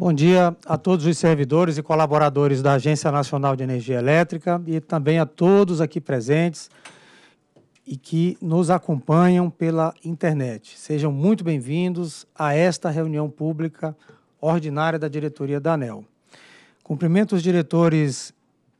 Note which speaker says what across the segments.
Speaker 1: Bom dia a todos os servidores e colaboradores da Agência Nacional de Energia Elétrica e também a todos aqui presentes e que nos acompanham pela internet. Sejam muito bem-vindos a esta reunião pública ordinária da diretoria da ANEL. Cumprimento os diretores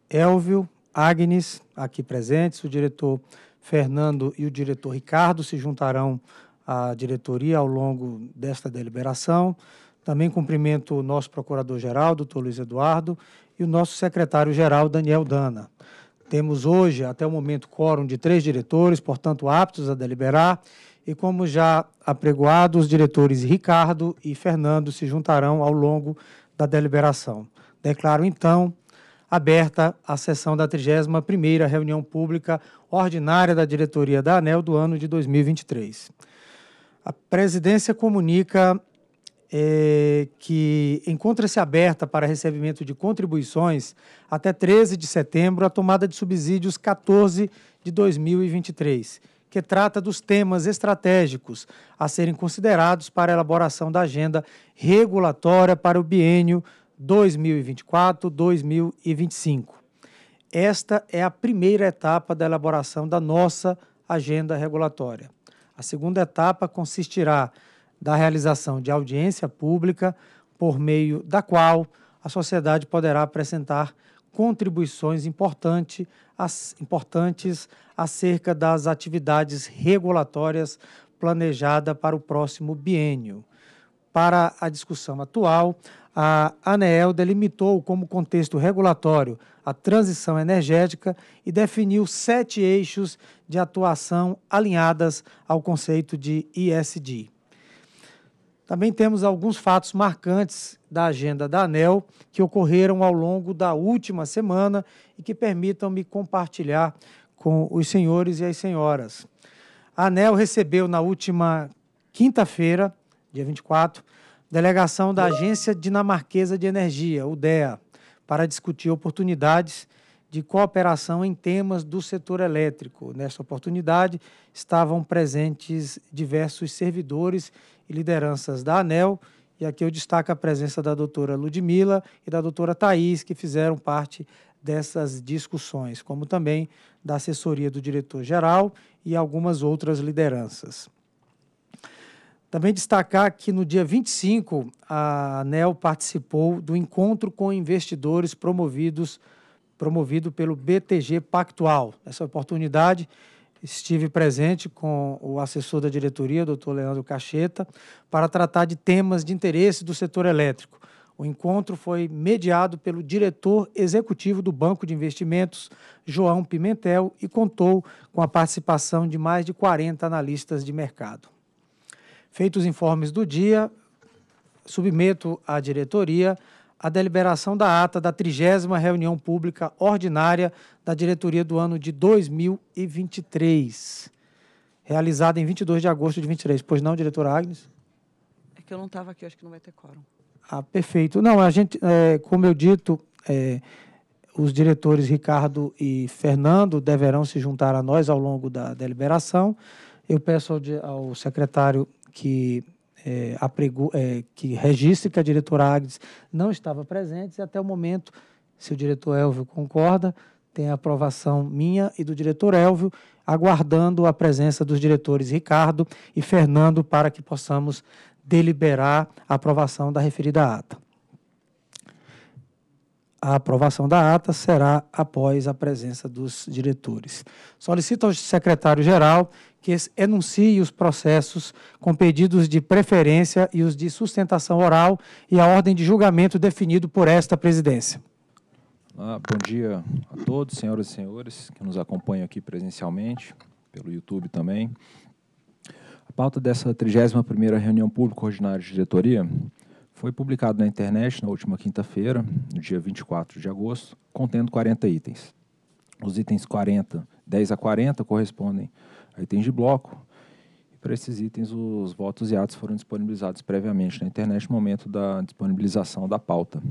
Speaker 1: Elvio, Agnes, aqui presentes, o diretor Fernando e o diretor Ricardo se juntarão à diretoria ao longo desta deliberação. Também cumprimento o nosso procurador-geral, doutor Luiz Eduardo, e o nosso secretário-geral, Daniel Dana. Temos hoje, até o momento, quórum de três diretores, portanto, aptos a deliberar. E como já apregoado, os diretores Ricardo e Fernando se juntarão ao longo da deliberação. Declaro, então, aberta a sessão da 31ª reunião pública ordinária da diretoria da ANEL do ano de 2023. A presidência comunica é, que encontra-se aberta para recebimento de contribuições até 13 de setembro a tomada de subsídios 14 de 2023, que trata dos temas estratégicos a serem considerados para a elaboração da agenda regulatória para o biênio 2024-2025. Esta é a primeira etapa da elaboração da nossa agenda regulatória. A segunda etapa consistirá da realização de audiência pública, por meio da qual a sociedade poderá apresentar contribuições importante, as, importantes acerca das atividades regulatórias planejada para o próximo biênio. Para a discussão atual, a ANEEL delimitou como contexto regulatório a transição energética e definiu sete eixos de atuação alinhadas ao conceito de ISD. Também temos alguns fatos marcantes da agenda da ANEL que ocorreram ao longo da última semana e que permitam-me compartilhar com os senhores e as senhoras. A ANEL recebeu na última quinta-feira, dia 24, delegação da Agência Dinamarquesa de Energia, UDEA, para discutir oportunidades de cooperação em temas do setor elétrico. nessa oportunidade, estavam presentes diversos servidores e lideranças da ANEL. E aqui eu destaco a presença da doutora Ludmila e da doutora Thais, que fizeram parte dessas discussões, como também da assessoria do diretor-geral e algumas outras lideranças. Também destacar que no dia 25, a ANEL participou do encontro com investidores promovidos promovido pelo BTG Pactual. Essa oportunidade estive presente com o assessor da diretoria, doutor Leandro Cacheta, para tratar de temas de interesse do setor elétrico. O encontro foi mediado pelo diretor executivo do Banco de Investimentos, João Pimentel, e contou com a participação de mais de 40 analistas de mercado. Feitos os informes do dia, submeto à diretoria a deliberação da ata da trigésima reunião pública ordinária da diretoria do ano de 2023, realizada em 22 de agosto de 23. Pois não, diretora Agnes?
Speaker 2: É que eu não estava aqui, acho que não vai ter quórum.
Speaker 1: Ah, perfeito. Não, a gente, é, como eu dito, é, os diretores Ricardo e Fernando deverão se juntar a nós ao longo da deliberação. Eu peço ao, ao secretário que é, apregou, é, que registre que a diretora Agnes não estava presente e até o momento, se o diretor Elvio concorda, tem a aprovação minha e do diretor Elvio, aguardando a presença dos diretores Ricardo e Fernando para que possamos deliberar a aprovação da referida ata. A aprovação da ata será após a presença dos diretores. Solicito ao secretário-geral que enuncie os processos com pedidos de preferência e os de sustentação oral e a ordem de julgamento definido por esta presidência.
Speaker 3: Ah, bom dia a todos, senhoras e senhores que nos acompanham aqui presencialmente, pelo YouTube também. A pauta dessa 31ª reunião pública ordinária de diretoria foi publicada na internet na última quinta-feira, no dia 24 de agosto, contendo 40 itens. Os itens 40, 10 a 40 correspondem itens de bloco. para esses itens, os votos e atos foram disponibilizados previamente na internet no momento da disponibilização da pauta.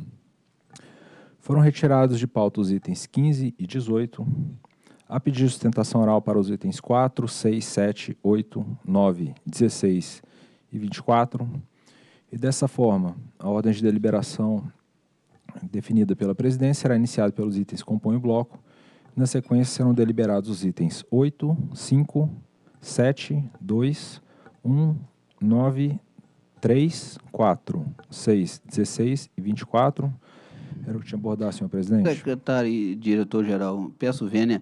Speaker 3: Foram retirados de pauta os itens 15 e 18. Há pedido de sustentação oral para os itens 4, 6, 7, 8, 9, 16 e 24. E dessa forma, a ordem de deliberação definida pela presidência será iniciada pelos itens que compõem o bloco na sequência serão deliberados os itens 8, 5, 7, 2, 1, 9, 3, 4, 6, 16 e 24. Era o que tinha abordado, senhor presidente. Secretário e diretor-geral, peço vênia.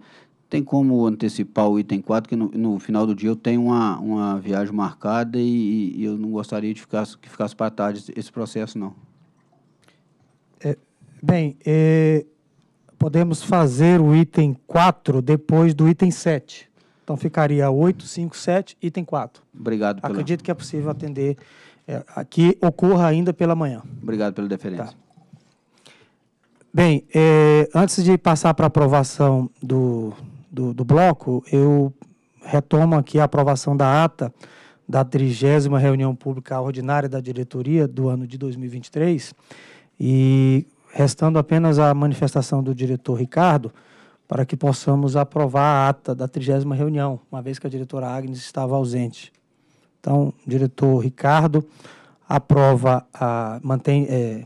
Speaker 4: Tem como antecipar o item 4, que no, no, final do dia eu tenho uma, uma viagem marcada e, e eu não gostaria de ficar, que ficasse para tarde esse processo, não.
Speaker 1: É, bem, é, podemos fazer o item 4 depois do item 7. Então ficaria 8, 5, 7, item 4.
Speaker 4: Obrigado. Pela... Acredito
Speaker 1: que é possível atender é, aqui, ocorra ainda pela manhã.
Speaker 4: Obrigado pela deferência. Tá.
Speaker 1: Bem, é, antes de passar para a aprovação do, do, do, bloco, eu retomo aqui a aprovação da ata da 30 reunião pública ordinária da diretoria do ano de 2023 e restando apenas a manifestação do diretor Ricardo para que possamos aprovar a ata da trigésima reunião, uma vez que a diretora Agnes estava ausente. Então, o diretor Ricardo aprova, a, mantém, é,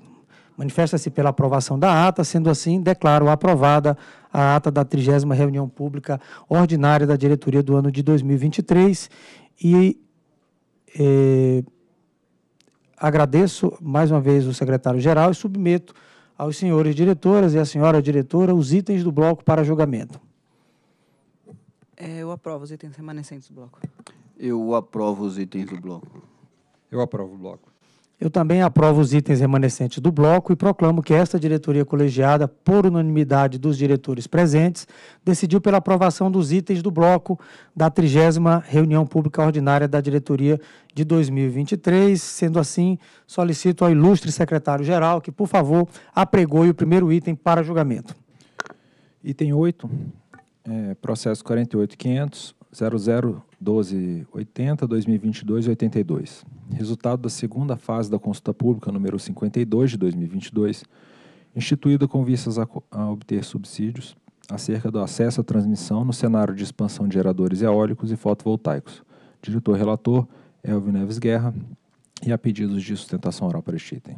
Speaker 1: manifesta-se pela aprovação da ata, sendo assim, declaro aprovada a ata da trigésima reunião pública ordinária da diretoria do ano de 2023 e é, agradeço mais uma vez o secretário-geral e submeto aos senhores diretoras e à senhora diretora os itens do bloco para julgamento.
Speaker 2: É, eu aprovo os itens remanescentes do bloco.
Speaker 1: Eu
Speaker 4: aprovo os itens do
Speaker 5: bloco. Eu aprovo
Speaker 2: o bloco.
Speaker 1: Eu também aprovo os itens remanescentes do bloco e proclamo que esta diretoria colegiada, por unanimidade dos diretores presentes, decidiu pela aprovação dos itens do bloco da 30 reunião pública ordinária da diretoria de 2023. Sendo assim, solicito ao ilustre secretário-geral que, por favor, apregoe o primeiro item para julgamento. Item 8,
Speaker 3: é, processo 48500, 001280 2022 82. Resultado da segunda fase da consulta pública número 52 de 2022, instituída com vistas a, a obter subsídios acerca do acesso à transmissão no cenário de expansão de geradores eólicos e fotovoltaicos. Diretor relator Elvio Neves Guerra e a pedidos de sustentação oral para este item.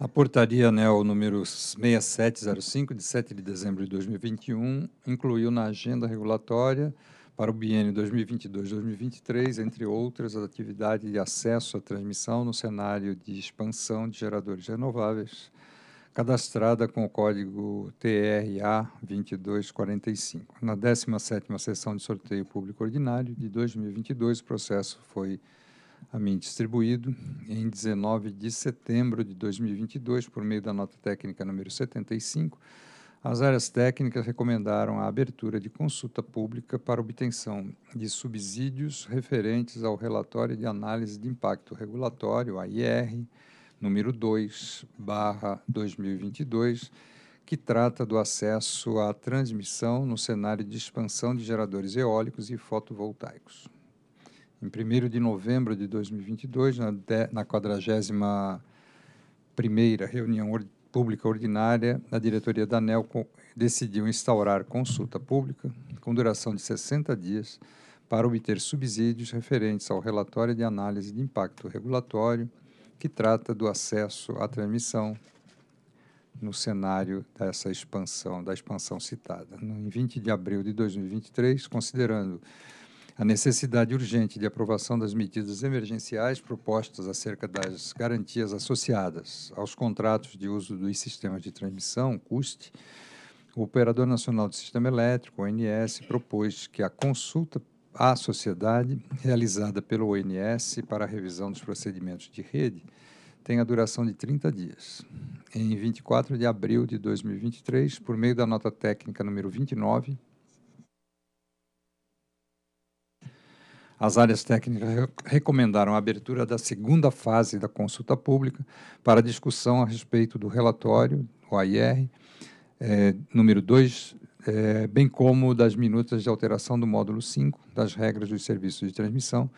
Speaker 5: A portaria ANEL número 6705, de 7 de dezembro de 2021, incluiu na agenda regulatória para o biênio 2022-2023, entre outras, a atividade de acesso à transmissão no cenário de expansão de geradores renováveis, cadastrada com o código TRA 2245. Na 17ª sessão de sorteio público ordinário de 2022, o processo foi a mim distribuído em 19 de setembro de 2022, por meio da nota técnica número 75, as áreas técnicas recomendaram a abertura de consulta pública para obtenção de subsídios referentes ao relatório de análise de impacto regulatório, AIR, número 2, barra 2022, que trata do acesso à transmissão no cenário de expansão de geradores eólicos e fotovoltaicos em 1 de novembro de 2022, na, de, na 41 reunião or, pública ordinária, a diretoria da ANEL co, decidiu instaurar consulta pública com duração de 60 dias para obter subsídios referentes ao relatório de análise de impacto regulatório que trata do acesso à transmissão no cenário dessa expansão, da expansão citada. Em 20 de abril de 2023, considerando a necessidade urgente de aprovação das medidas emergenciais propostas acerca das garantias associadas aos contratos de uso dos sistemas de transmissão, CUST, o Operador Nacional do Sistema Elétrico, ONS, propôs que a consulta à sociedade realizada pelo ONS para a revisão dos procedimentos de rede tenha duração de 30 dias. Em 24 de abril de 2023, por meio da nota técnica número 29, As áreas técnicas recomendaram a abertura da segunda fase da consulta pública para discussão a respeito do relatório, o AIR, é, número 2, é, bem como das minutas de alteração do módulo 5 das regras dos serviços de transmissão,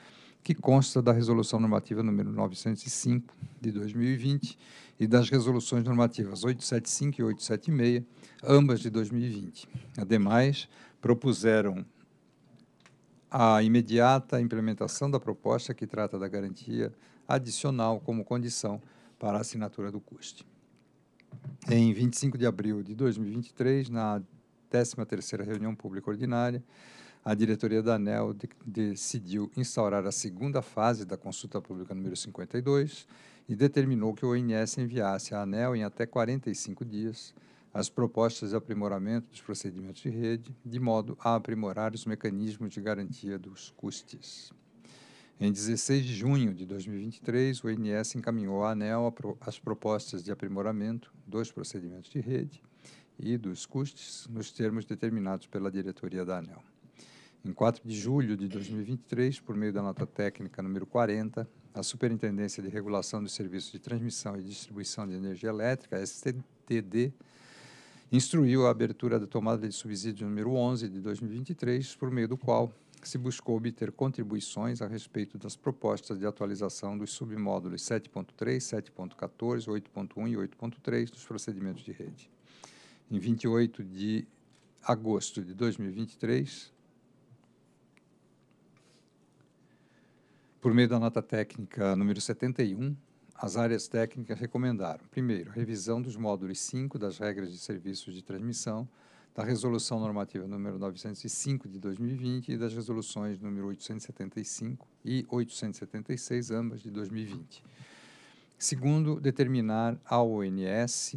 Speaker 5: que consta da resolução normativa número 905 de 2020 e das resoluções normativas 875 e 876, ambas de 2020. Ademais, propuseram a imediata implementação da proposta que trata da garantia adicional como condição para a assinatura do custe. Em 25 de abril de 2023, na 13ª reunião pública ordinária, a diretoria da ANEL de decidiu instaurar a segunda fase da consulta pública número 52 e determinou que o ONS enviasse à ANEL, em até 45 dias, as propostas de aprimoramento dos procedimentos de rede, de modo a aprimorar os mecanismos de garantia dos custes. Em 16 de junho de 2023, o INS encaminhou à ANEL as propostas de aprimoramento dos procedimentos de rede e dos custes nos termos determinados pela diretoria da ANEL. Em 4 de julho de 2023, por meio da nota técnica número 40, a Superintendência de Regulação dos Serviços de Transmissão e Distribuição de Energia Elétrica, STD, instruiu a abertura da tomada de subsídio número 11 de 2023, por meio do qual se buscou obter contribuições a respeito das propostas de atualização dos submódulos 7.3, 7.14, 8.1 e 8.3 dos procedimentos de rede. Em 28 de agosto de 2023, por meio da nota técnica número 71, as áreas técnicas recomendaram, primeiro, revisão dos módulos 5 das regras de serviços de transmissão, da Resolução Normativa número 905 de 2020 e das resoluções número 875 e 876, ambas de 2020. Segundo, determinar à ONS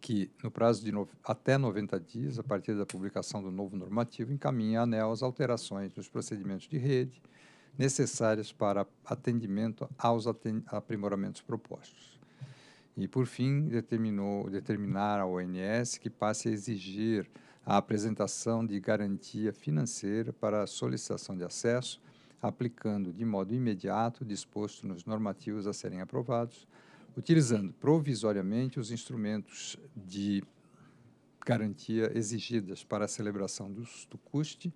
Speaker 5: que, no prazo de no... até 90 dias, a partir da publicação do novo normativo, encaminhe a ANEL as alterações dos procedimentos de rede, necessárias para atendimento aos aprimoramentos propostos. E, por fim, determinou, determinar a ONS que passe a exigir a apresentação de garantia financeira para a solicitação de acesso, aplicando de modo imediato, disposto nos normativos a serem aprovados, utilizando provisoriamente os instrumentos de garantia exigidas para a celebração do, do CUST,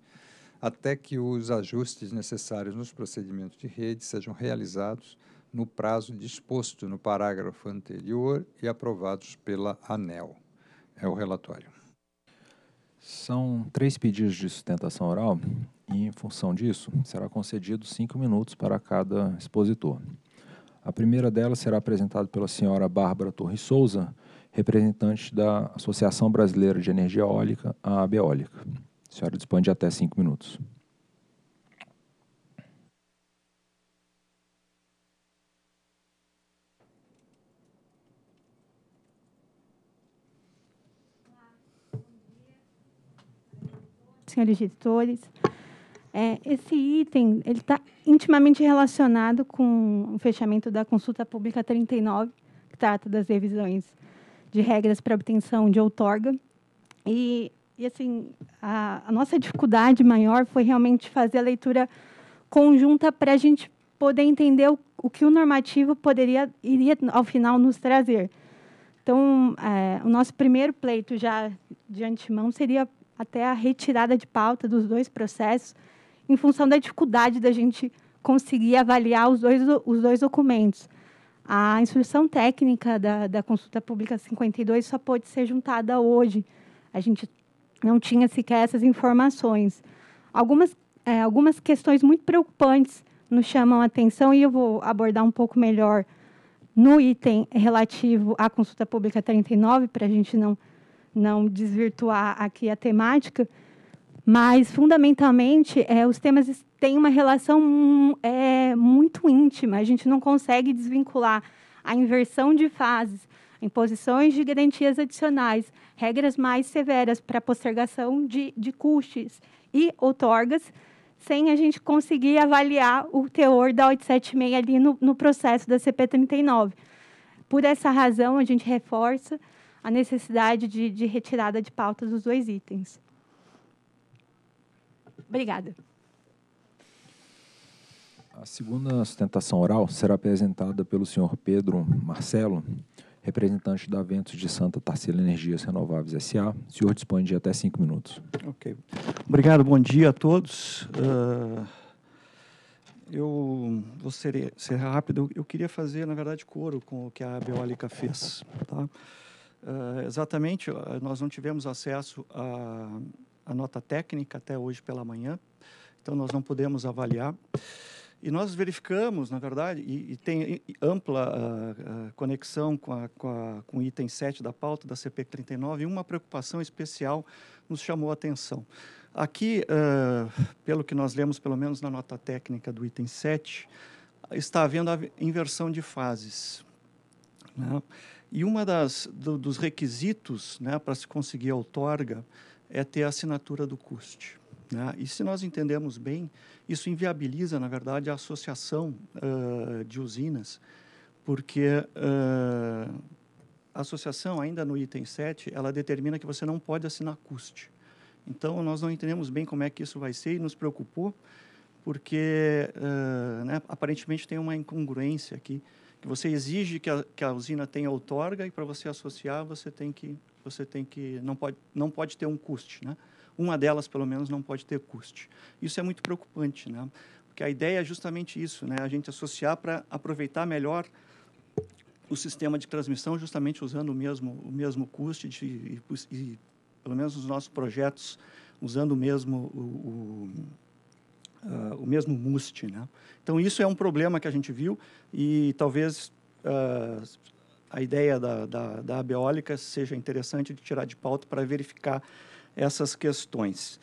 Speaker 5: até que os ajustes necessários nos procedimentos de rede sejam realizados no prazo disposto no parágrafo anterior e aprovados pela ANEL. É o relatório.
Speaker 3: São três pedidos de sustentação oral e, em função disso, será concedido cinco minutos para cada expositor. A primeira delas será apresentada pela senhora Bárbara Torres Souza, representante da Associação Brasileira de Energia Eólica, a Abeólica. A senhora dispõe de até cinco minutos.
Speaker 6: senhores editores. É, esse item ele está intimamente relacionado com o fechamento da consulta pública 39, que trata das revisões de regras para obtenção de outorga. E e assim, a, a, nossa dificuldade maior foi realmente fazer a leitura conjunta para a gente poder entender o, o, que o normativo poderia iria ao final nos trazer. Então, é, o nosso primeiro pleito já de antemão seria até a retirada de pauta dos dois processos, em função da dificuldade da gente conseguir avaliar os dois, os dois documentos. A instrução técnica da, da consulta pública 52 só pode ser juntada hoje. A gente não tinha sequer essas informações. Algumas, é, algumas questões muito preocupantes nos chamam a atenção e eu vou abordar um pouco melhor no item relativo à consulta pública 39, para a gente não, não desvirtuar aqui a temática, mas, fundamentalmente, é, os temas têm uma relação hum, é, muito íntima, a gente não consegue desvincular a inversão de fases imposições de garantias adicionais, regras mais severas para postergação de, de custos e outorgas, sem a gente conseguir avaliar o teor da 876 ali no, no processo da CP39. Por essa razão, a gente reforça a necessidade de, de retirada de pauta dos dois itens. Obrigada.
Speaker 3: A segunda sustentação oral será apresentada pelo senhor Pedro Marcelo, representante da Ventos de Santa Tarsila Energias Renováveis S.A. O senhor dispõe de até cinco minutos. Ok. Obrigado, bom dia a todos.
Speaker 7: Uh, eu vou ser, ser rápido. Eu queria fazer, na verdade, coro com o que a Beólica fez. Tá? Uh, exatamente, ah, nós não tivemos acesso à, à nota técnica até hoje pela manhã, então nós não podemos avaliar. E nós verificamos, na verdade, e, e tem ampla uh, uh, conexão com, a, com, a, com, o item 7 da pauta da CP 39, uma preocupação especial nos chamou a atenção. Aqui, uh, pelo que nós lemos, pelo menos na nota técnica do item 7, está havendo a inversão de fases. Né? E uma das do, dos requisitos né, para se conseguir a outorga é ter a assinatura do custe. Né? E se nós entendemos bem, isso inviabiliza, na verdade, a associação uh, de usinas, porque uh, a associação, ainda no item 7, ela determina que você não pode assinar custe. Então, nós não entendemos bem como é que isso vai ser e nos preocupou, porque uh, né, aparentemente tem uma incongruência aqui, que você exige que a, que a usina tenha outorga e para você associar você tem que você tem que não pode não pode ter um custe, né? uma delas, pelo menos, não pode ter custe. Isso é muito preocupante, né? porque a ideia é justamente isso, né? a gente associar para aproveitar melhor o sistema de transmissão, justamente usando o mesmo, o mesmo custe de, e, e, pelo menos, os nossos projetos usando o mesmo, o, o, uh, o mesmo MUST. Né? Então, isso é um problema que a gente viu e talvez... Uh, a ideia da, da, da seja interessante de tirar de pauta para verificar essas questões.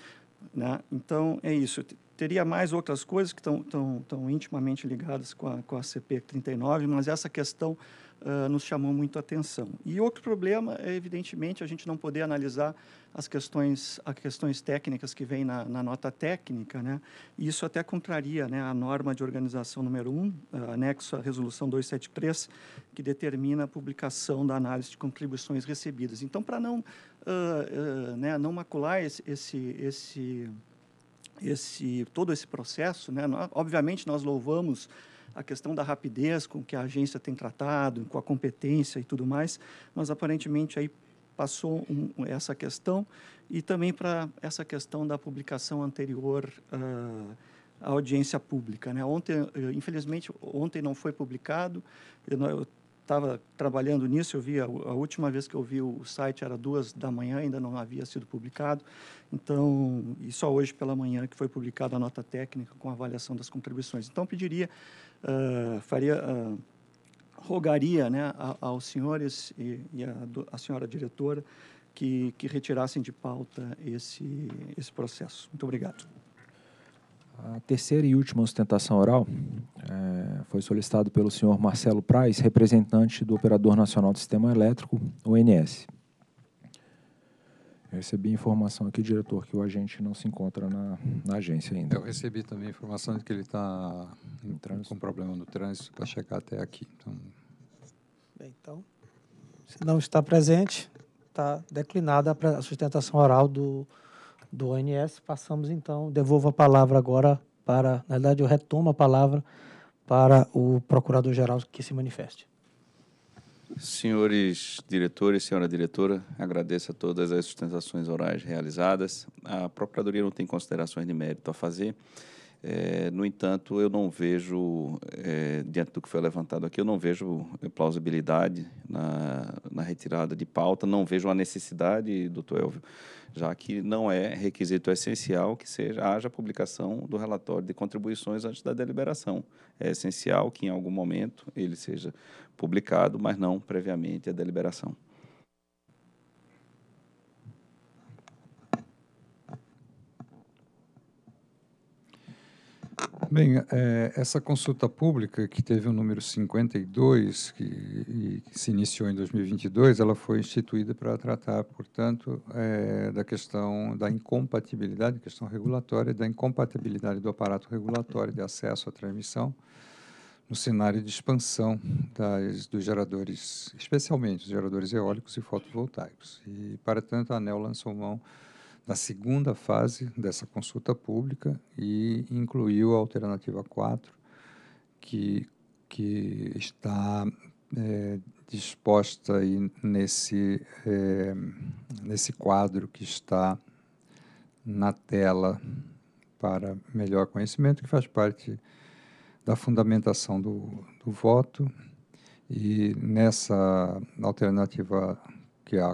Speaker 7: Né? Então, é isso. Teria mais outras coisas que estão intimamente ligadas com a, com a CP 39, mas essa questão uh, nos chamou muito a atenção. E outro problema é, evidentemente, a gente não poder analisar as questões, as questões técnicas que vêm na, na, nota técnica. Né? E isso até contraria né, a norma de organização número 1, uh, ah, anexo à resolução 273, que determina a publicação da análise de contribuições recebidas. Então, para não uh, né, não macular esse, esse, esse, esse, todo esse processo. Né? obviamente, nós louvamos a questão da rapidez com que a agência tem tratado, com a competência e tudo mais, mas aparentemente aí passou um, essa questão e também para essa questão da publicação anterior uh, à audiência pública. Né? Ontem, eh, infelizmente, ontem não foi publicado. Eu, eu estava trabalhando nisso, eu vi a, a, última vez que eu vi o site era duas da manhã, ainda não havia sido publicado. Então, e só hoje pela manhã que foi publicada a nota técnica com a avaliação das contribuições. Então, pediria, uh, faria, uh, rogaria né, aos senhores e, e a, a, senhora diretora que, que retirassem de pauta esse, esse processo. Muito obrigado.
Speaker 3: A terceira e última sustentação oral é, foi solicitado pelo senhor Marcelo Praes, representante do Operador Nacional do Sistema Elétrico, ONS. Eu recebi informação aqui, diretor, que o agente não se encontra na, na agência ainda. Eu
Speaker 5: recebi também a informação de que ele está com problema no trânsito para chegar até aqui.
Speaker 1: Então... Bem, então, se não está presente, está declinada a sustentação oral do do ONS, passamos então, devolvo a palavra agora para, na verdade, eu retomo a palavra para o procurador-geral que se manifeste.
Speaker 8: Senhores diretores, senhora diretora, agradeço a todas as sustentações orais realizadas. A Procuradoria não tem considerações de mérito a fazer. É, no entanto, eu não vejo, é, diante do que foi levantado aqui, eu não vejo eh, plausibilidade na, na retirada de pauta, não vejo a necessidade, doutor Elvio, já que não é requisito essencial que seja haja publicação do relatório de contribuições antes da deliberação. É essencial que em algum momento ele seja publicado, mas não previamente à deliberação.
Speaker 5: Bem, é, essa consulta pública, que teve o número 52, que, que, se iniciou em 2022, ela foi instituída para tratar, portanto, é, da questão da incompatibilidade, questão regulatória, da incompatibilidade do aparato regulatório de acesso à transmissão no cenário de expansão das, dos geradores, especialmente os geradores eólicos e fotovoltaicos. E, para tanto, a ANEL lançou mão na segunda fase dessa consulta pública e incluiu a alternativa 4, que, que está é, disposta aí nesse, é, nesse quadro que está na tela para melhor conhecimento, que faz parte da fundamentação do, do voto. E nessa alternativa que a,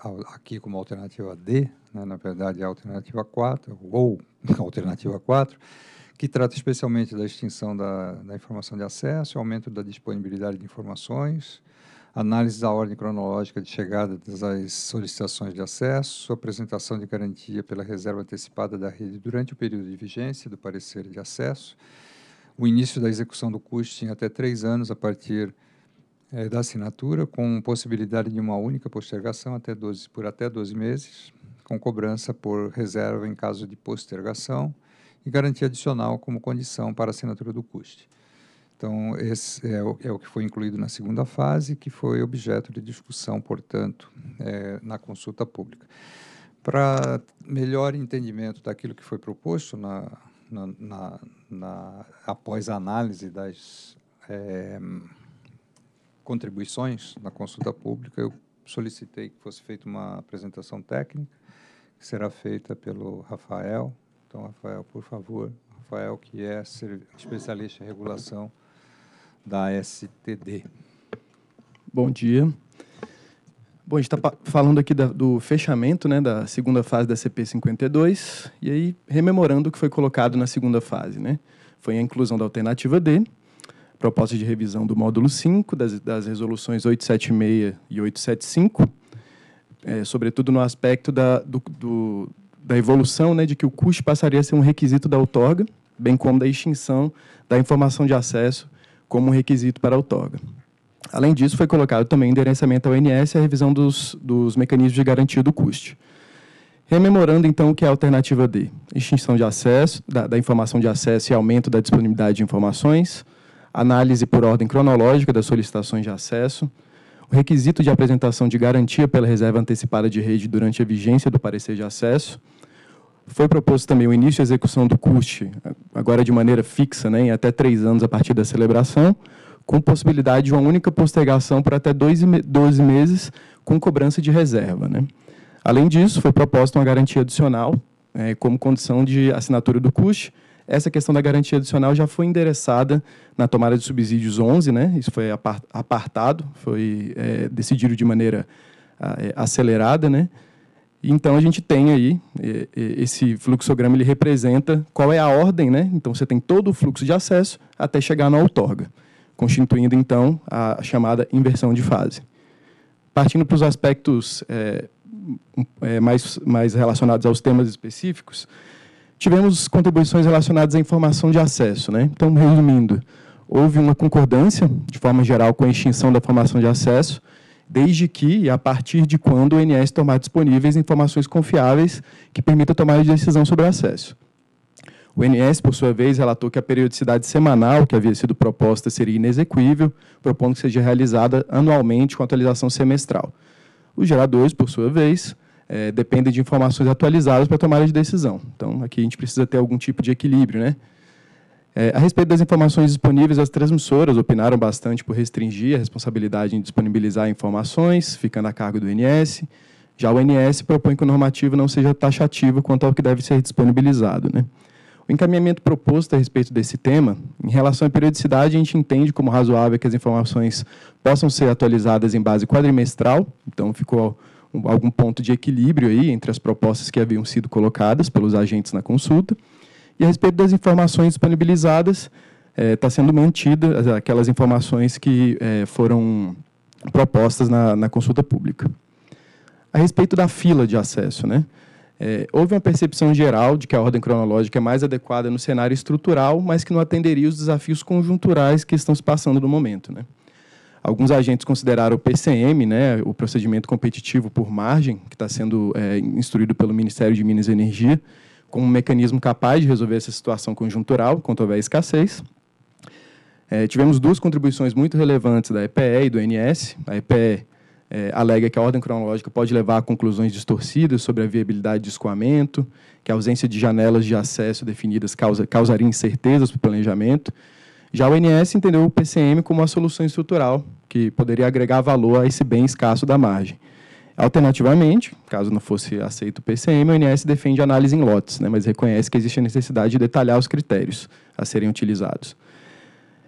Speaker 5: a, aqui como alternativa D, né, na verdade é a alternativa 4, ou alternativa 4, que trata especialmente da extinção da, da informação de acesso, aumento da disponibilidade de informações, análise da ordem cronológica de chegada das solicitações de acesso, apresentação de garantia pela reserva antecipada da rede durante o período de vigência do parecer de acesso, o início da execução do custo em até três anos a partir de é, da assinatura, com possibilidade de uma única postergação até 12, por até 12 meses, com cobrança por reserva em caso de postergação e garantia adicional como condição para a assinatura do custe. Então, esse é o, é o, que foi incluído na segunda fase, que foi objeto de discussão, portanto, é, na consulta pública. Para melhor entendimento daquilo que foi proposto na, na, na, na após a análise das, é, contribuições na consulta pública, eu solicitei que fosse feita uma apresentação técnica, que será feita pelo Rafael. Então, Rafael, por favor, Rafael, que é especialista em regulação da STD.
Speaker 9: Bom dia. Bom, a gente está falando aqui da, do fechamento né, da segunda fase da CP52 e aí rememorando o que foi colocado na segunda fase. Né? Foi a inclusão da alternativa D, proposta de revisão do módulo 5 das, das resoluções 876 e 875, é, sobretudo no aspecto da, do, do, da evolução né, de que o custo passaria a ser um requisito da outorga, bem como da extinção da informação de acesso como um requisito para a outorga. Além disso, foi colocado também endereçamento ao INS e a revisão dos, dos mecanismos de garantia do custo. Rememorando, então, o que é a alternativa D. Extinção de acesso, da, da informação de acesso e aumento da disponibilidade de informações, análise por ordem cronológica das solicitações de acesso, o requisito de apresentação de garantia pela reserva antecipada de rede durante a vigência do parecer de acesso. Foi proposto também o início de execução do CUST, agora de maneira fixa, né, em até três anos a partir da celebração, com possibilidade de uma única postergação por até 12 meses com cobrança de reserva. Né. Além disso, foi proposta uma garantia adicional, é, como condição de assinatura do CUST, essa questão da garantia adicional já foi endereçada na tomada de subsídios 11, né? Isso foi apartado, foi é, decidido de maneira é, acelerada, né? Então a gente tem aí é, é, esse fluxograma ele representa qual é a ordem, né? Então você tem todo o fluxo de acesso até chegar na outorga, constituindo então a chamada inversão de fase. Partindo para os aspectos é, é mais mais relacionados aos temas específicos, Tivemos contribuições relacionadas à informação de acesso. Né? Então, resumindo, houve uma concordância, de forma geral, com a extinção da formação de acesso, desde que e a partir de quando o ONS tomar disponíveis informações confiáveis que permitam tomar a decisão sobre acesso. O INS, por sua vez, relatou que a periodicidade semanal que havia sido proposta seria inexequível, propondo que seja realizada anualmente com atualização semestral. Os geradores, por sua vez, é, dependem de informações atualizadas para tomada de decisão. Então, aqui a gente precisa ter algum tipo de equilíbrio. Né? É, a respeito das informações disponíveis, as transmissoras opinaram bastante por restringir a responsabilidade em disponibilizar informações, ficando a cargo do INS. Já o INS propõe que o normativo não seja taxativo quanto ao que deve ser disponibilizado. Né? O encaminhamento proposto a respeito desse tema, em relação à periodicidade, a gente entende como razoável que as informações possam ser atualizadas em base quadrimestral, então ficou algum ponto de equilíbrio aí entre as propostas que haviam sido colocadas pelos agentes na consulta. E a respeito das informações disponibilizadas, está é, tá sendo mantida aquelas informações que é, foram propostas na, na, consulta pública. A respeito da fila de acesso, né? É, houve uma percepção geral de que a ordem cronológica é mais adequada no cenário estrutural, mas que não atenderia os desafios conjunturais que estão se passando no momento. Né? Alguns agentes consideraram o PCM, né, o procedimento competitivo por margem, que está sendo é, instruído pelo Ministério de Minas e Energia, como um mecanismo capaz de resolver essa situação conjuntural, quanto houver escassez. É, tivemos duas contribuições muito relevantes da EPE e do NS. A EPE é, alega que a ordem cronológica pode levar a conclusões distorcidas sobre a viabilidade de escoamento, que a ausência de janelas de acesso definidas causa, causaria incertezas para o planejamento, já o INS entendeu o PCM como uma solução estrutural que poderia agregar valor a esse bem escasso da margem. Alternativamente, caso não fosse aceito o PCM, o INS defende análise em lotes, né, mas reconhece que existe a necessidade de detalhar os critérios a serem utilizados.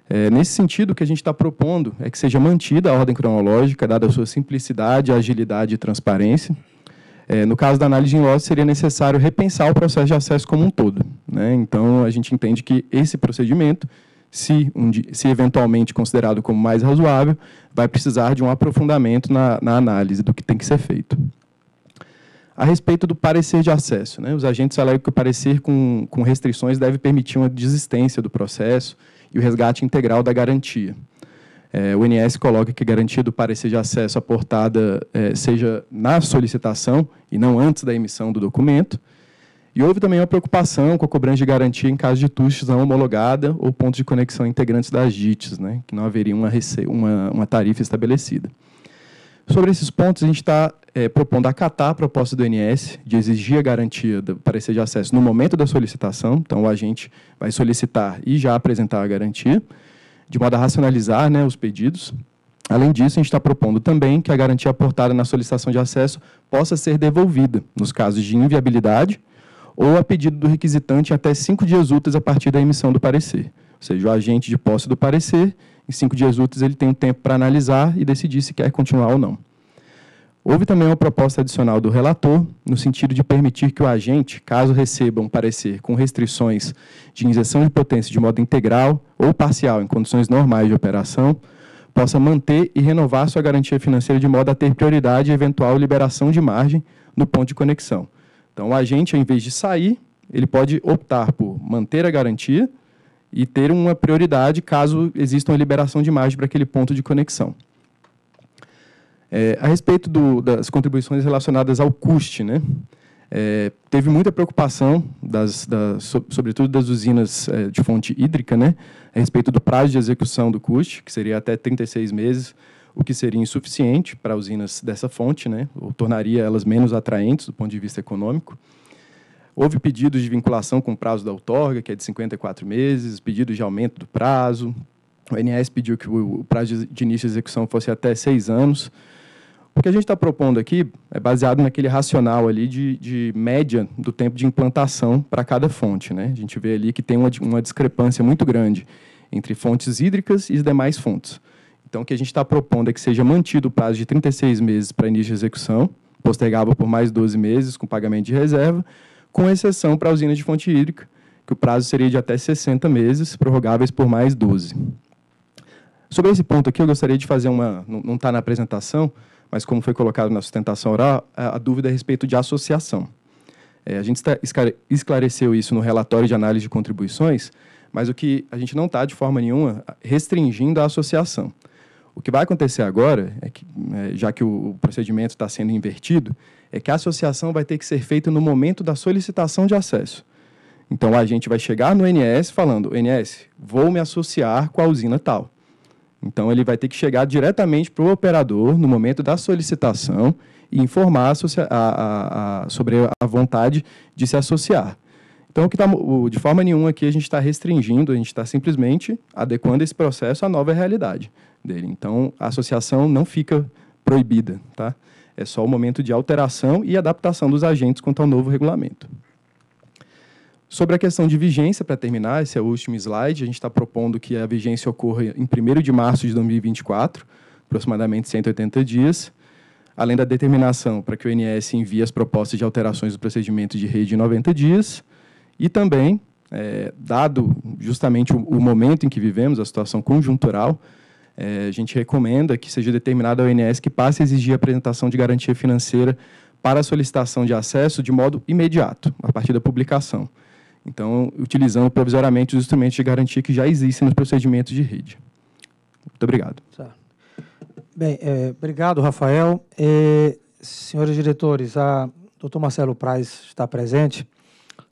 Speaker 9: É, nesse sentido, o que a gente está propondo é que seja mantida a ordem cronológica, dada a sua simplicidade, agilidade e transparência. É, no caso da análise em lotes, seria necessário repensar o processo de acesso como um todo. Né? Então, a gente entende que esse procedimento se, um se eventualmente considerado como mais razoável, vai precisar de um aprofundamento na, na análise do que tem que ser feito. A respeito do parecer de acesso, né? os agentes alegam que o parecer com, com restrições deve permitir uma desistência do processo e o resgate integral da garantia. É, o INS coloca que a garantia do parecer de acesso aportada é, seja na solicitação e não antes da emissão do documento. E houve também uma preocupação com a cobrança de garantia em caso de TUSTs não homologada ou pontos de conexão integrantes das JITs, né, que não haveria uma, uma, uma tarifa estabelecida. Sobre esses pontos, a gente está é, eh, propondo acatar a proposta do INS de exigir a garantia do parecer de acesso no momento da solicitação, então o agente vai solicitar e já apresentar a garantia, de modo a racionalizar né, os pedidos. Além disso, a gente está propondo também que a garantia aportada na solicitação de acesso possa ser devolvida nos casos de inviabilidade, ou a pedido do requisitante até cinco dias úteis a partir da emissão do parecer. Ou seja, o agente de posse do parecer, em cinco dias úteis, ele tem um tempo para analisar e decidir se quer continuar ou não. Houve também uma proposta adicional do relator, no sentido de permitir que o agente, caso receba um parecer com restrições de injeção de potência de modo integral ou parcial em condições normais de operação, possa manter e renovar sua garantia financeira de modo a ter prioridade à eventual liberação de margem no ponto de conexão, então, o agente, ao invés de sair, ele pode optar por manter a garantia e ter uma prioridade caso exista uma liberação de margem para aquele ponto de conexão. É, a respeito do, das contribuições relacionadas ao custe, né? É, teve muita preocupação, das, das, sobretudo das usinas é, de fonte hídrica, né? a respeito do prazo de execução do custe, que seria até 36 meses, o que seria insuficiente para usinas dessa fonte, né, ou tornaria elas menos atraentes do ponto de vista econômico. Houve pedidos de vinculação com o prazo da outorga, que é de 54 meses, pedidos de aumento do prazo. O INS pediu que o prazo de início de execução fosse até seis anos. O que a gente está propondo aqui é baseado naquele racional ali de, de média do tempo de implantação para cada fonte. Né? A gente vê ali que tem uma, uma discrepância muito grande entre fontes hídricas e demais fontes. Então, o que a gente está propondo é que seja mantido o prazo de 36 meses para início de execução, postergável por mais 12 meses com pagamento de reserva, com exceção para a usina de fonte hídrica, que o prazo seria de até 60 meses, prorrogáveis por mais 12. Sobre esse ponto aqui, eu gostaria de fazer uma. Não está na apresentação, mas como foi colocado na sustentação oral, a, a dúvida é a respeito de associação. É, a gente está, esclareceu isso no relatório de análise de contribuições, mas o que a gente não está, de forma nenhuma, restringindo a associação. O que vai acontecer agora, é que, é, já que o, o procedimento está sendo invertido, é que a associação vai ter que ser feita no momento da solicitação de acesso. Então a gente vai chegar no NS falando: NS, vou me associar com a usina tal. Então ele vai ter que chegar diretamente para o operador no momento da solicitação e informar a, a, a, sobre a vontade de se associar. Então, o que tá, o, de forma nenhuma aqui a gente está restringindo, a gente está simplesmente adequando esse processo à nova realidade dele. Então, a associação não fica proibida, tá? É só o momento de alteração e adaptação dos agentes quanto ao novo regulamento. Sobre a questão de vigência, para terminar, esse é o último slide, a gente está propondo que a vigência ocorra em 1 de março de 2024, aproximadamente 180 dias, além da determinação para que o INS envie as propostas de alterações do procedimento de rede em 90 dias, e também, é, dado justamente o, o momento em que vivemos, a situação conjuntural, é, a gente recomenda que seja determinada a ONS que passe a exigir a apresentação de garantia financeira para a solicitação de acesso de modo imediato, a partir da publicação. Então, utilizando provisoriamente os instrumentos de garantia que já existem nos procedimentos de rede. Muito obrigado.
Speaker 1: Tá. Bem, é, obrigado, Rafael. E, é, senhores diretores, a doutor Marcelo Praz está presente,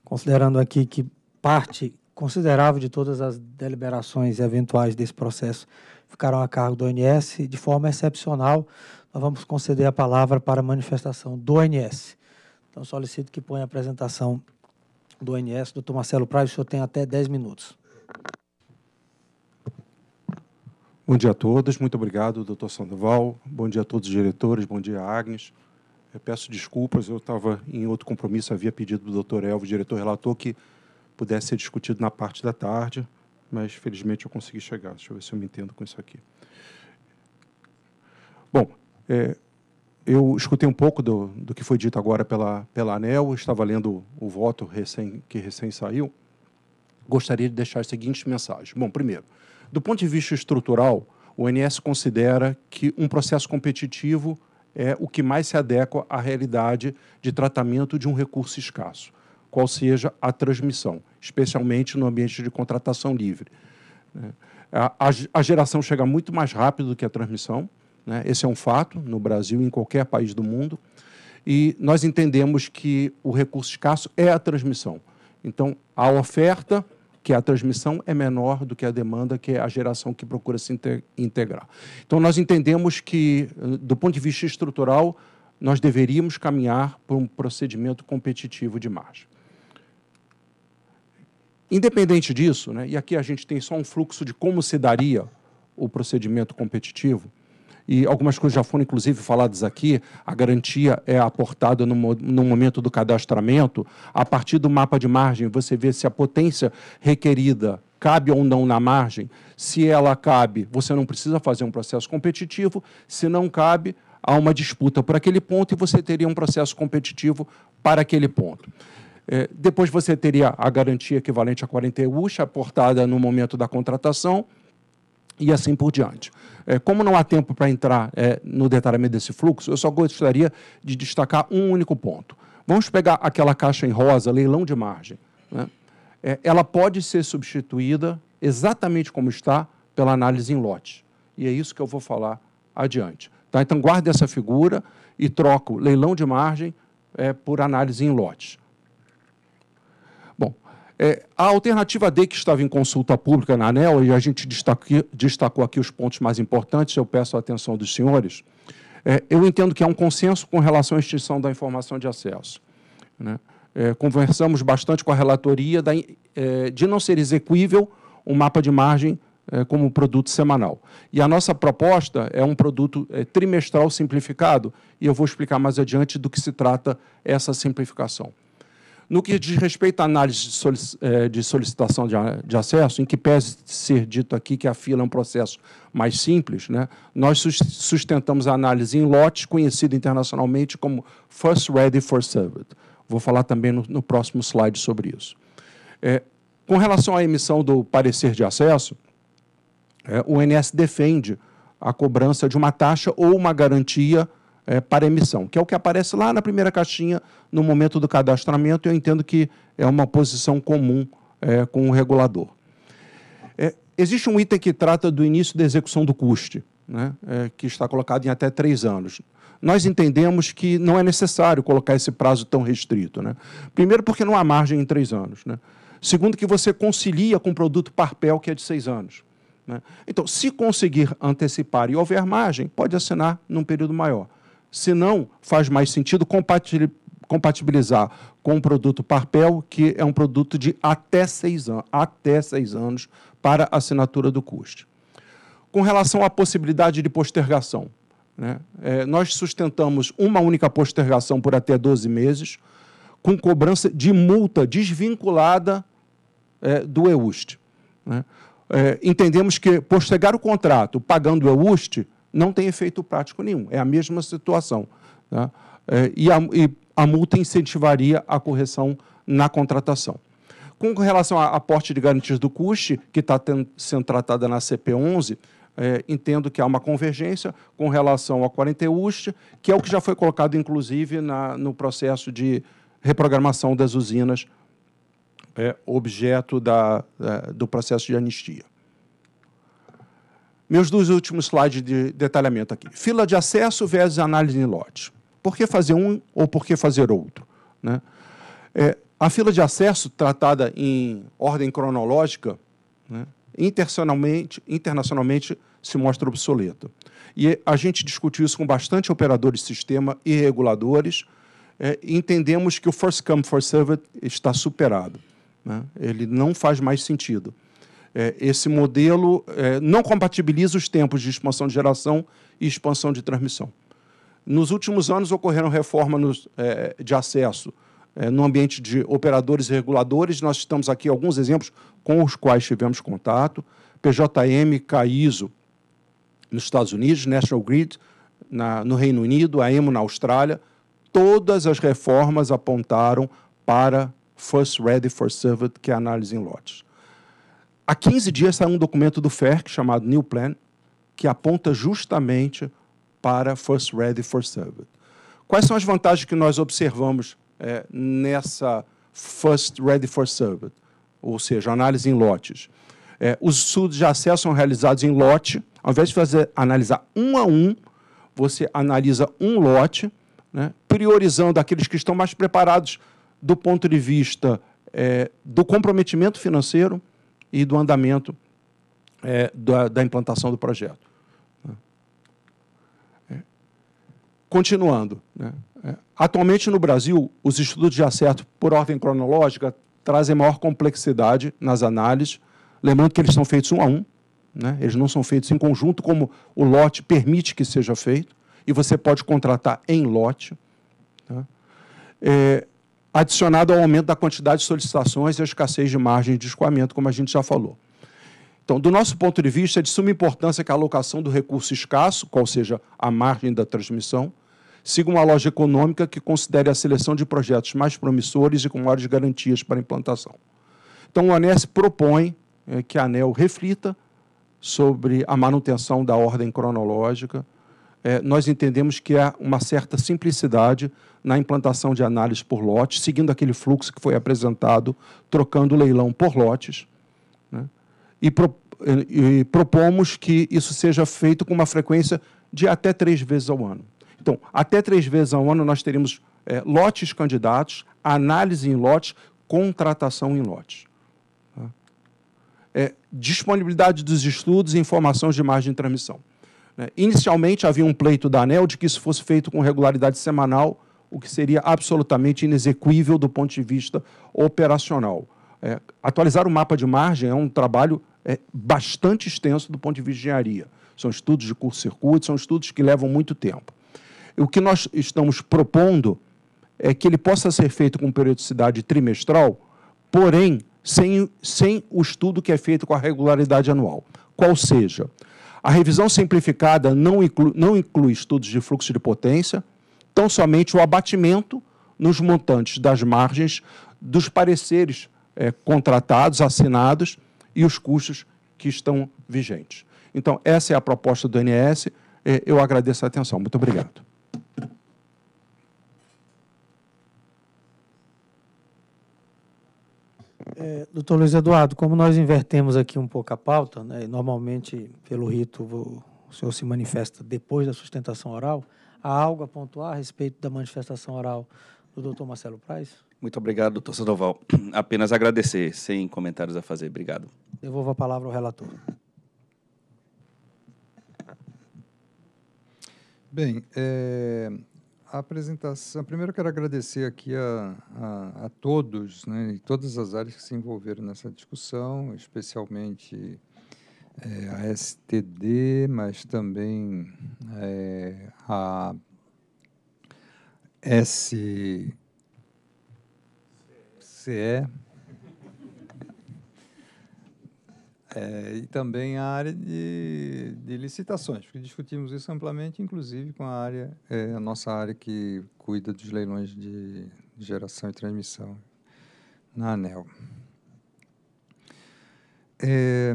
Speaker 1: considerando aqui que parte considerável de todas as deliberações eventuais desse processo Ficaram a cargo do ONS. De forma excepcional, nós vamos conceder a palavra para a manifestação do ONS. Então, solicito que ponha a apresentação do ONS. Doutor Marcelo Praia, o senhor tem até 10 minutos.
Speaker 10: Bom dia a todos. Muito obrigado, doutor Sandoval. Bom dia a todos os diretores. Bom dia, Agnes. Eu peço desculpas, eu estava em outro compromisso, havia pedido do doutor Elvio, diretor relator, que pudesse ser discutido na parte da tarde mas felizmente eu consegui chegar. Deixa eu ver se eu me entendo com isso aqui. Bom, é, eu escutei um pouco do, do que foi dito agora pela, pela ANEL, estava lendo o voto recém, que recém saiu. Gostaria de deixar as seguintes mensagens. Bom, primeiro, do ponto de vista estrutural, o ONS considera que um processo competitivo é o que mais se adequa à realidade de tratamento de um recurso escasso, qual seja a transmissão especialmente no ambiente de contratação livre. Né? A, geração chega muito mais rápido do que a transmissão, né? esse é um fato no Brasil e em qualquer país do mundo, e nós entendemos que o recurso escasso é a transmissão. Então, a oferta, que é a transmissão, é menor do que a demanda, que é a geração que procura se integrar. Então, nós entendemos que, do ponto de vista estrutural, nós deveríamos caminhar para um procedimento competitivo de margem. Independente disso, né, e aqui a gente tem só um fluxo de como se daria o procedimento competitivo, e algumas coisas já foram inclusive faladas aqui, a garantia é aportada no, no, momento do cadastramento, a partir do mapa de margem você vê se a potência requerida cabe ou não na margem, se ela cabe, você não precisa fazer um processo competitivo, se não cabe, há uma disputa por aquele ponto e você teria um processo competitivo para aquele ponto. É, depois você teria a garantia equivalente a 40 EUX, aportada no momento da contratação, e assim por diante. É, como não há tempo para entrar é, no detalhamento desse fluxo, eu só gostaria de destacar um único ponto. Vamos pegar aquela caixa em rosa, leilão de margem. Né? ela pode ser substituída exatamente como está pela análise em lote. E é isso que eu vou falar adiante. Tá? Então, guarde essa figura e troco leilão de margem é, por análise em lotes. É, a alternativa D, que estava em consulta pública na ANEL, e a gente destacou aqui os pontos mais importantes, eu peço a atenção dos senhores, é, eu entendo que há um consenso com relação à extinção da informação de acesso. Né? É, conversamos bastante com a relatoria da, é, de não ser execuível um mapa de margem é, como produto semanal. E a nossa proposta é um produto é, trimestral simplificado, e eu vou explicar mais adiante do que se trata essa simplificação. No que diz respeito à análise de é, solicitação de acesso, em que pese ser dito aqui que a fila é um processo mais simples, né, nós sustentamos a análise em lotes, conhecido internacionalmente como First Ready, First Served. Vou falar também no, no próximo slide sobre isso. É, com relação à emissão do parecer de acesso, é, o INS defende a cobrança de uma taxa ou uma garantia é, para emissão, que é o que aparece lá na primeira caixinha no momento do cadastramento. Eu entendo que é uma posição comum é, com o regulador. É, existe um item que trata do início da execução do custe, né, é, que está colocado em até três anos. Nós entendemos que não é necessário colocar esse prazo tão restrito. Né? Primeiro, porque não há margem em três anos. Né? Segundo, que você concilia com o produto Parpel, que é de seis anos. Né. Então, se conseguir antecipar e houver margem, pode assinar num período maior se não faz mais sentido compatibilizar com o produto Parpel, que é um produto de até seis, an até seis anos para assinatura do custo. Com relação à possibilidade de postergação, né? é, nós sustentamos uma única postergação por até 12 meses, com cobrança de multa desvinculada é, do EUST. Né? É, entendemos que postergar o contrato pagando o EUST não tem efeito prático nenhum. É a mesma situação. Né? É, e, a, e, a, multa incentivaria a correção na contratação. Com relação à aporte de garantias do CUST, que está sendo tratada na CP11, é, entendo que há uma convergência com relação à 40 UST, que é o que já foi colocado, inclusive, na, no processo de reprogramação das usinas, é, objeto da, é, do processo de anistia. Meus dois últimos slides de detalhamento aqui. Fila de acesso versus análise em lote. Por que fazer um ou por que fazer outro? Né? É, a fila de acesso, tratada em ordem cronológica, né, internacionalmente, internacionalmente se mostra obsoleta. E a gente discutiu isso com bastante operadores de sistema e reguladores. É, entendemos que o first come, first served está superado. Né? Ele não faz mais sentido é, esse modelo é, não compatibiliza os tempos de expansão de geração e expansão de transmissão. Nos últimos anos ocorreram reformas nos, é, de acesso é, no ambiente de operadores e reguladores. Nós estamos aqui alguns exemplos com os quais tivemos contato. PJM, CAISO nos Estados Unidos, National Grid na, no Reino Unido, a EMO na Austrália. Todas as reformas apontaram para First Ready for Served, que é a análise em lotes. Há 15 dias saiu um documento do FERC chamado New Plan, que aponta justamente para First Ready, First Served. Quais são as vantagens que nós observamos é, nessa First Ready, First Served? Ou seja, análise em lotes. É, os estudos de acesso são realizados em lote. Ao invés de fazer, analisar um a um, você analisa um lote, né, priorizando aqueles que estão mais preparados do ponto de vista é, do comprometimento financeiro, e do andamento é, da, da, implantação do projeto. Né? É. Continuando, né? É. atualmente no Brasil, os estudos de acerto por ordem cronológica trazem maior complexidade nas análises, lembrando que eles são feitos um a um, né? eles não são feitos em conjunto, como o lote permite que seja feito, e você pode contratar em lote. Tá? É, adicionado ao aumento da quantidade de solicitações e a escassez de margem de escoamento, como a gente já falou. Então, do nosso ponto de vista, é de suma importância que a alocação do recurso escasso, qual seja a margem da transmissão, siga uma loja econômica que considere a seleção de projetos mais promissores e com maiores garantias para implantação. Então, o ANES propõe eh, que a ANEL reflita sobre a manutenção da ordem cronológica, é, nós entendemos que há uma certa simplicidade na implantação de análise por lotes, seguindo aquele fluxo que foi apresentado, trocando o leilão por lotes. Né? E, pro, e, e propomos que isso seja feito com uma frequência de até três vezes ao ano. Então, até três vezes ao ano nós teremos é, lotes candidatos, análise em lotes, contratação em lotes. Tá? É, disponibilidade dos estudos e informações de margem de transmissão. Né? Inicialmente havia um pleito da ANEL de que isso fosse feito com regularidade semanal, o que seria absolutamente inexequível do ponto de vista operacional. É, atualizar o mapa de margem é um trabalho é, bastante extenso do ponto de vista de engenharia. São estudos de curto-circuito, são estudos que levam muito tempo. O que nós estamos propondo é que ele possa ser feito com periodicidade trimestral, porém sem, sem o estudo que é feito com a regularidade anual. Qual seja, a revisão simplificada não inclui, não inclui estudos de fluxo de potência, tão somente o abatimento nos montantes das margens dos pareceres é, contratados, assinados e os custos que estão vigentes. Então, essa é a proposta do NS. É, eu agradeço a atenção. Muito obrigado.
Speaker 1: É, doutor Luiz Eduardo, como nós invertemos aqui um pouco a pauta, né, normalmente pelo rito o senhor se manifesta depois da sustentação oral, há algo a pontuar a respeito da manifestação oral do doutor Marcelo Praz?
Speaker 8: Muito obrigado, doutor Sandoval. Apenas agradecer, sem comentários a fazer. Obrigado.
Speaker 1: Devolvo a palavra ao relator.
Speaker 5: Bem, é, a apresentação. Primeiro, quero agradecer aqui a, a, a todos, né, e todas as áreas que se envolveram nessa discussão, especialmente é, a STD, mas também é, a SCE. É, e também a área de, de, licitações, porque discutimos isso amplamente, inclusive com a área, é, a nossa área que cuida dos leilões de geração e transmissão na ANEL. É,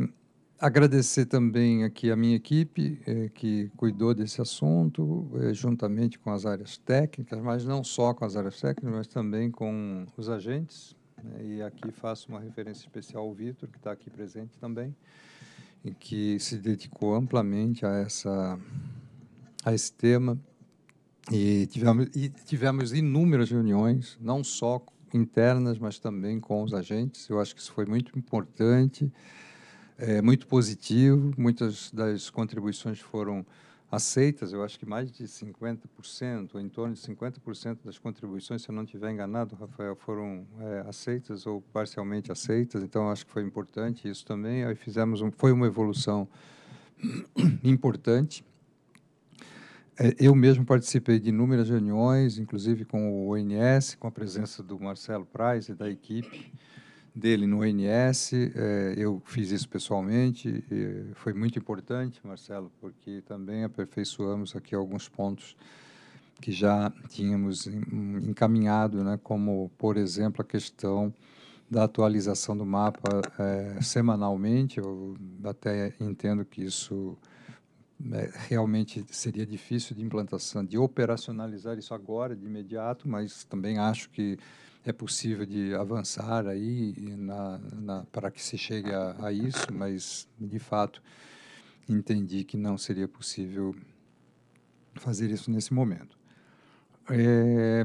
Speaker 5: agradecer também aqui a minha equipe é, que cuidou desse assunto, é, juntamente com as áreas técnicas, mas não só com as áreas técnicas, mas também com os agentes né? E aqui faço uma referência especial ao Vitor, que está aqui presente também, e que se dedicou amplamente a, essa, a esse tema. E tivemos, e tivemos inúmeras reuniões, não só internas, mas também com os agentes. Eu acho que isso foi muito importante, é, muito positivo. Muitas das contribuições foram aceitas, eu acho que mais de 50%, ou em torno de 50% das contribuições, se eu não estiver enganado, Rafael, foram é, aceitas ou parcialmente aceitas, então acho que foi importante isso também. Aí fizemos um, foi uma evolução importante. É, eu mesmo participei de inúmeras reuniões, inclusive com o ONS, com a presença do Marcelo Praz e da equipe dele no ONS, é, eh, eu fiz isso pessoalmente, foi muito importante, Marcelo, porque também aperfeiçoamos aqui alguns pontos que já tínhamos encaminhado, né, como, por exemplo, a questão da atualização do mapa é, semanalmente. Eu até entendo que isso né, realmente seria difícil de implantação, de operacionalizar isso agora, de imediato, mas também acho que é possível de avançar aí na, na, para que se chegue a, a, isso, mas de fato entendi que não seria possível fazer isso nesse momento. É,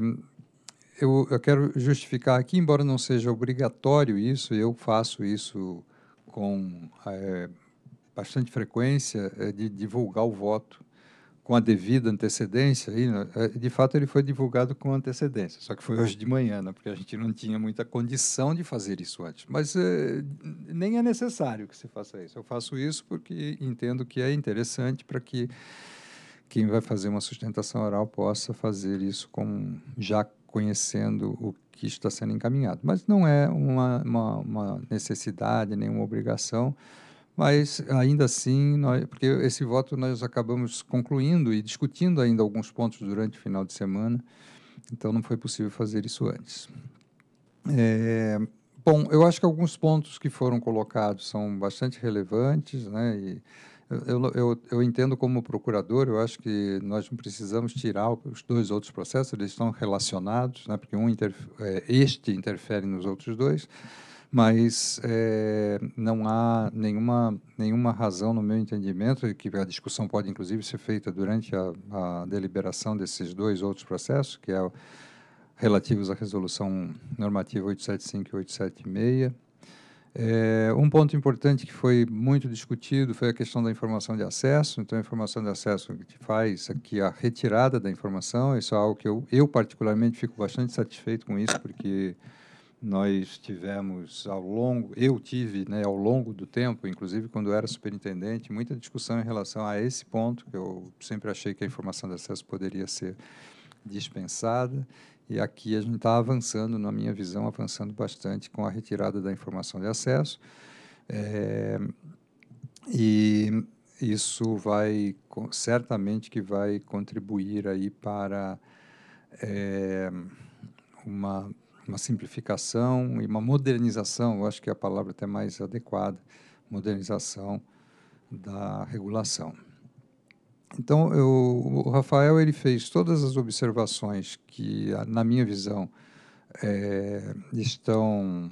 Speaker 5: eu, eu quero justificar aqui, embora não seja obrigatório isso, eu faço isso com é, bastante frequência, é de divulgar o voto com a devida antecedência, aí, né, é, de fato ele foi divulgado com antecedência, só que foi hoje de manhã, né, porque a gente não tinha muita condição de fazer isso antes. Mas é, nem é necessário que se faça isso. Eu faço isso porque entendo que é interessante para que quem vai fazer uma sustentação oral possa fazer isso com já conhecendo o que está sendo encaminhado. Mas não é uma, uma, uma necessidade, nenhuma obrigação mas ainda assim, nós, porque esse voto nós acabamos concluindo e discutindo ainda alguns pontos durante o final de semana, então não foi possível fazer isso antes. É, bom, eu acho que alguns pontos que foram colocados são bastante relevantes, né? E, eu, eu, eu, entendo como procurador, eu acho que nós não precisamos tirar os dois outros processos, eles estão relacionados, né, porque um é, este interfere nos outros dois mas é, não há nenhuma, nenhuma razão, no meu entendimento, e que a discussão pode inclusive ser feita durante a, a deliberação desses dois outros processos, que é relativos à resolução normativa 875 e 876. É, eh, um ponto importante que foi muito discutido foi a questão da informação de acesso. Então, a informação de acesso que faz aqui a retirada da informação, isso é algo que eu, eu particularmente fico bastante satisfeito com isso, porque nós tivemos ao longo, eu tive né, ao longo do tempo, inclusive quando eu era superintendente, muita discussão em relação a esse ponto, que eu sempre achei que a informação de acesso poderia ser dispensada, e aqui a gente está avançando, na minha visão, avançando bastante com a retirada da informação de acesso. É, e isso vai, certamente que vai contribuir aí para... É, uma uma simplificação e uma modernização, eu acho que é a palavra até mais adequada, modernização da regulação. Então, eu, o Rafael ele fez todas as observações que, na minha visão, é, estão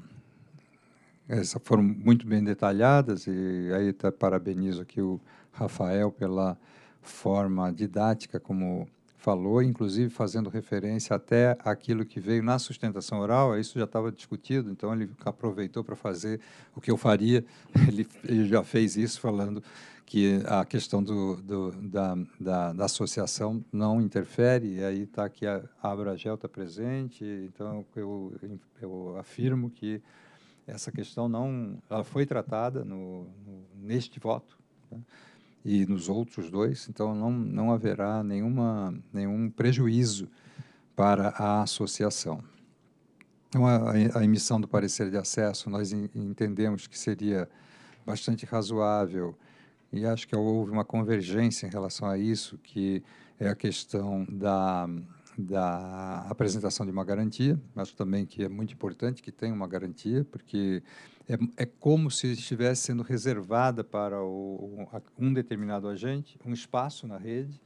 Speaker 5: essa foram muito bem detalhadas e aí tá, parabenizo aqui o Rafael pela forma didática como falou, inclusive fazendo referência até aquilo que veio na sustentação oral, isso já estava discutido, então ele aproveitou para fazer o que eu faria, ele, ele já fez isso falando que a questão do, do, da, da, da, associação não interfere, e aí está que a, a Abragel está presente, então eu, eu afirmo que essa questão não ela foi tratada no, no neste voto, né? e nos outros dois, então não, não haverá nenhuma, nenhum prejuízo para a associação. Então, a, a emissão do parecer de acesso, nós entendemos que seria bastante razoável e acho que houve uma convergência em relação a isso, que é a questão da, da apresentação de uma garantia. mas também que é muito importante que tenha uma garantia, porque é, é como se estivesse sendo reservada para o, um determinado agente um espaço na rede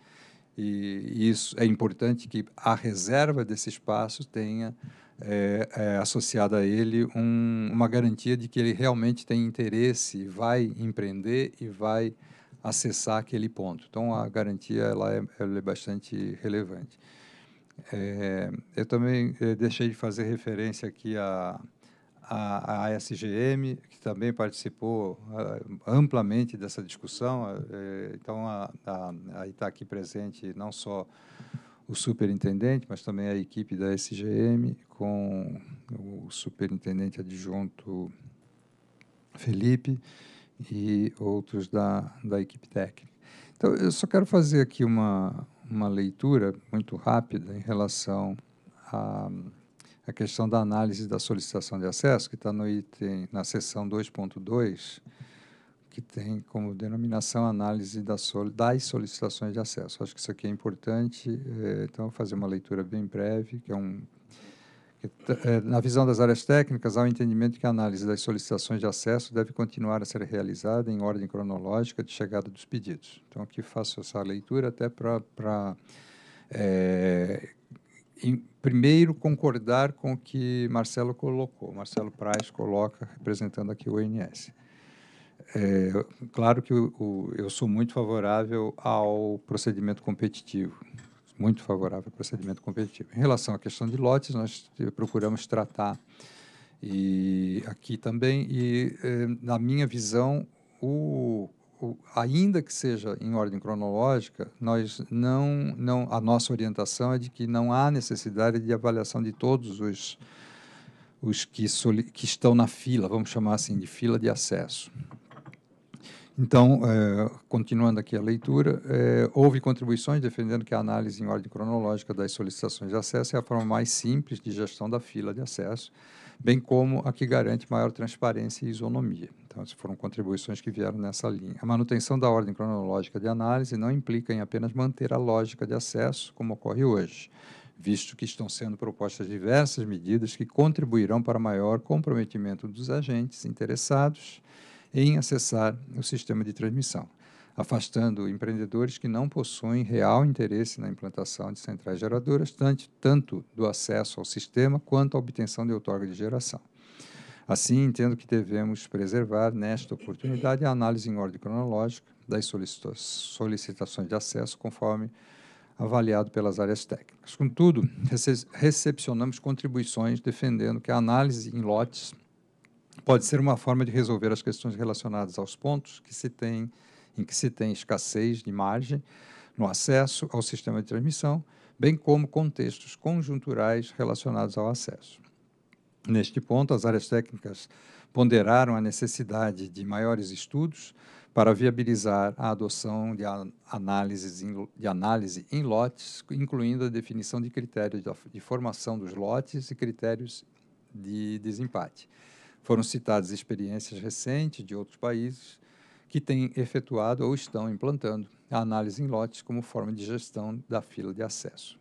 Speaker 5: e isso é importante que a reserva desse espaço tenha é, é, associada a ele um, uma garantia de que ele realmente tem interesse, vai empreender e vai acessar aquele ponto. Então a garantia ela é, ela é bastante relevante. É, eu também eh, deixei de fazer referência aqui a a, a que também participou uh, amplamente dessa discussão. Uh, então, a, está aqui presente não só o superintendente, mas também a equipe da SGM, com o superintendente adjunto Felipe e outros da, da equipe técnica. Então, eu só quero fazer aqui uma, uma leitura muito rápida em relação a a questão da análise da solicitação de acesso, que está no item, na seção 2.2, que tem como denominação análise da das solicitações de acesso. Acho que isso aqui é importante, é, então vou fazer uma leitura bem breve, que é um eh, na visão das áreas técnicas, há o um entendimento que a análise das solicitações de acesso deve continuar a ser realizada em ordem cronológica de chegada dos pedidos. Então, aqui faço essa leitura até para é, em primeiro concordar com o que Marcelo colocou, Marcelo Praes coloca, representando aqui o ONS. É, claro que o, o, eu sou muito favorável ao procedimento competitivo, muito favorável ao procedimento competitivo. Em relação à questão de lotes, nós procuramos tratar e aqui também e é, na minha visão o ainda que seja em ordem cronológica, nós não, não, a nossa orientação é de que não há necessidade de avaliação de todos os, os que, soli, que estão na fila, vamos chamar assim de fila de acesso. Então, é, continuando aqui a leitura, é, houve contribuições defendendo que a análise em ordem cronológica das solicitações de acesso é a forma mais simples de gestão da fila de acesso bem como a que garante maior transparência e isonomia. Então, foram contribuições que vieram nessa linha. A manutenção da ordem cronológica de análise não implica em apenas manter a lógica de acesso, como ocorre hoje, visto que estão sendo propostas diversas medidas que contribuirão para maior comprometimento dos agentes interessados em acessar o sistema de transmissão afastando empreendedores que não possuem real interesse na implantação de centrais geradoras, tanto, tanto do acesso ao sistema quanto à obtenção de outorga de geração. Assim, entendo que devemos preservar, nesta oportunidade, a análise em ordem cronológica das solicitações de acesso, conforme avaliado pelas áreas técnicas. Contudo, recepcionamos contribuições defendendo que a análise em lotes pode ser uma forma de resolver as questões relacionadas aos pontos que se têm em que se tem escassez de margem no acesso ao sistema de transmissão, bem como contextos conjunturais relacionados ao acesso. Neste ponto, as áreas técnicas ponderaram a necessidade de maiores estudos para viabilizar a adoção de, análises em, de análise em lotes, incluindo a definição de critérios de formação dos lotes e critérios de desempate. Foram citadas experiências recentes de outros países que têm efetuado ou estão implantando a análise em lotes como forma de gestão da fila de acesso.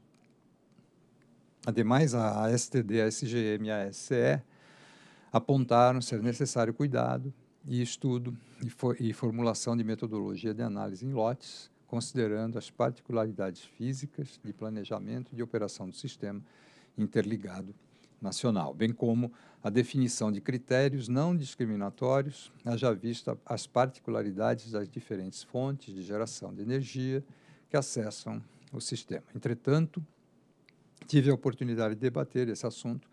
Speaker 5: Ademais, a STD, a SGM e a SCE apontaram ser necessário cuidado e estudo e, e formulação de metodologia de análise em lotes, considerando as particularidades físicas de planejamento e de operação do sistema interligado nacional, bem como a definição de critérios não discriminatórios, haja vista as particularidades das diferentes fontes de geração de energia que acessam o sistema. Entretanto, tive a oportunidade de debater esse assunto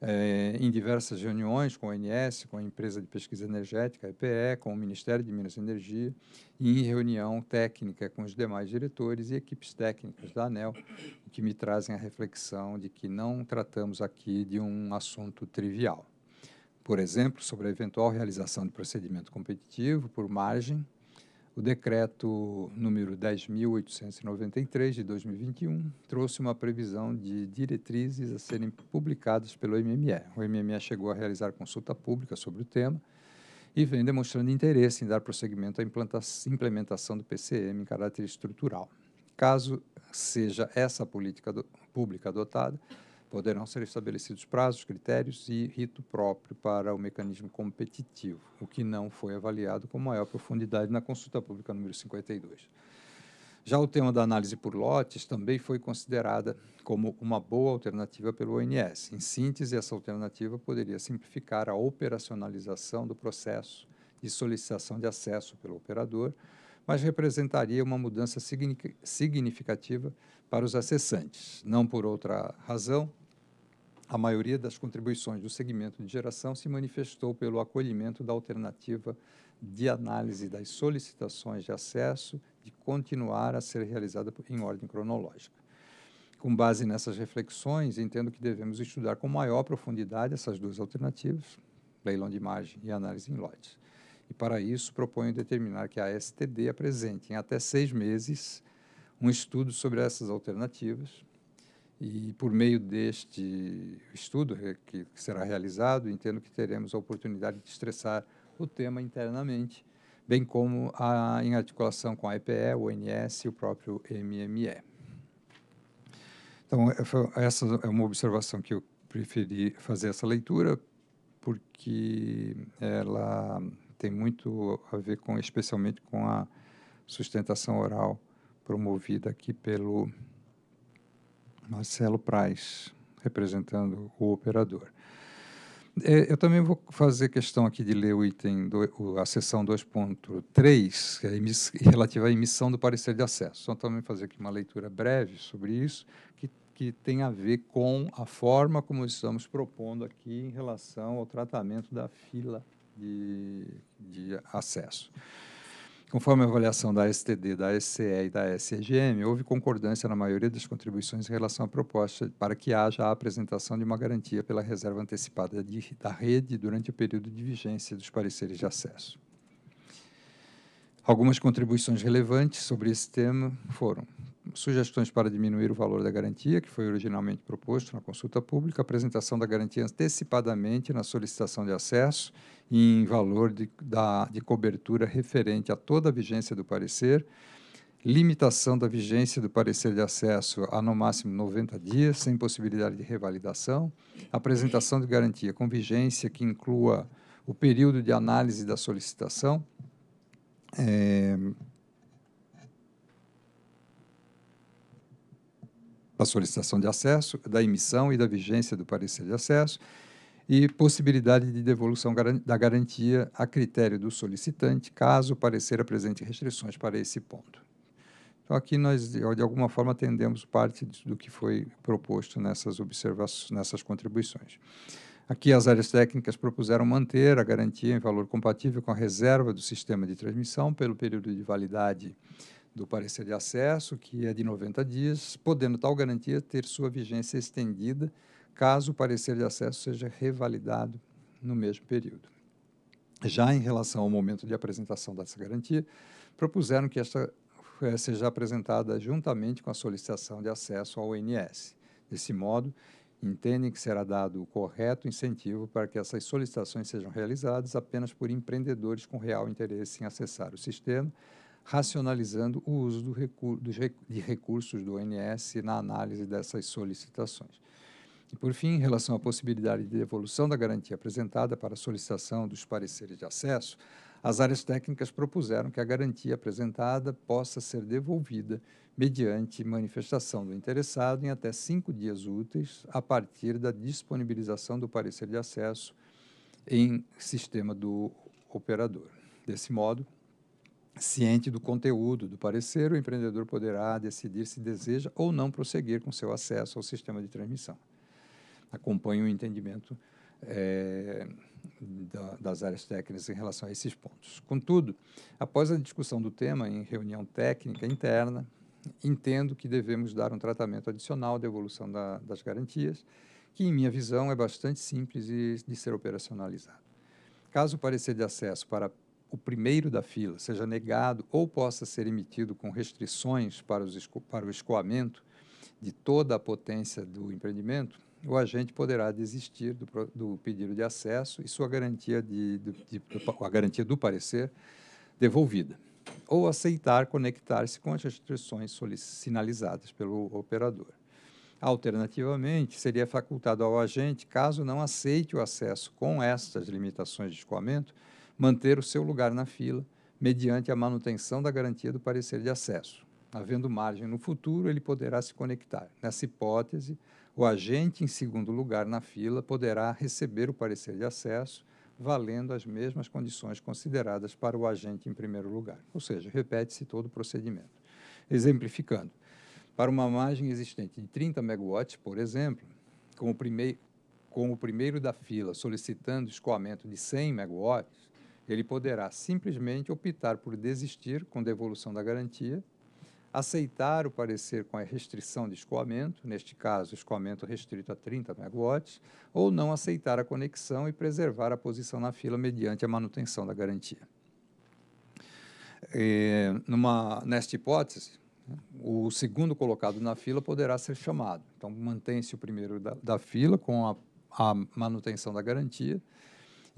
Speaker 5: eh, em diversas reuniões com a ONS, com a empresa de pesquisa energética, a EPE, com o Ministério de Minas e Energia, e em reunião técnica com os demais diretores e equipes técnicas da ANEL, que me trazem a reflexão de que não tratamos aqui de um assunto trivial. Por exemplo, sobre a eventual realização de procedimento competitivo por margem, o decreto número 10.893 de 2021 trouxe uma previsão de diretrizes a serem publicadas pelo MME. O MME chegou a realizar consulta pública sobre o tema e vem demonstrando interesse em dar prosseguimento à implementação do PCM em caráter estrutural. Caso seja essa política do, pública adotada, Poderão ser estabelecidos prazos, critérios e rito próprio para o mecanismo competitivo, o que não foi avaliado com maior profundidade na consulta pública número 52. Já o tema da análise por lotes também foi considerada como uma boa alternativa pelo ONS. Em síntese, essa alternativa poderia simplificar a operacionalização do processo de solicitação de acesso pelo operador, mas representaria uma mudança significativa para os acessantes. Não por outra razão, a maioria das contribuições do segmento de geração se manifestou pelo acolhimento da alternativa de análise das solicitações de acesso de continuar a ser realizada em ordem cronológica. Com base nessas reflexões, entendo que devemos estudar com maior profundidade essas duas alternativas, leilão de margem e análise em lotes e, para isso, proponho determinar que a STD apresente em até seis meses um estudo sobre essas alternativas e, por meio deste estudo que será realizado, entendo que teremos a oportunidade de estressar o tema internamente, bem como a, em articulação com a EPE, o ONS e o próprio MME. Então, é, essa é uma observação que eu preferi fazer essa leitura, porque ela tem muito a ver com, especialmente com a sustentação oral promovida aqui pelo Marcelo Praz, representando o operador. É, eu também vou fazer questão aqui de ler o item, do, a seção 2.3, é relativa à emissão do parecer de acesso. Só então, também fazer aqui uma leitura breve sobre isso, que, que tem a ver com a forma como estamos propondo aqui em relação ao tratamento da fila de, de acesso. Conforme a avaliação da STD, da SCE e da SCGM, houve concordância na maioria das contribuições em relação à proposta para que haja a apresentação de uma garantia pela reserva antecipada de, da rede durante o período de vigência dos pareceres de acesso. Algumas contribuições relevantes sobre esse tema foram: sugestões para diminuir o valor da garantia, que foi originalmente proposto na consulta pública, apresentação da garantia antecipadamente na solicitação de acesso em valor de, da, de cobertura referente a toda a vigência do parecer, limitação da vigência do parecer de acesso a no máximo 90 dias, sem possibilidade de revalidação, apresentação de garantia com vigência que inclua o período de análise da solicitação, é, da solicitação de acesso, da emissão e da vigência do parecer de acesso e possibilidade de devolução da garantia a critério do solicitante, caso o parecer apresente restrições para esse ponto. Então, aqui nós, de alguma forma, atendemos parte do que foi proposto nessas observações, nessas contribuições. Aqui, as áreas técnicas propuseram manter a garantia em valor compatível com a reserva do sistema de transmissão pelo período de validade do parecer de acesso, que é de 90 dias, podendo tal garantia ter sua vigência estendida caso o parecer de acesso seja revalidado no mesmo período. Já em relação ao momento de apresentação dessa garantia, propuseram que esta eh, seja apresentada juntamente com a solicitação de acesso ao ONS. Desse modo, entendem que será dado o correto incentivo para que essas solicitações sejam realizadas apenas por empreendedores com real interesse em acessar o sistema, racionalizando o uso do recur de recursos do ONS na análise dessas solicitações. E, por fim, em relação à possibilidade de devolução da garantia apresentada para a solicitação dos pareceres de acesso, as áreas técnicas propuseram que a garantia apresentada possa ser devolvida mediante manifestação do interessado em até cinco dias úteis a partir da disponibilização do parecer de acesso em sistema do operador. Desse modo, Ciente do conteúdo do parecer, o empreendedor poderá decidir se deseja ou não prosseguir com seu acesso ao sistema de transmissão. Acompanhe o entendimento é, da, das áreas técnicas em relação a esses pontos. Contudo, após a discussão do tema em reunião técnica interna, entendo que devemos dar um tratamento adicional de evolução da, das garantias, que, em minha visão, é bastante simples de, de ser operacionalizado. Caso o parecer de acesso para o primeiro da fila seja negado ou possa ser emitido com restrições para, os, para o escoamento de toda a potência do empreendimento, o agente poderá desistir do, do pedido de acesso e sua garantia de, de, de, a garantia do parecer devolvida, ou aceitar conectar-se com as restrições sinalizadas pelo operador. Alternativamente, seria facultado ao agente, caso não aceite o acesso com estas limitações de escoamento, manter o seu lugar na fila, mediante a manutenção da garantia do parecer de acesso. Havendo margem no futuro, ele poderá se conectar. Nessa hipótese, o agente em segundo lugar na fila poderá receber o parecer de acesso, valendo as mesmas condições consideradas para o agente em primeiro lugar. Ou seja, repete-se todo o procedimento. Exemplificando, para uma margem existente de 30 megawatts, por exemplo, com o, primeir, com o primeiro da fila solicitando escoamento de 100 megawatts, ele poderá simplesmente optar por desistir com devolução da garantia, aceitar o parecer com a restrição de escoamento, neste caso, escoamento restrito a 30 MW, ou não aceitar a conexão e preservar a posição na fila mediante a manutenção da garantia. E, eh, numa, nesta hipótese, o segundo colocado na fila poderá ser chamado. Então, mantém-se o primeiro da, da fila com a, a manutenção da garantia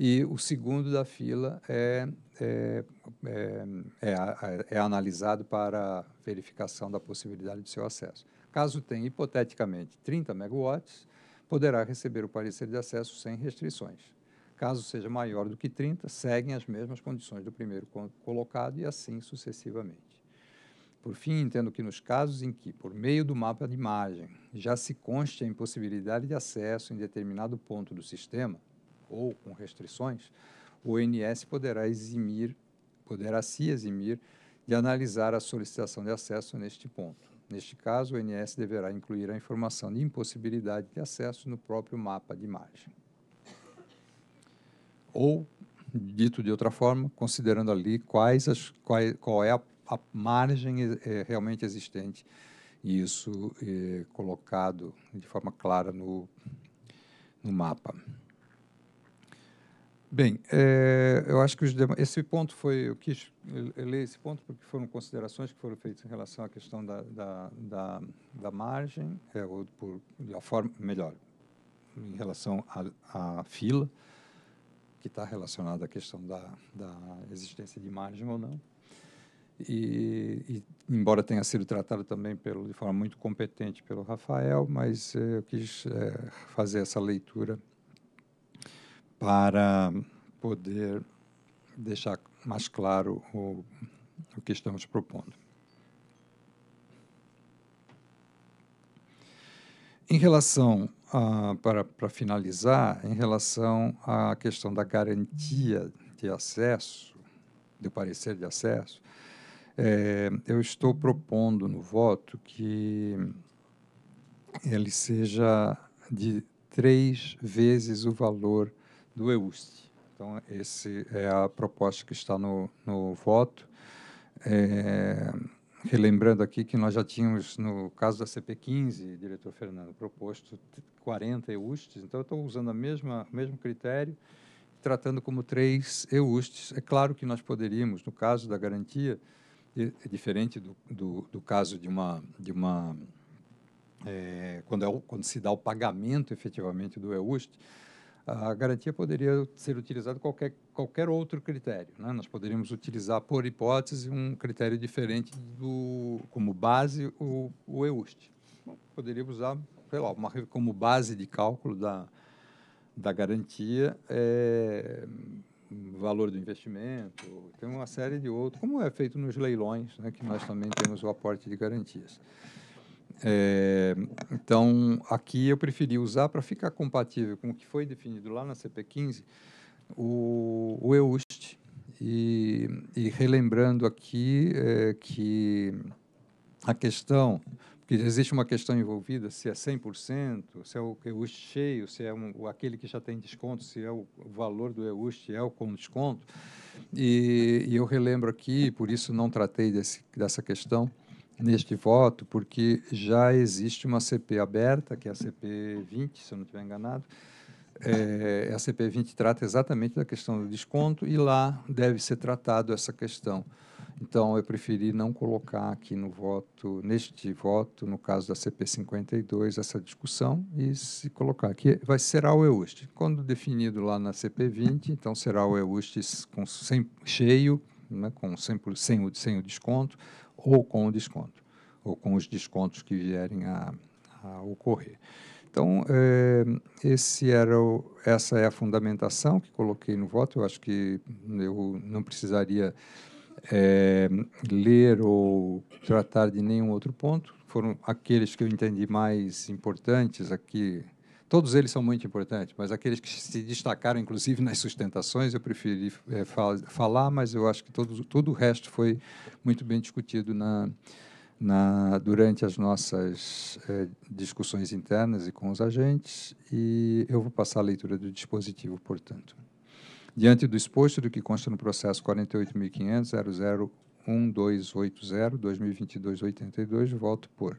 Speaker 5: e o segundo da fila é, é, é, é, analisado para verificação da possibilidade de seu acesso. Caso tenha, hipoteticamente, 30 megawatts, poderá receber o parecer de acesso sem restrições. Caso seja maior do que 30, seguem as mesmas condições do primeiro colocado e assim sucessivamente. Por fim, entendo que nos casos em que, por meio do mapa de imagem, já se conste a impossibilidade de acesso em determinado ponto do sistema, ou com restrições, o ONS poderá eximir, poderá se eximir de analisar a solicitação de acesso neste ponto. Neste caso, o ONS deverá incluir a informação de impossibilidade de acesso no próprio mapa de imagem. Ou, dito de outra forma, considerando ali quais as, qual, qual é a, a margem é, realmente existente, e isso é colocado de forma clara no, no mapa. Bem, é, eu acho que os, esse ponto foi, eu quis ler esse ponto porque foram considerações que foram feitas em relação à questão da, da, da, da margem, é, ou por, forma, melhor, em relação à fila, que está relacionada à questão da, da existência de margem ou não. E, e, embora tenha sido tratado também pelo, de forma muito competente pelo Rafael, mas é, eu quis é, fazer essa leitura para poder deixar mais claro o, o que estamos propondo. Em relação, a, para, para finalizar, em relação à questão da garantia de acesso, do parecer de acesso, é, eu estou propondo no voto que ele seja de três vezes o valor do EUST. Então, essa é a proposta que está no, no voto. É, relembrando aqui que nós já tínhamos, no caso da CP15, diretor Fernando, proposto 40 EUSTs, então eu estou usando o mesmo critério, tratando como três EUSTs. É claro que nós poderíamos, no caso da garantia, é diferente do, do, do, caso de uma. De uma é, quando, é, quando se dá o pagamento efetivamente do EUST, a garantia poderia ser utilizada qualquer qualquer outro critério. Né? Nós poderíamos utilizar, por hipótese, um critério diferente do como base o, o EUST. Poderíamos usar, sei lá, uma, como base de cálculo da, da garantia é, valor do investimento, tem uma série de outros, como é feito nos leilões, né, que nós também temos o aporte de garantias. É, então, aqui eu preferi usar para ficar compatível com o que foi definido lá na CP15, o, o EUST. E, e relembrando aqui é, que a questão, porque existe uma questão envolvida, se é 100%, se é o EUST cheio, se é um, aquele que já tem desconto, se é o, o valor do EUST, é o com desconto. E, e eu relembro aqui, por isso não tratei desse, dessa questão, neste voto, porque já existe uma CP aberta, que é a CP 20, se eu não estiver enganado. É, a CP 20 trata exatamente da questão do desconto e lá deve ser tratado essa questão. Então, eu preferi não colocar aqui no voto, neste voto, no caso da CP 52, essa discussão e se colocar aqui, vai será o EUST. Quando definido lá na CP 20, então será o EUST com sem, cheio, né, com sem, sem, sem o desconto, ou com o desconto, ou com os descontos que vierem a, a ocorrer. Então, é, esse era o, essa é a fundamentação que coloquei no voto. Eu acho que eu não precisaria é, ler ou tratar de nenhum outro ponto. Foram aqueles que eu entendi mais importantes aqui Todos eles são muito importantes, mas aqueles que se destacaram, inclusive nas sustentações, eu preferi é, eh, fal falar, mas eu acho que todo, todo o resto foi muito bem discutido na, na, durante as nossas é, discussões internas e com os agentes, e eu vou passar a leitura do dispositivo, portanto. Diante do exposto do que consta no processo 48.500.001280-2022-82, voto por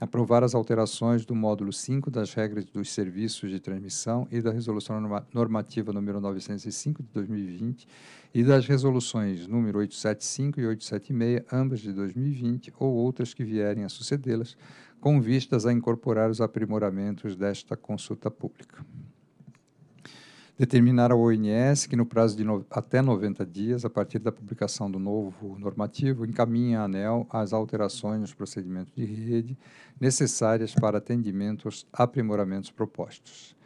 Speaker 5: aprovar as alterações do módulo 5 das regras dos serviços de transmissão e da resolução normativa número 905 de 2020 e das resoluções número 875 e 876, ambas de 2020 ou outras que vierem a sucedê-las, com vistas a incorporar os aprimoramentos desta consulta pública. Determinar a ONS que, no prazo de no, até 90 dias, a partir da publicação do novo normativo, encaminha a ANEL as alterações nos procedimentos de rede necessárias para atendimento aos aprimoramentos propostos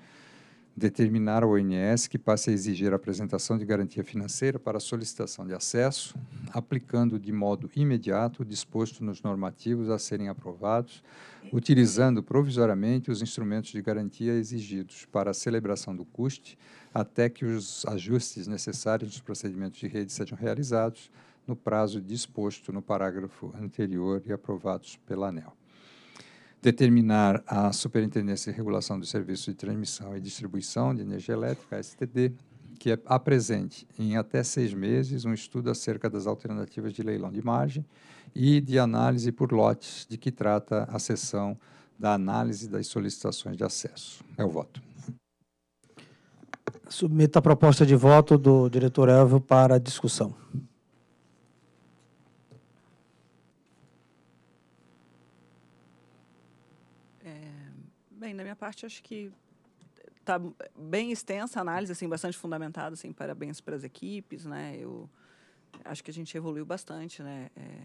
Speaker 5: determinar ao ONS que passe a exigir a apresentação de garantia financeira para solicitação de acesso, aplicando de modo imediato o disposto nos normativos a serem aprovados, utilizando provisoriamente os instrumentos de garantia exigidos para a celebração do custe, até que os ajustes necessários nos procedimentos de rede sejam realizados no prazo disposto no parágrafo anterior e aprovados pela ANEL determinar a Superintendência de Regulação do Serviço de Transmissão e Distribuição de Energia Elétrica, STD, que é apresente em até seis meses um estudo acerca das alternativas de leilão de margem e de análise por lotes de que trata a sessão da análise das solicitações de acesso. É o voto.
Speaker 1: Submeta a proposta de voto do diretor Elvio para discussão.
Speaker 2: da minha parte, acho que tá bem extensa a análise, assim, bastante fundamentada, assim, parabéns para as equipes, né? Eu acho que a gente evoluiu bastante, né? É,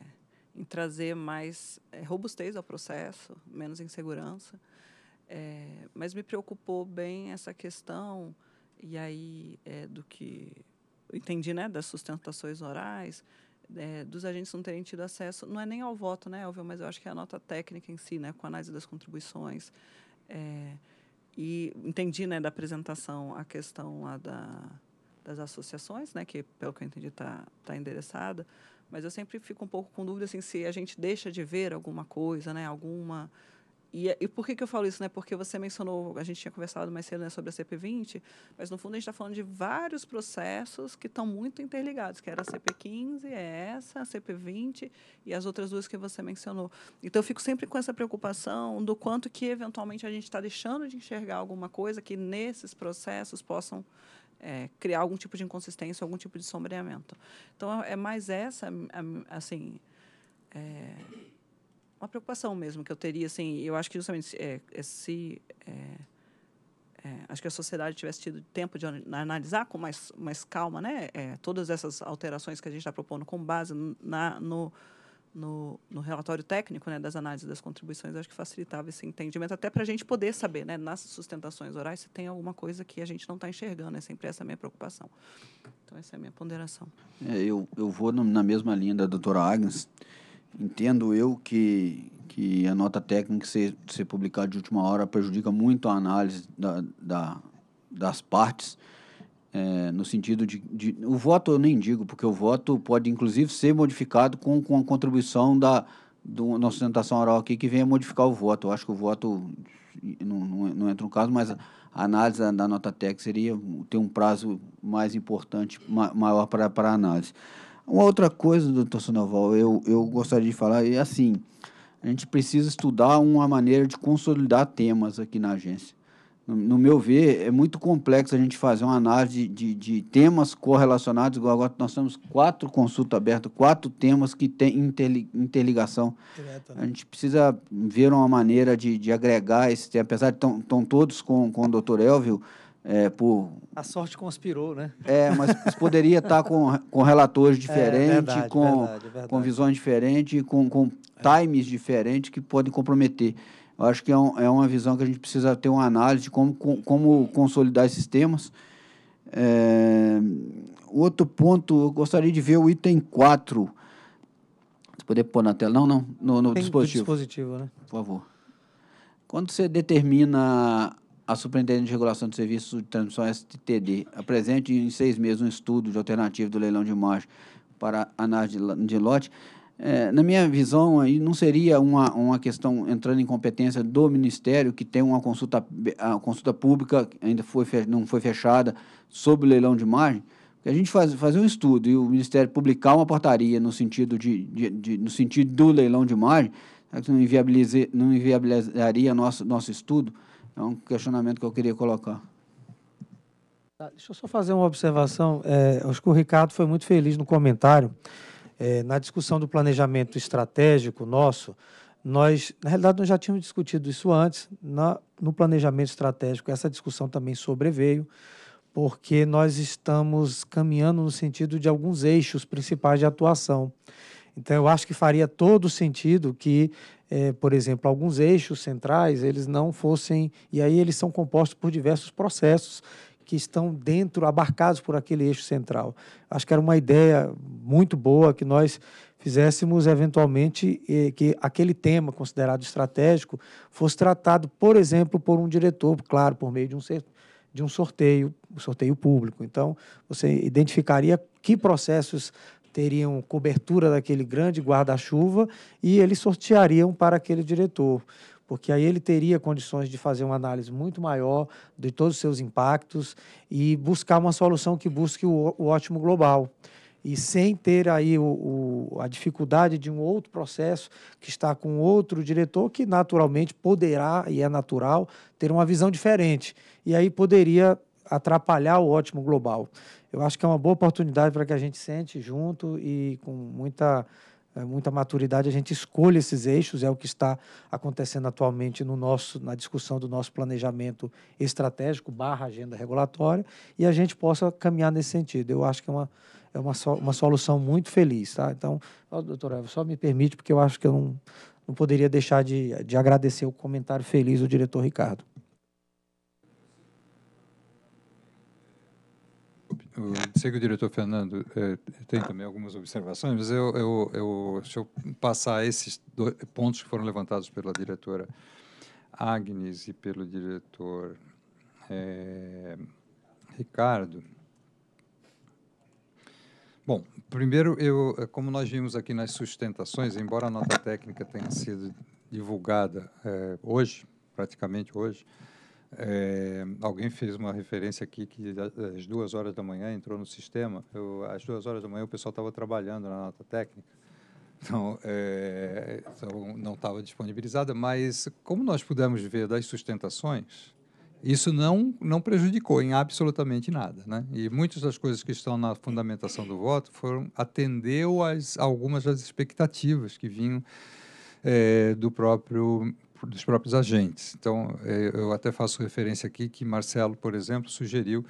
Speaker 2: em trazer mais é, robustez ao processo, menos insegurança. É, mas me preocupou bem essa questão, e aí é, do que entendi, né, das sustentações orais, é, dos agentes não terem tido acesso, não é nem ao voto, né, Elvio, mas eu acho que é a nota técnica em si, né, com a análise das contribuições, é, e entendi né, da apresentação a questão lá da, das associações, né, que, pelo que eu entendi, está tá endereçada, mas eu sempre fico um pouco com dúvida assim, se a gente deixa de ver alguma coisa, né, alguma e, é, e, por que, que eu falo isso? Né? Porque você mencionou, a gente tinha conversado mais cedo né, sobre a CP20, mas no fundo a gente está falando de vários processos que estão muito interligados, que era a CP15, é essa, a CP20 e as outras duas que você mencionou. Então eu fico sempre com essa preocupação do quanto que eventualmente a gente está deixando de enxergar alguma coisa que nesses processos possam é, criar algum tipo de inconsistência, algum tipo de sombreamento. Então é, é mais essa, assim. É uma preocupação mesmo que eu teria, assim, eu acho que justamente é, é, se é, é, acho que a sociedade tivesse tido tempo de analisar com mais, mais calma né, é, todas essas alterações que a gente está propondo com base na, no, no, no, relatório técnico né, das análises das contribuições, acho que facilitava esse entendimento, até para a gente poder saber né, nas sustentações orais se tem alguma coisa que a gente não está enxergando. É sempre essa a minha preocupação. Então, essa é a minha ponderação. É,
Speaker 4: eu, eu vou na mesma linha da doutora Agnes entendo eu que, que a nota técnica ser, ser publicada de última hora prejudica muito a análise da, da das partes, é, no sentido de, de, O voto eu nem digo, porque o voto pode inclusive ser modificado com, com a contribuição da, nossa da sustentação oral aqui, que venha modificar o voto. Eu acho que o voto não, não, não entra no caso, mas a análise da, nota técnica seria ter um prazo mais importante, ma, maior para a análise. Uma outra coisa, doutor Sandoval, eu, eu gostaria de falar é assim: a gente precisa estudar uma maneira de consolidar temas aqui na agência. No, no meu ver, é muito complexo a gente fazer uma análise de, de, de temas correlacionados. Agora nós temos quatro consultas abertas, quatro temas que têm interli, interligação. Direto, né? A gente precisa ver uma maneira de, de agregar esse tema. Apesar de estão todos com, com o doutor Elvio, é, por...
Speaker 1: A sorte conspirou, né? É, mas poderia estar com, com relatores é, diferentes, é, verdade, com, verdade, verdade. com
Speaker 4: visões diferentes, com, com times diferentes que podem comprometer. Eu acho que é, um, é uma visão que a gente precisa ter uma análise de como, com, como consolidar esses temas. É... Outro ponto, eu gostaria de ver o item 4. Você poder pôr na tela? Não, não, no, no dispositivo.
Speaker 1: dispositivo, né?
Speaker 4: Por favor. Quando você determina a Superintendência de Regulação de Serviços de Transmissão STTD apresente em seis meses um estudo de alternativa do leilão de margem para análise de lote, é, na minha visão, aí não seria uma, uma questão entrando em competência do Ministério, que tem uma consulta, a consulta pública, ainda foi, não foi fechada, sobre o leilão de margem, que a gente faz, fazer um estudo e o Ministério publicar uma portaria no sentido, de, de, de no sentido do leilão de margem, né, não, inviabilize, não inviabilizaria nosso, nosso estudo? é um questionamento que eu queria colocar.
Speaker 1: Tá, deixa eu só fazer uma observação. É, acho que o Ricardo foi muito feliz no comentário. É, na discussão do planejamento estratégico nosso, nós, na realidade, nós já tínhamos discutido isso antes, na, no planejamento estratégico, essa discussão também sobreveio, porque nós estamos caminhando no sentido de alguns eixos principais de atuação. Então, eu acho que faria todo sentido que é, por exemplo, alguns eixos centrais, eles não fossem. E aí eles são compostos por diversos processos que estão dentro, abarcados por aquele eixo central. Acho que era uma ideia muito boa que nós fizéssemos eventualmente que aquele tema considerado estratégico fosse tratado, por exemplo, por um diretor, claro, por meio de um, de um sorteio, um sorteio público. Então, você identificaria que processos teriam cobertura daquele grande guarda-chuva e eles sorteariam para aquele diretor, porque aí ele teria condições de fazer uma análise muito maior de todos os seus impactos e buscar uma solução que busque o, o ótimo global. E sem ter aí o, o, a dificuldade de um outro processo que está com outro diretor, que naturalmente poderá, e é natural, ter uma visão diferente. E aí poderia atrapalhar o ótimo global eu acho que é uma boa oportunidade para que a gente sente junto e com muita, eh, muita maturidade a gente escolha esses eixos, é o que está acontecendo atualmente no nosso, na discussão do nosso planejamento estratégico barra agenda regulatória, e a gente possa caminhar nesse sentido. Eu acho que é uma, é uma, so, uma solução muito feliz. Tá? Então, doutora, só me permite, porque eu acho que eu não, não poderia deixar de, de agradecer o comentário feliz do diretor Ricardo.
Speaker 5: sei que o diretor Fernando é, tem também algumas observações, mas eu, eu, eu, se eu passar esses dois pontos que foram levantados pela diretora Agnes e pelo diretor é, Ricardo. Bom, primeiro, eu, eh, como nós vimos aqui nas sustentações, embora a nota técnica tenha sido divulgada é, hoje, praticamente hoje, é, alguém fez uma referência aqui que às duas horas da manhã entrou no sistema. Eu, às duas horas da manhã o pessoal estava trabalhando na nota técnica, então, é, então não estava disponibilizada. Mas como nós pudemos ver das sustentações, isso não não prejudicou em absolutamente nada, né? E muitas das coisas que estão na fundamentação do voto foram atendeu às algumas das expectativas que vinham é, do próprio dos próprios agentes. Então, é, eu até faço referência aqui que Marcelo, por exemplo, sugeriu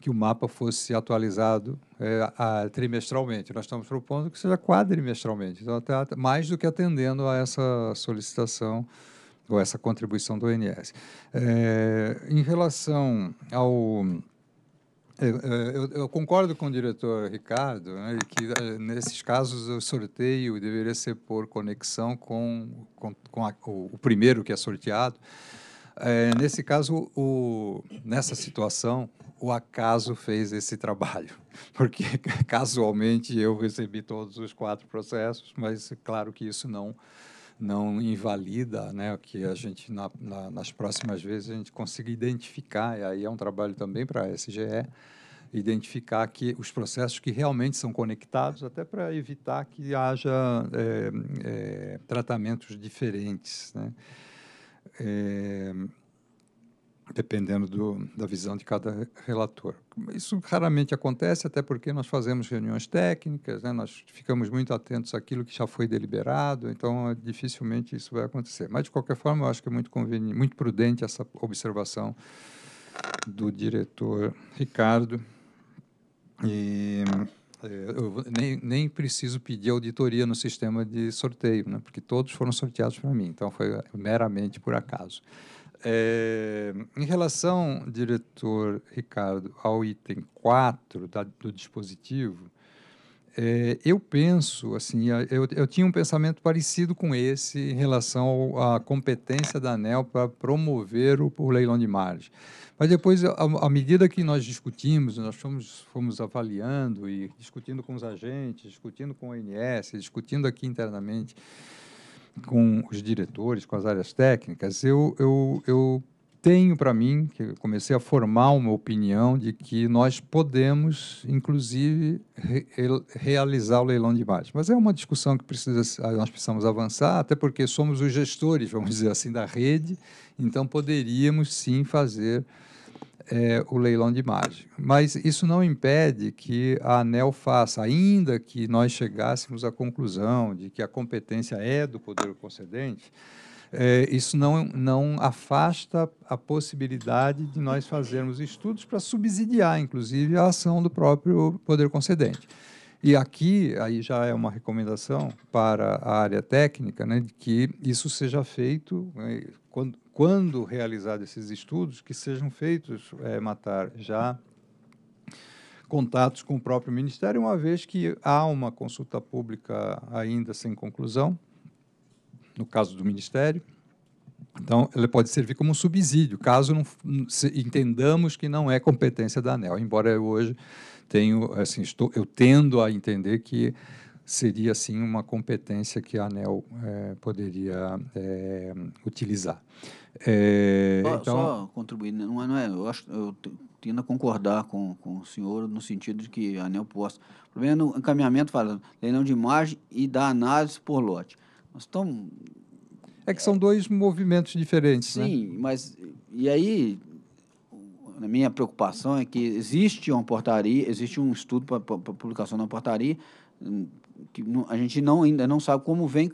Speaker 5: que o mapa fosse atualizado é, a, trimestralmente. Nós estamos propondo que seja quadrimestralmente, então até, até mais do que atendendo a essa solicitação ou essa contribuição do ONS. É, em relação ao é, é, eu, eu, concordo com o diretor Ricardo né, que é, nesses casos o sorteio deveria ser por conexão com, com, com a, o, o, primeiro que é sorteado. É, nesse caso, o, nessa situação, o acaso fez esse trabalho, porque casualmente eu recebi todos os quatro processos, mas claro que isso não não invalida, né? Que a gente na, na, nas próximas vezes a gente consiga identificar. E aí é um trabalho também para a SGE identificar que os processos que realmente são conectados, até para evitar que haja é, é, tratamentos diferentes, né? É, dependendo do, da visão de cada relator. Isso raramente acontece, até porque nós fazemos reuniões técnicas, né? nós ficamos muito atentos àquilo que já foi deliberado, então dificilmente isso vai acontecer. Mas, de qualquer forma, eu acho que é muito, conveniente, muito prudente essa observação do diretor Ricardo. E é, eu nem, nem preciso pedir auditoria no sistema de sorteio, né? porque todos foram sorteados para mim, então foi meramente por acaso. É, em relação, diretor Ricardo, ao item 4 da, do dispositivo, é, eu penso, assim, eu, eu, tinha um pensamento parecido com esse em relação à competência da ANEL para promover o, o, leilão de margem. Mas depois, à medida que nós discutimos, nós fomos, fomos avaliando e discutindo com os agentes, discutindo com o ONS, discutindo aqui internamente, com os diretores, com as áreas técnicas, eu, eu, eu tenho para mim, que eu comecei a formar uma opinião de que nós podemos, inclusive, re realizar o leilão de baixo. Mas é uma discussão que precisa, ah, nós precisamos avançar, até porque somos os gestores, vamos dizer assim, da rede, então poderíamos sim fazer é, o leilão de imagem. Mas isso não impede que a ANEL faça, ainda que nós chegássemos à conclusão de que a competência é do poder concedente, é, isso não, não afasta a possibilidade de nós fazermos estudos para subsidiar, inclusive, a ação do próprio poder concedente. E aqui, aí já é uma recomendação para a área técnica, né, de que isso seja feito né, quando, quando realizados esses estudos, que sejam feitos, é, Matar, já contatos com o próprio Ministério, uma vez que há uma consulta pública ainda sem conclusão, no caso do Ministério. Então, ela pode servir como subsídio, caso não, entendamos que não é competência da ANEL, embora eu hoje tenho, assim, estou, eu tendo a entender que seria, assim, uma competência que a ANEL é, poderia é, utilizar. É, só, então... só
Speaker 4: contribuindo, não é, não é, eu, acho, eu tendo a concordar com, com o senhor no sentido de que anel posta. O problema é no encaminhamento, falando, leilão de imagem e da análise por lote. Nós estamos. É que são é, dois
Speaker 5: movimentos diferentes, né? sim,
Speaker 4: né? mas. E aí, a minha preocupação é que existe uma portaria, existe um estudo para publicação da portaria, hum, que a gente não, ainda não sabe como vem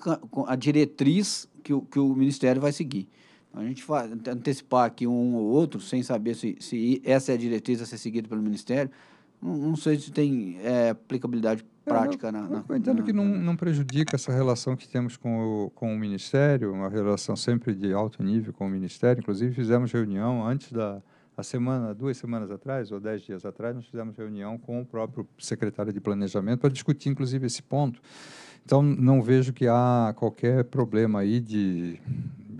Speaker 4: a diretriz que o, que o Ministério vai seguir. A gente antecipar aqui um ou outro, sem saber se, se essa é a diretriz a ser seguida pelo Ministério, não, não sei se tem é, aplicabilidade é, prática eu, na, na, Eu
Speaker 5: entendo na, que não, não prejudica essa relação que temos com o, com o Ministério, uma relação sempre de alto nível com o Ministério. Inclusive, fizemos reunião antes da. A semana, duas semanas atrás, ou dez dias atrás, nós fizemos reunião com o próprio secretário de Planejamento para discutir, inclusive, esse ponto. Então, não vejo que há qualquer problema aí de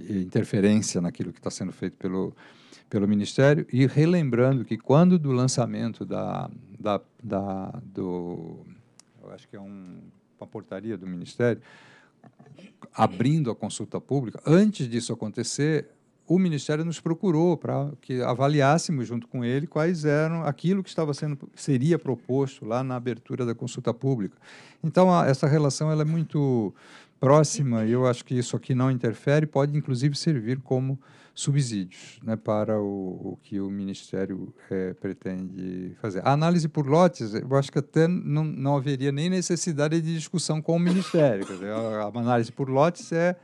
Speaker 5: interferência naquilo que está sendo feito pelo, pelo Ministério. E relembrando que quando do lançamento da, da, da do, eu acho que é um, uma portaria do Ministério, abrindo a consulta pública, antes disso acontecer, o Ministério nos procurou para que avaliássemos junto com ele quais eram aquilo que estava sendo seria proposto lá na abertura da consulta pública. Então a, essa relação ela é muito próxima, eu acho que isso aqui não interfere, pode inclusive servir como subsídios né, para o, o, que o Ministério é, pretende fazer. A análise por lotes, eu acho que até não, não haveria nem necessidade de discussão com o Ministério. Dizer, a, a, análise por lotes é,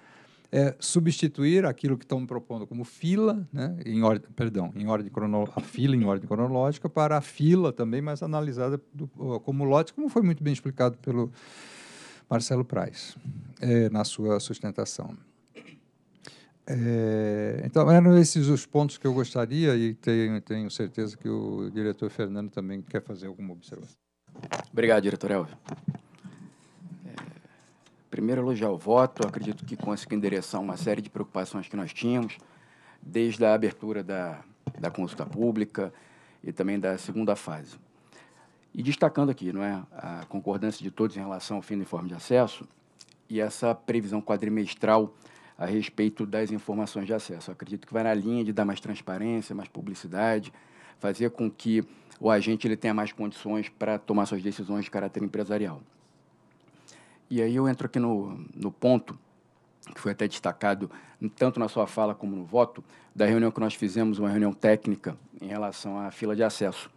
Speaker 5: é substituir aquilo que estão propondo como fila, né, em ordem, perdão, em ordem a fila em ordem cronológica para a fila também, mas analisada do, como lote, como foi muito bem explicado pelo Marcelo Praes, é, na sua sustentação. É, então, eram esses os pontos que eu gostaria e tenho, tenho, certeza que o
Speaker 11: diretor Fernando também quer fazer alguma observação. Obrigado, diretor Elvio. É, primeiro, elogiar o voto. acredito que consiga endereçar uma série de preocupações que nós tínhamos, desde a abertura da, da consulta pública e também da segunda fase. E destacando aqui, não é, a concordância de todos em relação ao fim do informe de acesso e essa previsão quadrimestral a respeito das informações de acesso. Eu acredito que vai na linha de dar mais transparência, mais publicidade, fazer com que o agente ele tenha mais condições para tomar suas decisões de caráter empresarial. E aí eu entro aqui no, no ponto que foi até destacado tanto na sua fala como no voto, da reunião que nós fizemos, uma reunião técnica em relação à fila de acesso.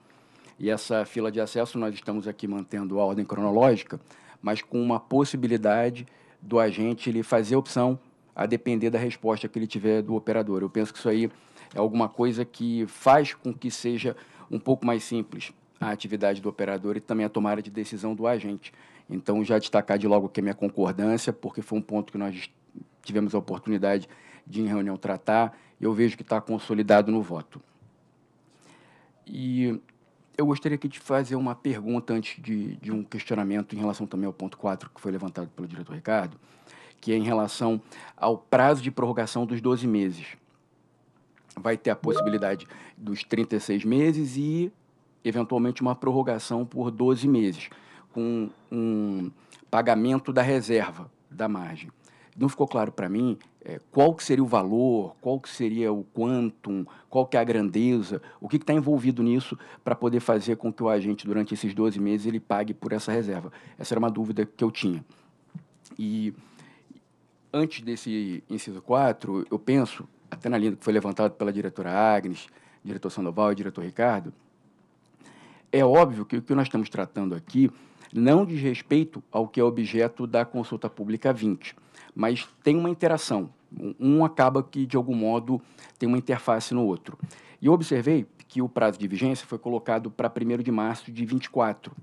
Speaker 11: E essa fila de acesso nós estamos aqui mantendo a ordem cronológica, mas com uma possibilidade do agente ele fazer opção a depender da resposta que ele tiver do operador. Eu penso que isso aí é alguma coisa que faz com que seja um pouco mais simples a atividade do operador e também a tomada de decisão do agente. Então, já destacar de logo que a é minha concordância, porque foi um ponto que nós tivemos a oportunidade de, em reunião, tratar, eu vejo que está consolidado no voto. E eu gostaria aqui de fazer uma pergunta antes de, de um questionamento em relação também ao ponto 4 que foi levantado pelo diretor Ricardo, que é em relação ao prazo de prorrogação dos 12 meses. Vai ter a possibilidade dos 36 meses e, eventualmente, uma prorrogação por 12 meses, com um pagamento da reserva da margem não ficou claro para mim é, qual que seria o valor, qual que seria o quantum, qual que é a grandeza, o que está envolvido nisso para poder fazer com que o agente, durante esses 12 meses, ele pague por essa reserva. Essa era uma dúvida que eu tinha. E antes desse inciso 4, eu penso, até na linha que foi levantado pela diretora Agnes, diretor Sandoval e diretor Ricardo, é óbvio que o que nós estamos tratando aqui não diz respeito ao que é objeto da consulta pública 20 mas tem uma interação. Um acaba que, de algum modo, tem uma interface no outro. E eu observei que o prazo de vigência foi colocado para 1 de março de 24,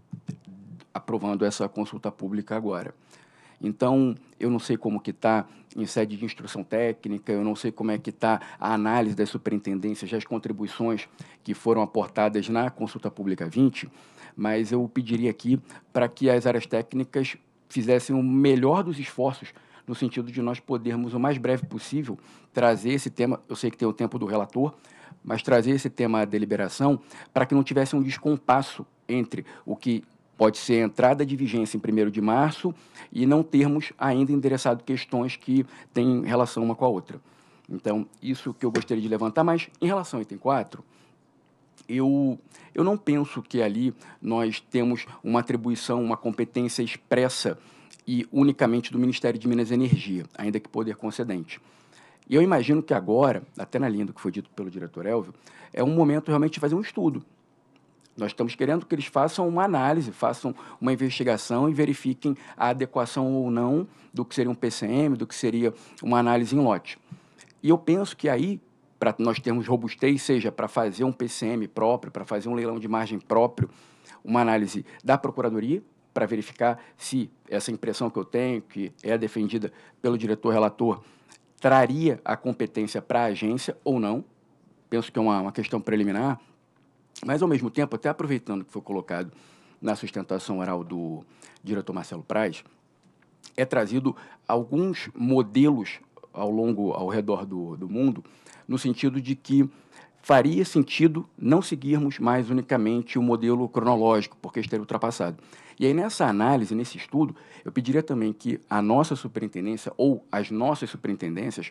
Speaker 11: aprovando essa consulta pública agora. Então, eu não sei como que está em sede de instrução técnica, eu não sei como é que está a análise das superintendências, das contribuições que foram aportadas na consulta pública 20, mas eu pediria aqui para que as áreas técnicas fizessem o melhor dos esforços no sentido de nós podermos, o mais breve possível, trazer esse tema. Eu sei que tem o tempo do relator, mas trazer esse tema à deliberação para que não tivesse um descompasso entre o que pode ser entrada de vigência em 1 de março e não termos ainda endereçado questões que têm relação uma com a outra. Então, isso que eu gostaria de levantar, mas em relação ao item 4, eu, eu não penso que ali nós temos uma atribuição, uma competência expressa e unicamente do Ministério de Minas e Energia, ainda que poder concedente. E eu imagino que agora, até na linha do que foi dito pelo diretor Elvio, é um momento realmente de fazer um estudo. Nós estamos querendo que eles façam uma análise, façam uma investigação e verifiquem a adequação ou não do que seria um PCM, do que seria uma análise em lote. E eu penso que aí, para nós termos robustez, seja para fazer um PCM próprio, para fazer um leilão de margem próprio, uma análise da Procuradoria, para verificar se essa impressão que eu tenho, que é defendida pelo diretor relator, traria a competência para a agência ou não. Penso que é uma, uma questão preliminar, mas, ao mesmo tempo, até aproveitando que foi colocado na sustentação oral do diretor Marcelo Praz, é trazido alguns modelos ao longo, ao redor do, do mundo, no sentido de que faria sentido não seguirmos mais unicamente o modelo cronológico, porque este é ultrapassado. E aí, nessa análise, nesse estudo, eu pediria também que a nossa superintendência ou as nossas superintendências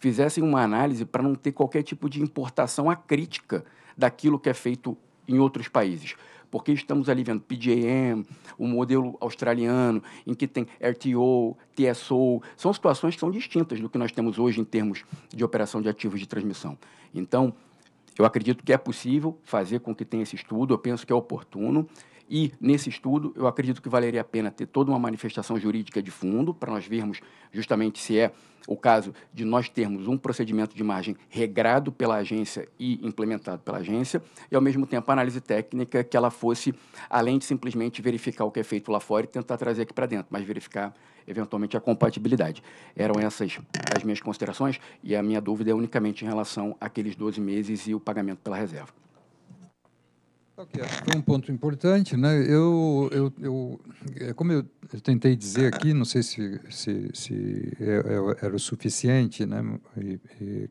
Speaker 11: fizessem uma análise para não ter qualquer tipo de importação à crítica daquilo que é feito em outros países. Porque estamos ali vendo PJM, o modelo australiano, em que tem RTO, TSO, são situações que são distintas do que nós temos hoje em termos de operação de ativos de transmissão. Então, eu acredito que é possível fazer com que tenha esse estudo, eu penso que é oportuno. E nesse estudo, eu acredito que valeria a pena ter toda uma manifestação jurídica de fundo, para nós vermos justamente se é o caso de nós termos um procedimento de margem regrado pela agência e implementado pela agência, e ao mesmo tempo a análise técnica que ela fosse, além de simplesmente verificar o que é feito lá fora e tentar trazer aqui para dentro, mas verificar eventualmente a compatibilidade. Eram essas as minhas considerações, e a minha dúvida é unicamente em relação àqueles 12 meses e o pagamento pela reserva.
Speaker 5: Okay. Foi um ponto importante, né? Eu, eu, eu, é, como eu tentei dizer aqui, não sei se, se, se é, é, era o suficiente, né?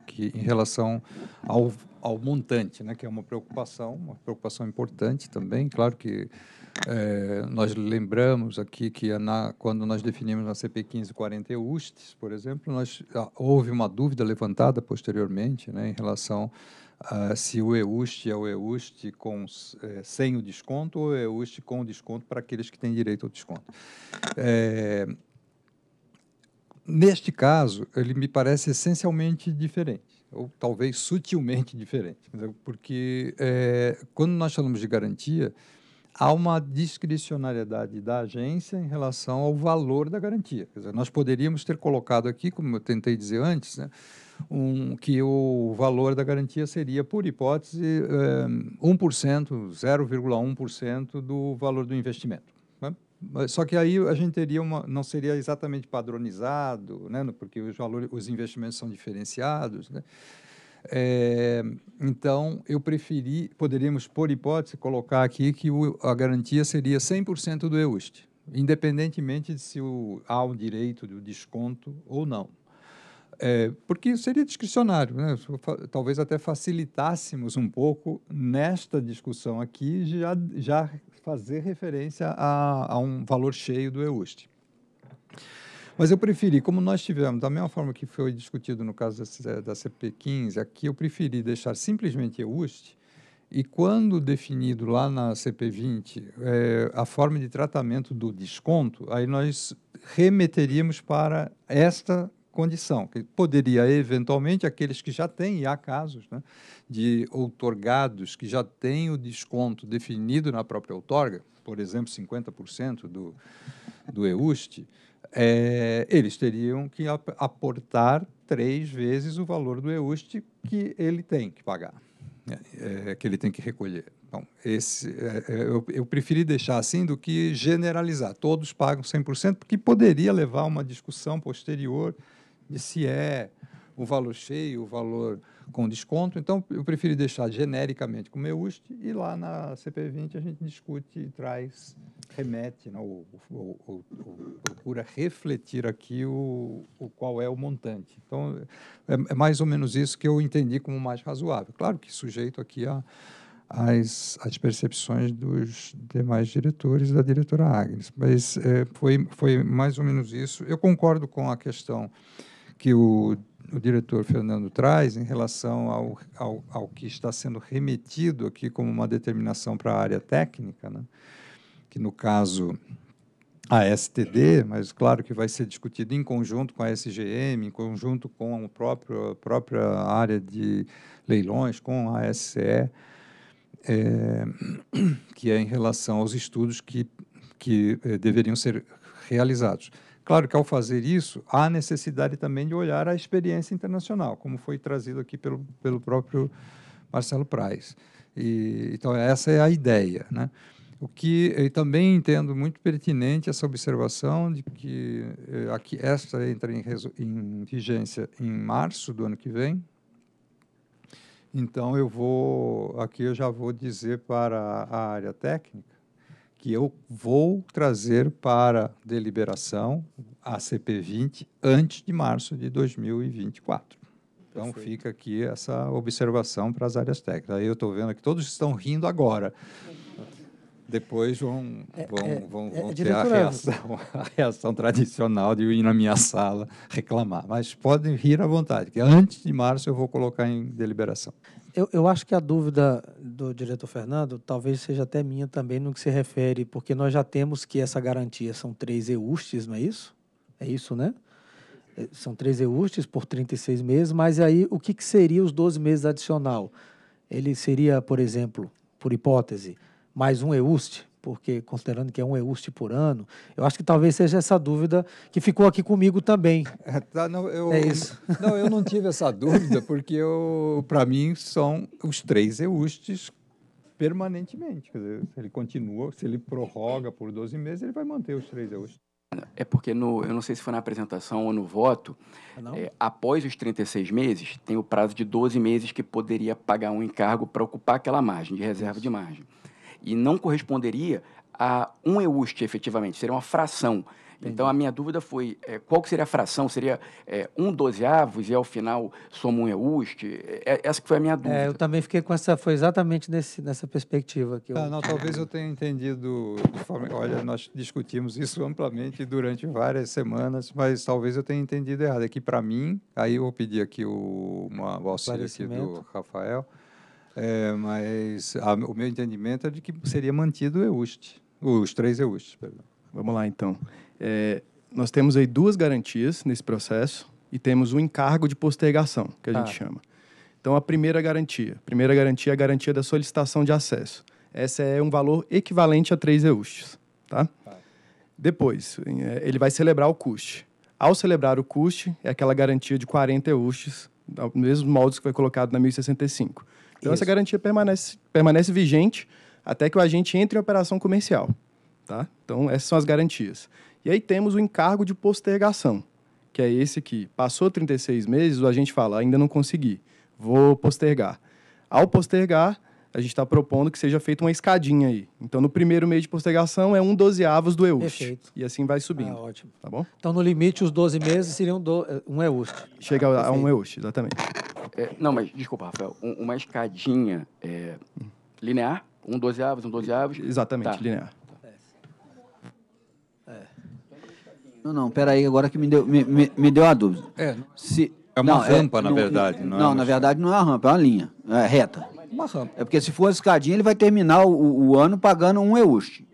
Speaker 5: que em relação ao, ao montante, né? Que é uma preocupação, uma preocupação importante também. Claro que é, nós lembramos aqui que na, quando nós definimos na CP 1540 USTES, por exemplo, nós ah, houve uma dúvida levantada posteriormente, né? Em relação ah, se o EUST é o EUST com, é, sem o desconto ou o EUST com o desconto para aqueles que têm direito ao desconto. É, neste caso, ele me parece essencialmente diferente, ou talvez sutilmente diferente, porque é, quando nós falamos de garantia, há uma discricionariedade da agência em relação ao valor da garantia. Quer dizer, nós poderíamos ter colocado aqui, como eu tentei dizer antes, né? um, que o valor da garantia seria, por hipótese, é, 1%, 0,1% do valor do investimento. Né? Só que aí a gente teria uma, não seria exatamente padronizado, né? porque os, valores, os investimentos são diferenciados. Né? É, então, eu preferi, poderíamos, por hipótese, colocar aqui que o, a garantia seria 100% do EUST, independentemente de se o, há o direito do desconto ou não. É, porque seria discricionário, né? talvez até facilitássemos um pouco nesta discussão aqui já, já fazer referência a, a um valor cheio do EUST. Mas eu preferi, como nós tivemos, da mesma forma que foi discutido no caso da, da CP15, aqui eu preferi deixar simplesmente EUST, e quando definido lá na CP20 é, a forma de tratamento do desconto, aí nós remeteríamos para esta condição, que poderia eventualmente aqueles que já têm, e há casos, né, de outorgados que já têm o desconto definido na própria outorga, por exemplo, 50% do, do EUST, é, eles teriam que aportar três vezes o valor do EUST que ele tem que pagar, é, é, que ele tem que recolher. Bom, esse, é, é, eu, eu, preferi deixar assim do que generalizar. Todos pagam 100%, porque poderia levar a uma discussão posterior de se é o valor cheio, o valor com desconto. Então, eu prefiro deixar genericamente como EUST e lá na CP20 a gente discute e traz, remete, né, ou, ou, ou, ou, procura refletir aqui o, o, qual é o montante. Então, é, é, mais ou menos isso que eu entendi como mais razoável. Claro que sujeito aqui a as, as percepções dos demais diretores da diretora Agnes, mas é, foi, foi mais ou menos isso. Eu concordo com a questão que o, o diretor Fernando traz em relação ao, ao, ao, que está sendo remetido aqui como uma determinação para a área técnica, né? que no caso a STD, mas claro que vai ser discutido em conjunto com a SGM, em conjunto com a própria, a própria área de leilões, com a SCE, é, que é em relação aos estudos que, que eh, deveriam ser realizados. Claro que ao fazer isso, há necessidade também de olhar a experiência internacional, como foi trazido aqui pelo, pelo próprio Marcelo Praes. E, então, essa é a ideia. Né? O que eu também entendo muito pertinente essa observação de que eh, aqui, esta entra em, em vigência em março do ano que vem. Então, eu vou, aqui eu já vou dizer para a área técnica que eu vou trazer para deliberação a CP20 antes de março de 2024. Então Perfeito. fica aqui essa observação para as áreas técnicas. Aí eu estou vendo que todos estão rindo agora. Depois vão, é, vão, é, é, vão, vão é, ter a reação, a reação tradicional de eu ir na minha sala reclamar. Mas podem rir à vontade, que antes de março eu vou colocar em deliberação.
Speaker 1: Eu, eu acho que a dúvida do diretor Fernando talvez seja até minha também no que se refere, porque nós já temos que essa garantia são três EUSTs, não é isso? É isso, né? É, são três EUSTs por 36 meses, mas aí o que, que seria os 12 meses adicional? Ele seria, por exemplo, por hipótese, mais um EUST? porque considerando que é um EUST por ano, eu acho que talvez seja essa dúvida que ficou aqui comigo também. É, tá, não, eu, é isso. Não, eu não tive essa dúvida,
Speaker 5: porque para mim são os três EUSTs permanentemente. Quer dizer, se ele continua, se ele prorroga por 12 meses, ele vai manter os três EUSTs.
Speaker 11: É porque, no, eu não sei se foi na apresentação ou no voto, ah, é, após os 36 meses, tem o prazo de 12 meses que poderia pagar um encargo para ocupar aquela margem, de reserva isso. de margem e não corresponderia a um EUST efetivamente, seria uma fração. Então, a minha dúvida foi é, qual seria a fração? Seria é, um dozeavos e, ao final, soma um EUST? É, é, essa que foi a minha dúvida. É, eu
Speaker 1: também fiquei com essa... Foi exatamente nesse, nessa perspectiva. que eu... não, talvez eu
Speaker 5: tenha entendido de forma... Olha, nós discutimos isso amplamente durante várias semanas, mas talvez eu tenha entendido errado. É que, para mim, aí eu vou pedir aqui o, uma, o auxílio aqui do Rafael... É, mas a, o meu entendimento é de
Speaker 9: que seria mantido o EUST, os três EUSTs. Perdão. Vamos lá, então. É, nós temos aí duas garantias nesse processo e temos um encargo de postergação, que a ah. gente chama. Então, a primeira garantia. A primeira garantia é a garantia da solicitação de acesso. Essa é um valor equivalente a três EUSTs, tá? tá? Depois, é, ele vai celebrar o CUST. Ao celebrar o CUST, é aquela garantia de 40 EUSTs, mesmo moldes que foi colocado na 1065. Então, Isso. essa garantia permanece, permanece vigente até que o agente entre em operação comercial. Tá? Então, essas são as garantias. E aí temos o encargo de postergação, que é esse que passou 36 meses, o agente fala, ainda não consegui, vou postergar. Ao postergar, a gente está propondo que seja feita uma escadinha aí. Então, no primeiro mês de postergação é um dozeavos do EUST. Perfeito. E assim vai subindo. Ah, ótimo. Tá bom? Então, no limite, os 12 meses seriam do, eh, um EUST. Chega ah, a um EUST, exatamente.
Speaker 11: É, não, mas desculpa, Rafael. Um, uma escadinha é, linear, um dozeavos, um dozeavos. Exatamente, tá. linear. É.
Speaker 4: Não, não, peraí, agora que me deu, me, me, me deu a dúvida. É, se, é uma não, é, rampa, é, na verdade, não, não é? Não, na verdade não é uma rampa, é uma linha, é reta. Uma rampa. É porque se for uma escadinha, ele vai terminar o, o ano pagando um euste.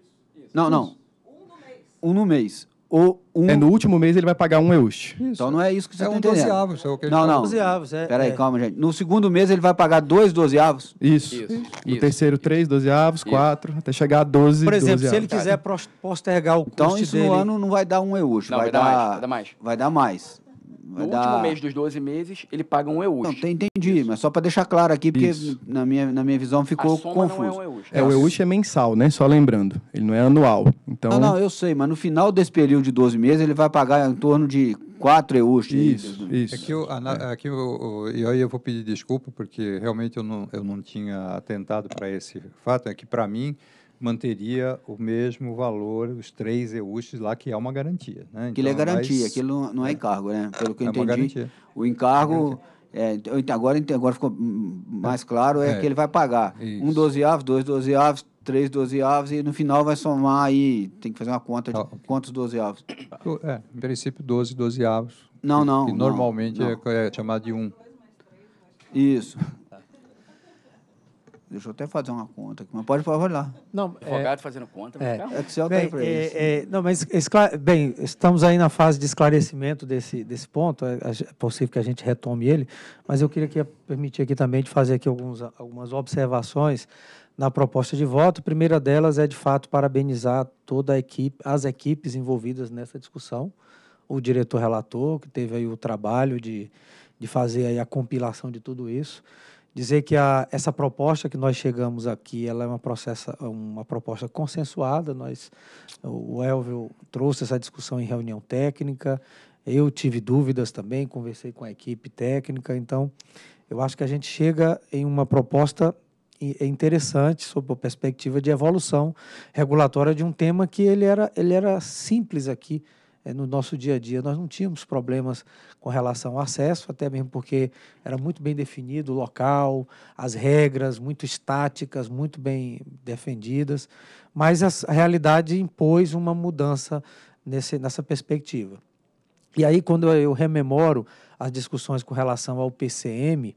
Speaker 4: Não, não. Um no mês. Um no mês o um...
Speaker 9: É no último mês ele vai pagar um eush.
Speaker 12: Então não
Speaker 4: é isso que você é tá um dozeavos. É o que não, não. Dozeavos, é, Peraí, é. calma, gente. No segundo mês ele vai pagar dois dozeavos? Isso. isso. No isso.
Speaker 9: terceiro, três dozeavos, isso. quatro, até chegar a doze Por exemplo, dozeavos. se ele quiser
Speaker 4: postergar o então custo Então isso dele... no ano não vai dar um eush. Não, vai, vai dar mais. Vai dar mais.
Speaker 9: No último mês
Speaker 4: dos 12 meses, ele paga um EUS. Não, entendi, Isso. mas
Speaker 9: só para deixar claro aqui, porque
Speaker 4: na minha, na minha visão ficou confuso. é, um EUS. é o EUS é
Speaker 9: mensal, né? Só lembrando. Ele não é anual. Então... Não, ah, não,
Speaker 4: eu sei, mas no final desse período de 12 meses, ele vai pagar em torno de 4 EUs. Isso,
Speaker 5: isso. É é. Aqui, eu, aqui eu, eu vou pedir desculpa, porque realmente eu não, eu não tinha atentado para esse fato. É que, para mim, manteria o mesmo valor, os três EUs lá, que é uma garantia. Né? Aquilo é então, garantia, mas...
Speaker 4: aquilo não é, é encargo, né? Pelo que eu é entendi, garantia.
Speaker 5: o encargo... É, então,
Speaker 4: então, agora, agora ficou mais claro, é, é que ele vai pagar. Isso. Um 12 avos, dois 12 avos, três 12 avos, e no final vai somar aí, tem que fazer uma conta de ah, okay. quantos 12 avos.
Speaker 5: É, em princípio, 12 12 avos. Não, não. Que não, normalmente é não. É, é chamado de um. Isso. Deixa eu até fazer uma conta aqui, mas pode, pode olhar.
Speaker 1: Não,
Speaker 11: é- Advogado é, fazendo conta, é, é
Speaker 1: que tá bem, tá é, é, não, mas bem, estamos aí na fase de esclarecimento desse, desse ponto, é, é, possível que a gente retome ele, mas eu queria que, permitir aqui também de fazer aqui alguns, algumas observações na proposta de voto. A primeira delas é, de fato, parabenizar toda a equipe, as equipes envolvidas nessa discussão, o diretor relator, que teve aí o trabalho de, de fazer aí a compilação de tudo isso dizer que a, essa proposta que nós chegamos aqui, ela é uma, processa, uma proposta consensuada. Nós, o Elvio trouxe essa discussão em reunião técnica. Eu tive dúvidas também, conversei com a equipe técnica. Então, eu acho que a gente chega em uma proposta interessante sob a perspectiva de evolução regulatória de um tema que ele era, ele era simples aqui é, no nosso dia a dia. Nós não tínhamos problemas com relação ao acesso, até mesmo porque era muito bem definido o local, as regras muito estáticas, muito bem defendidas, mas a realidade impôs uma mudança nesse, nessa perspectiva. E aí, quando eu rememoro as discussões com relação ao PCM,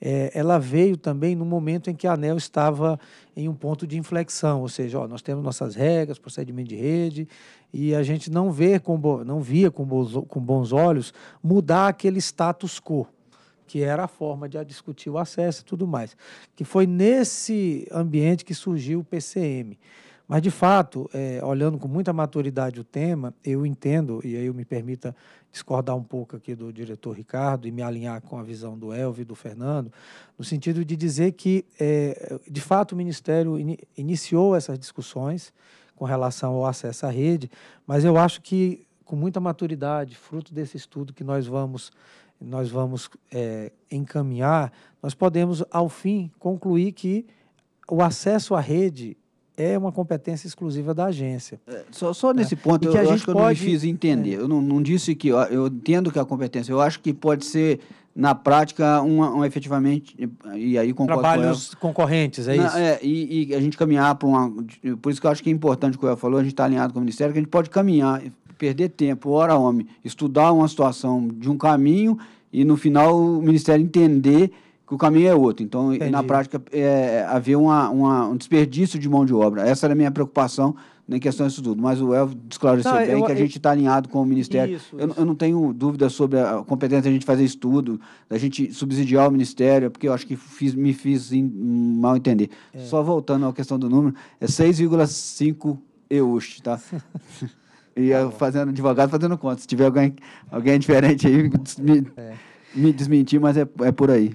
Speaker 1: é, ela veio também no momento em que a ANEL estava em um ponto de inflexão, ou seja, ó, nós temos nossas regras, procedimento de rede, e a gente não, vê com bo, não via com com bons olhos mudar aquele status quo, que era a forma de discutir o acesso e tudo mais. Que foi nesse ambiente que surgiu o PCM. Mas, de fato, é, olhando com muita maturidade o tema, eu entendo, e aí eu me permita discordar um pouco aqui do diretor Ricardo e me alinhar com a visão do Elvio e do Fernando, no sentido de dizer que, é, de fato, o Ministério in, iniciou essas discussões com relação ao acesso à rede, mas eu acho que, com muita maturidade, fruto desse estudo que nós vamos nós vamos é, encaminhar, nós podemos, ao fim, concluir que o acesso à rede é uma competência exclusiva da agência. É, só, só nesse é. ponto, que eu, a eu acho que pode... eu não me fiz
Speaker 4: entender. É. Eu não, não, disse que... Eu, eu entendo que é a competência... Eu acho que pode ser na prática, um, um, efetivamente, e aí Trabalhos
Speaker 1: com concorrentes, é na, isso? É,
Speaker 4: e, e, a gente caminhar para uma... Por isso que eu acho que é importante o que o falou, a gente está alinhado com o Ministério, que a gente pode caminhar, perder tempo, hora homem, estudar uma situação de um caminho e, no final, o Ministério entender que o caminho é outro. Então, Entendi. na prática, é, é havia uma, uma, um desperdício de mão de obra. Essa era a minha preocupação em questão disso tudo. Mas o Elvio esclareceu bem eu, que a eu, gente está alinhado com o Ministério. Isso, eu, isso. eu, não tenho dúvida sobre a competência da gente fazer estudo, da gente subsidiar o Ministério, porque eu acho que fiz, me fiz mal entender. É. Só voltando à questão do número, é 6,5 EUST, tá? e eu tá fazendo advogado fazendo conta. Se tiver alguém, alguém diferente aí, me, é. me desmentir, mas é, é por aí.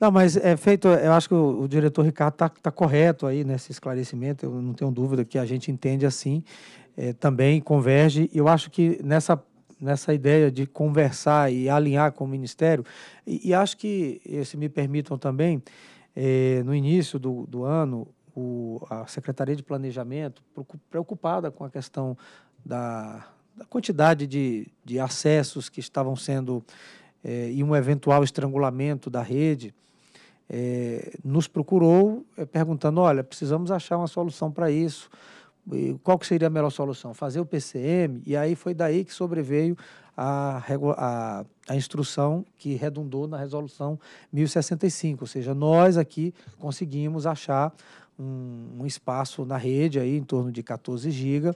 Speaker 1: Não, mas é feito, eu acho que o, o diretor Ricardo está tá correto aí nesse esclarecimento, eu não tenho dúvida que a gente entende assim, é, também converge, eu acho que nessa, nessa ideia de conversar e alinhar com o Ministério, e, e acho que, eh, se me permitam também, é, no início do, do ano, o, a Secretaria de Planejamento, preocupada com a questão da, da quantidade de, de acessos que estavam sendo é, e um eventual estrangulamento da rede, é, nos procurou é, perguntando, olha, precisamos achar uma solução para isso, qual que seria a melhor solução? Fazer o PCM? E aí foi daí que sobreveio a, a, a, instrução que redundou na resolução 1065, ou seja, nós aqui conseguimos achar um, um espaço na rede aí em torno de 14 GB.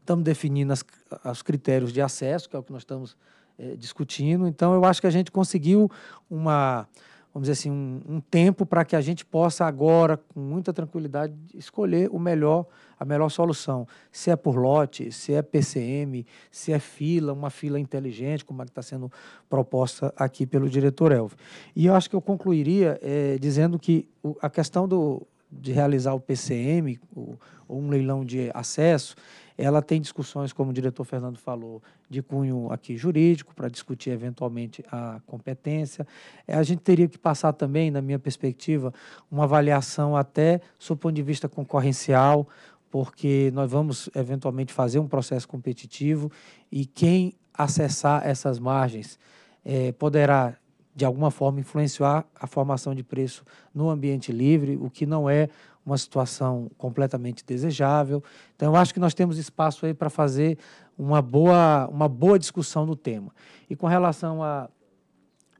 Speaker 1: Estamos definindo as, os critérios de acesso, que é o que nós estamos é, discutindo. Então, eu acho que a gente conseguiu uma vamos dizer assim, um, um tempo para que a gente possa agora, com muita tranquilidade, escolher o melhor, a melhor solução. Se é por lote, se é PCM, se é fila, uma fila inteligente, como é que está sendo proposta aqui pelo diretor Elvio. E eu acho que eu concluiria é, dizendo que a questão do, de realizar o PCM, ou um leilão de acesso, ela tem discussões, como o diretor Fernando falou, de cunho aqui jurídico, para discutir eventualmente a competência. É, a gente teria que passar também, na minha perspectiva, uma avaliação até, do ponto de vista concorrencial, porque nós vamos eventualmente fazer um processo competitivo e quem acessar essas margens é, poderá, de alguma forma, influenciar a formação de preço no ambiente livre, o que não é uma situação completamente desejável. Então, eu acho que nós temos espaço aí para fazer uma boa, uma boa discussão no tema. E com relação a,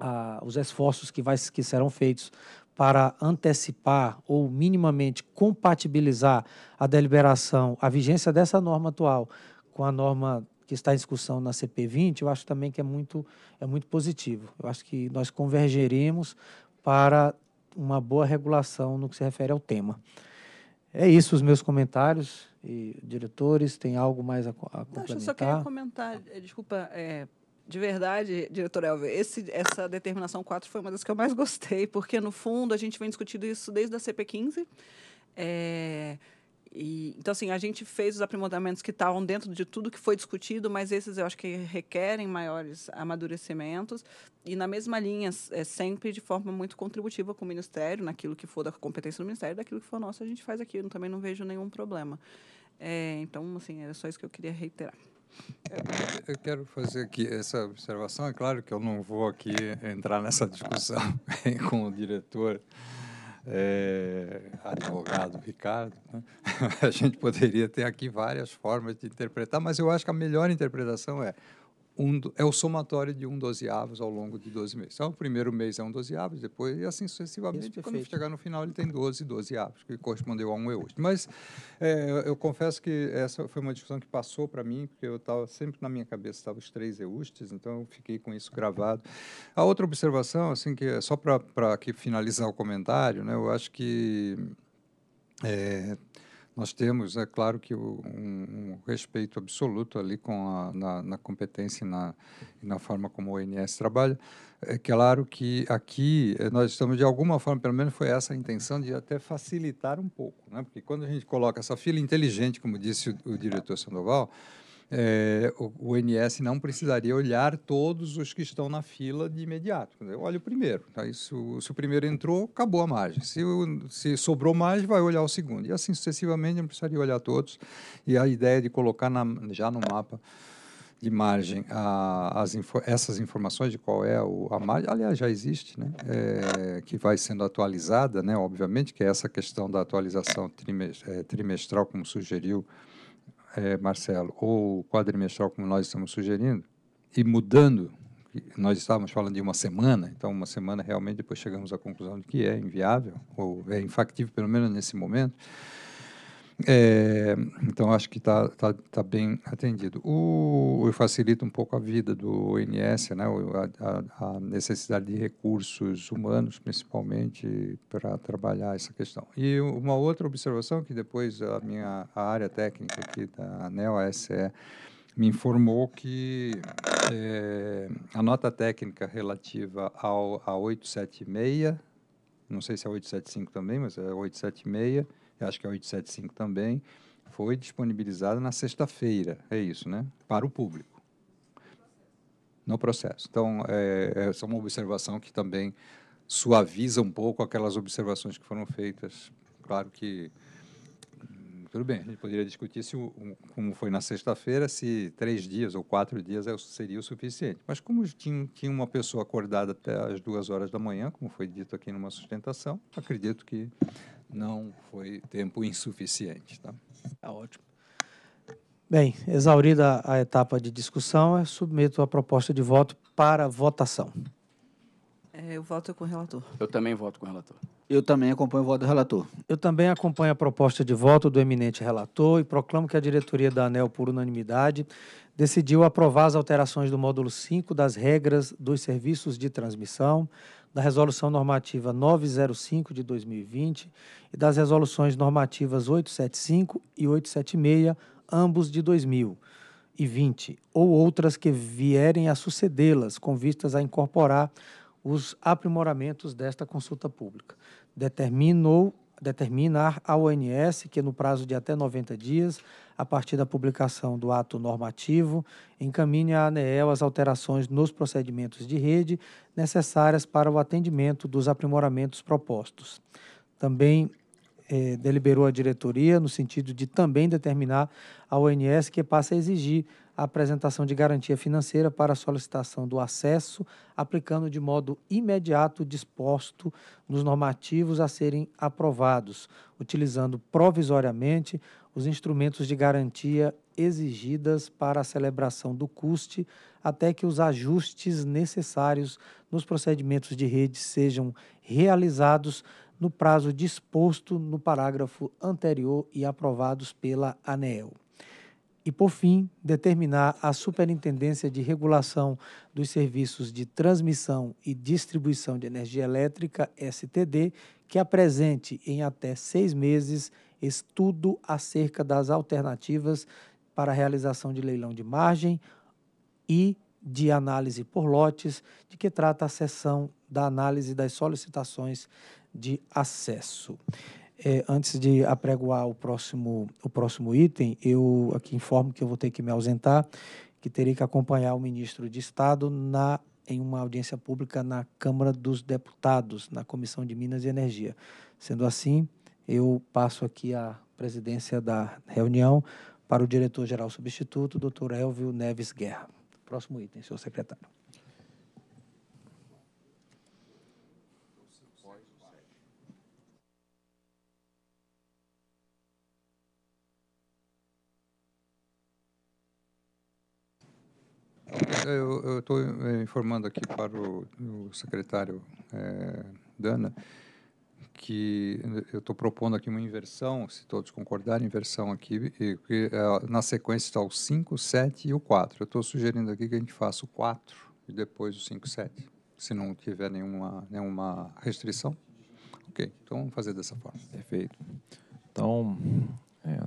Speaker 1: a os esforços que, vai, que serão feitos para antecipar ou minimamente compatibilizar a deliberação, a vigência dessa norma atual com a norma que está em discussão na CP20, eu acho também que é muito, é muito positivo. Eu acho que nós convergeremos para uma boa regulação no que se refere ao tema. É isso os meus comentários. E, diretores, tem algo mais a, a complementar? Não, eu só queria
Speaker 2: comentar, eh, desculpa, é, de verdade, diretor Elvio, esse, essa determinação 4 foi uma das que eu mais gostei, porque, no fundo, a gente vem discutindo isso desde a CP15, é, e, então, assim, a gente fez os aprimoramentos que estavam dentro de tudo que foi discutido, mas esses eu acho que requerem maiores amadurecimentos. E na mesma linha, é sempre de forma muito contributiva com o Ministério, naquilo que for da competência do Ministério, daquilo que for nosso, a gente faz aqui. Eu também não vejo nenhum problema. É, então, assim, era só isso que eu queria reiterar. É, é,
Speaker 5: eu quero fazer aqui essa observação. É claro que eu não vou aqui entrar nessa discussão com o diretor é, advogado Ricardo. Né? A gente poderia ter aqui várias formas de interpretar, mas eu acho que a melhor interpretação é um, é o somatório de um dozeavos ao longo de 12 meses. Então, o primeiro mês é um dozeavos, depois, e assim sucessivamente. Isso, quando chegar no final, ele tem 12 dozeavos, que correspondeu a um eu é hoje. Mas é, eu confesso que essa foi uma discussão que passou para mim, porque eu estava sempre na minha cabeça, estavam os três eustes, então eu fiquei com isso gravado. A outra observação, assim, que é só para finalizar o comentário, né, eu acho que. É, nós temos, é claro que um, um respeito absoluto ali com a, na, na competência e na, na forma como o ONS trabalha. É claro que aqui eh, nós estamos, de alguma forma, pelo menos foi essa a intenção de até facilitar um pouco, né? porque quando a gente coloca essa fila inteligente, como disse o, o diretor Sandoval, é, o, o NS não precisaria olhar todos os que estão na fila de imediato. Olha o primeiro. Tá? Isso, se o primeiro entrou, acabou a margem. Se, se sobrou mais, vai olhar o segundo. E assim sucessivamente, não precisaria olhar todos. E a ideia de colocar na, já no mapa de margem a, as info, essas informações de qual é o, a margem, aliás, já existe, né? É, que vai sendo atualizada, né? obviamente, que é essa questão da atualização eh, trimestral, como sugeriu é, Marcelo, ou quadrimestral, como nós estamos sugerindo, e mudando, nós estávamos falando de uma semana, então uma semana realmente depois chegamos à conclusão de que é inviável, ou é infactível, pelo menos nesse momento, é, então, acho que está tá, tá bem atendido. O, facilita um pouco a vida do ONS, né? a, a, a necessidade de recursos humanos, principalmente, para trabalhar essa questão. E uma outra observação que depois a minha a área técnica aqui da ANEL, a SE, me informou que é, a nota técnica relativa ao, a 876, não sei se é 875 também, mas é 876, acho que é 875 também, foi disponibilizada na sexta-feira, é isso, né? Para o público. No processo. Então, é, essa é uma observação que também suaviza um pouco aquelas observações que foram feitas. Claro que hum, tudo bem, a gente poderia discutir se, como foi na sexta-feira, se três dias ou quatro dias é seria o suficiente. Mas como tinha, tinha uma pessoa acordada até as duas horas da manhã, como foi dito aqui numa sustentação, acredito que não foi tempo insuficiente. Tá?
Speaker 2: tá, ótimo.
Speaker 1: Bem, exaurida a etapa de discussão, eu submeto a proposta de voto para votação.
Speaker 2: É, eu voto com o
Speaker 4: relator. Eu também voto com o relator. Eu também acompanho o voto do relator.
Speaker 1: Eu também acompanho a proposta de voto do eminente relator e proclamo que a diretoria da ANEL, por unanimidade, decidiu aprovar as alterações do módulo 5 das regras dos serviços de transmissão, da Resolução Normativa 905 de 2020 e das Resoluções Normativas 875 e 876, ambos de 2020, ou outras que vierem a sucedê-las, com vistas a incorporar os aprimoramentos desta consulta pública. Determinou determinar a ONS que, no prazo de até 90 dias, a partir da publicação do ato normativo, encaminhe à ANEEL as alterações nos procedimentos de rede necessárias para o atendimento dos aprimoramentos propostos. Também eh, deliberou a diretoria no sentido de também determinar a ONS que passe a exigir a apresentação de garantia financeira para a solicitação do acesso, aplicando de modo imediato disposto nos normativos a serem aprovados, utilizando provisoriamente os instrumentos de garantia exigidas para a celebração do custe até que os ajustes necessários nos procedimentos de rede sejam realizados no prazo disposto no parágrafo anterior e aprovados pela ANEEL. E, por fim, determinar a Superintendência de Regulação dos Serviços de Transmissão e Distribuição de Energia Elétrica, STD, que apresente em até seis meses estudo acerca das alternativas para a realização de leilão de margem e de análise por lotes, de que trata a seção da análise das solicitações de acesso. É, antes de apregoar o próximo, o próximo item, eu aqui informo que eu vou ter que me ausentar, que terei que acompanhar o ministro de Estado na em uma audiência pública na Câmara dos Deputados, na Comissão de Minas e Energia. Sendo assim, eu passo aqui a presidência da reunião para o diretor-geral substituto, doutor Elvio Neves Guerra. Próximo item, senhor secretário.
Speaker 5: É, eu estou eh, informando aqui para o, o secretário é, Dana que eu estou propondo aqui uma inversão, se todos concordarem, inversão aqui, e, e, é, na sequência está o 5, 7 e o 4. Eu estou sugerindo aqui que a gente faça o 4 e depois o 5, 7, se não tiver nenhuma, nenhuma restrição. Ok, então vamos fazer dessa forma. Perfeito.
Speaker 3: Então, é,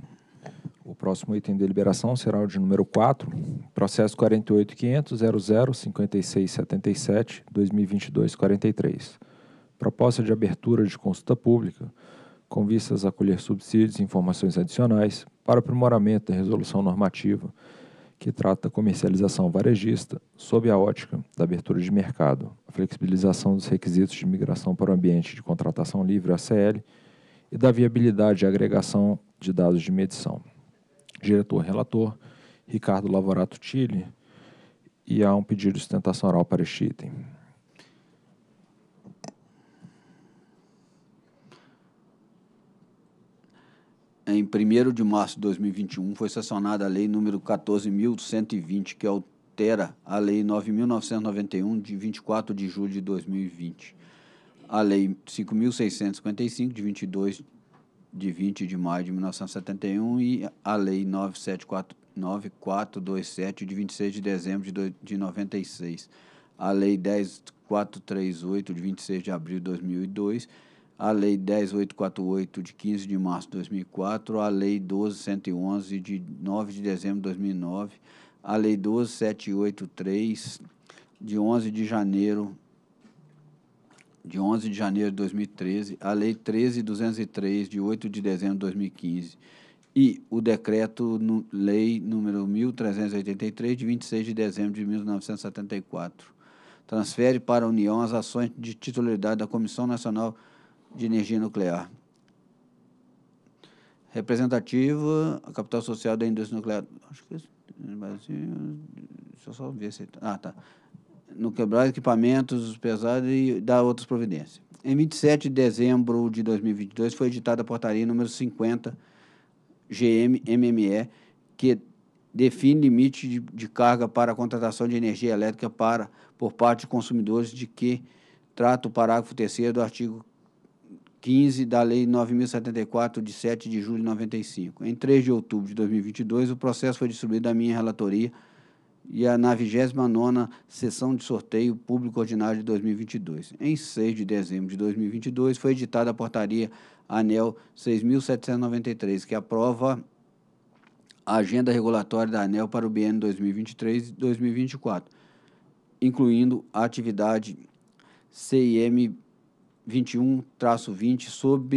Speaker 3: o próximo item de deliberação será o de número 4, processo 48.500.00.56.77.2022.43 proposta de abertura de consulta pública, com vistas a colher subsídios e informações adicionais para aprimoramento da resolução normativa que trata a comercialização varejista sob a ótica da abertura de mercado, a flexibilização dos requisitos de migração para o ambiente de contratação livre ACL e da viabilidade de agregação de dados de medição. Diretor relator Ricardo Lavorato Tille e há um pedido de sustentação oral para este item. em 1
Speaker 4: de março de 2021, foi sancionada a Lei número 14.120, que altera a Lei 9.991, de 24 de julho de 2020, a Lei 5.655, de 22 de 20 de maio de 1971 e a Lei 9427, de 26 de dezembro de, de 96, a Lei 10438, de 26 de abril de 2002 a Lei 10848 de 15 de março de 2004, a Lei 12111 de 9 de dezembro de 2009, a Lei 12783 de 11 de janeiro de 11 de janeiro de 2013, a Lei 13203 de 8 de dezembro de 2015 e o decreto lei número 1383 de 26 de dezembro de 1974. Transfere para a União as ações de titularidade da Comissão Nacional de energia nuclear. Representativa, a capital social da indústria nuclear. Acho que é isso, no Brasil. Deixa eu só ver se. Tá. Ah, tá. No quebrar equipamentos pesados e dar outras providências. Em 27 de dezembro de 2022 foi editada a portaria número 50 GMME, que define limite de, de, carga para a contratação de energia elétrica para, por parte de consumidores de que trata o parágrafo terceiro do artigo 15 da Lei 9.074, de 7 de julho de 95. Em 3 de outubro de 2022, o processo foi distribuído à minha relatoria e na 29 sessão de sorteio público ordinário de 2022. Em 6 de dezembro de 2022, foi editada a portaria ANEL 6.793, que aprova a agenda regulatória da ANEL para o BN 2023 e 2024, incluindo a atividade CIM 21-20, sob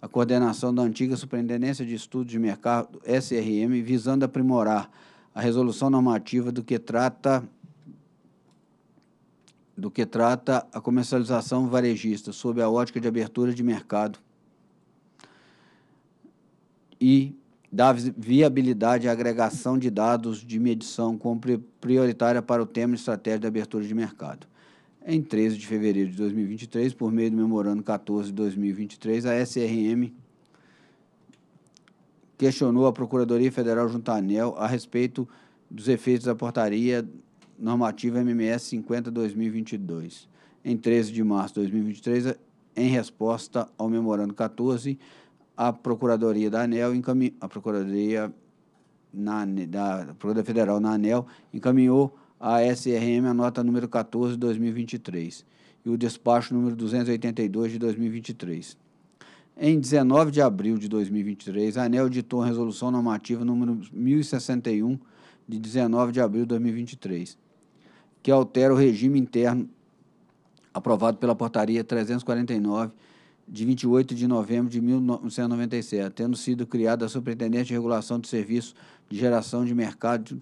Speaker 4: a coordenação da antiga Superintendência de Estudos de Mercado, SRM, visando aprimorar a resolução normativa do que trata do que trata a comercialização varejista sob a ótica de abertura de mercado e da viabilidade à agregação de dados de medição como prioritária para o tema de estratégia de abertura de mercado. Em 13 de fevereiro de 2023, por meio do Memorando 14 de 2023, a SRM questionou a Procuradoria Federal junto à ANEL a respeito dos efeitos da portaria normativa MMS 50-2022. Em 13 de março de 2023, em resposta ao Memorando 14, a Procuradoria da ANEL encaminhou, a Procuradoria na, da Procuradoria Federal na ANEL encaminhou a SRM, a nota número 14 de 2023, e o despacho número 282 de 2023. Em 19 de abril de 2023, a ANEL editou a resolução normativa número 1061 de 19 de abril de 2023, que altera o regime interno aprovado pela portaria 349 de 28 de novembro de 1997, tendo sido criada a Superintendente de Regulação de Serviços de Geração de Mercado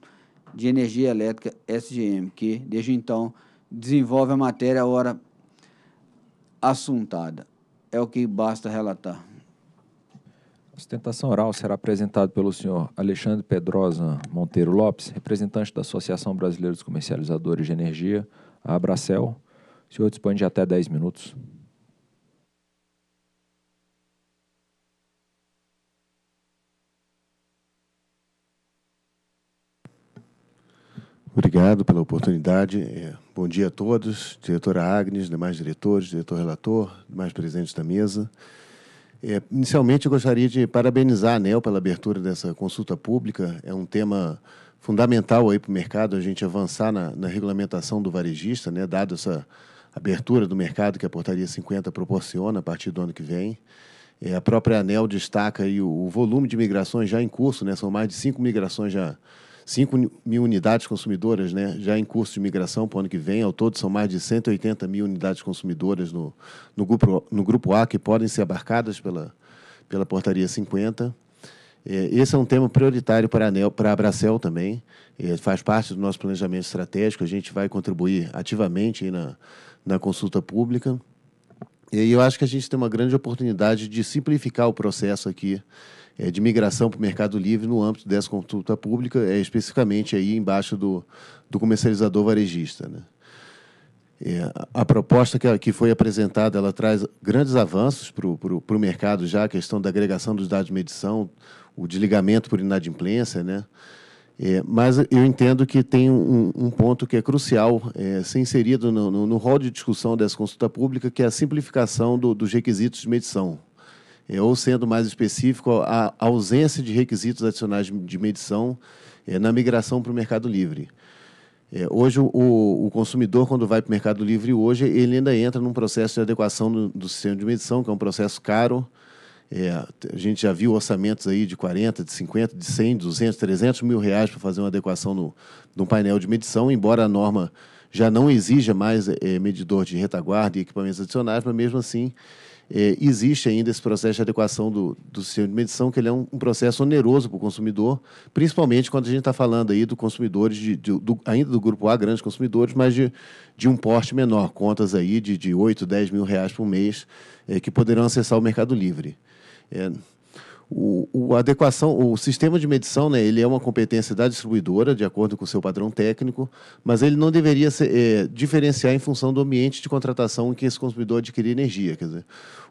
Speaker 4: de Energia Elétrica SGM, que, desde então, desenvolve a matéria hora assuntada. É o que basta relatar.
Speaker 3: A sustentação oral será apresentada pelo senhor Alexandre Pedrosa Monteiro Lopes, representante da Associação Brasileira dos Comercializadores de Energia, a Abracel. O senhor dispõe de até 10 minutos.
Speaker 12: Obrigado pela oportunidade. É, bom dia a todos, diretora Agnes, demais diretores, diretor relator, demais presentes da mesa. É, inicialmente, eu gostaria de parabenizar a ANEL pela abertura dessa consulta pública. É um tema fundamental aí para o mercado, a gente avançar na, na, regulamentação do varejista, né, dado essa abertura do mercado que a Portaria 50 proporciona a partir do ano que vem. É, a própria ANEL destaca aí o, o volume de migrações já em curso, né, são mais de cinco migrações já 5 mil unidades consumidoras né, já em curso de migração para o ano que vem. Ao todo, são mais de 180 mil unidades consumidoras no, no, grupo, no grupo A que podem ser abarcadas pela, pela portaria 50. É, esse é um tema prioritário para a, ANEL, para a Abracel também, é, faz parte do nosso planejamento estratégico, a gente vai contribuir ativamente na, na consulta pública. E eu acho que a gente tem uma grande oportunidade de simplificar o processo aqui é, de migração para o Mercado Livre no âmbito dessa consulta pública, é, especificamente aí embaixo do, do comercializador varejista. Né? É, a proposta que, que foi apresentada ela traz grandes avanços para o mercado já, a questão da agregação dos dados de medição, o desligamento por inadimplência, né? É, mas eu entendo que tem um, um ponto que é crucial é, ser inserido no, no, no, rol de discussão dessa consulta pública, que é a simplificação do, dos requisitos de medição é, ou sendo mais específico, a, ausência de requisitos adicionais de, de medição é, na migração para o Mercado Livre. É, hoje, o, o, consumidor, quando vai para o Mercado Livre, hoje ele ainda entra num processo de adequação do, do sistema de medição, que é um processo caro. É, a gente já viu orçamentos aí de 40, de 50, de 100, 200, 300 mil reais para fazer uma adequação no, no painel de medição, embora a norma já não exija mais é, medidor de retaguarda e equipamentos adicionais, mas mesmo assim é, existe ainda esse processo de adequação do, do sistema de medição, que ele é um, um processo oneroso para o consumidor, principalmente quando a gente está falando aí do consumidores, de, de, do, ainda do grupo A, grandes consumidores, mas de, de um porte menor, contas aí de, de 8, 10 mil reais por mês, é, que poderão acessar o Mercado Livre. É, o, o, adequação, o sistema de medição, né, ele é uma competência da distribuidora, de acordo com o seu padrão técnico, mas ele não deveria ser, é, diferenciar em função do ambiente de contratação em que esse consumidor adquirir energia. Quer dizer,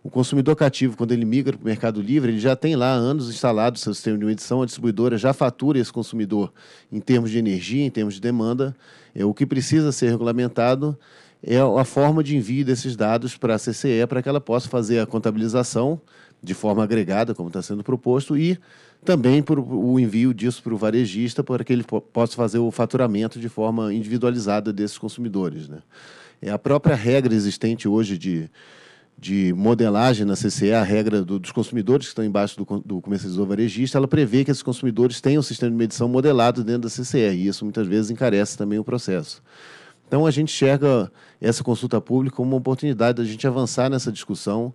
Speaker 12: o consumidor cativo, quando ele migra para o Mercado Livre, ele já tem lá anos instalado seu sistema de medição, a distribuidora já fatura esse consumidor em termos de energia, em termos de demanda. É, o que precisa ser regulamentado é a forma de envio desses dados para a CCE para que ela possa fazer a contabilização de forma agregada, como está sendo proposto, e também por, o envio disso para o varejista para que ele possa fazer o faturamento de forma individualizada desses consumidores. Né? É a própria regra existente hoje de de modelagem na CCE, a regra do, dos consumidores que estão embaixo do, do comercializador varejista, ela prevê que esses consumidores tenham um sistema de medição modelado dentro da CCE, e isso muitas vezes encarece também o processo. Então, a gente enxerga essa consulta pública como uma oportunidade da gente avançar nessa discussão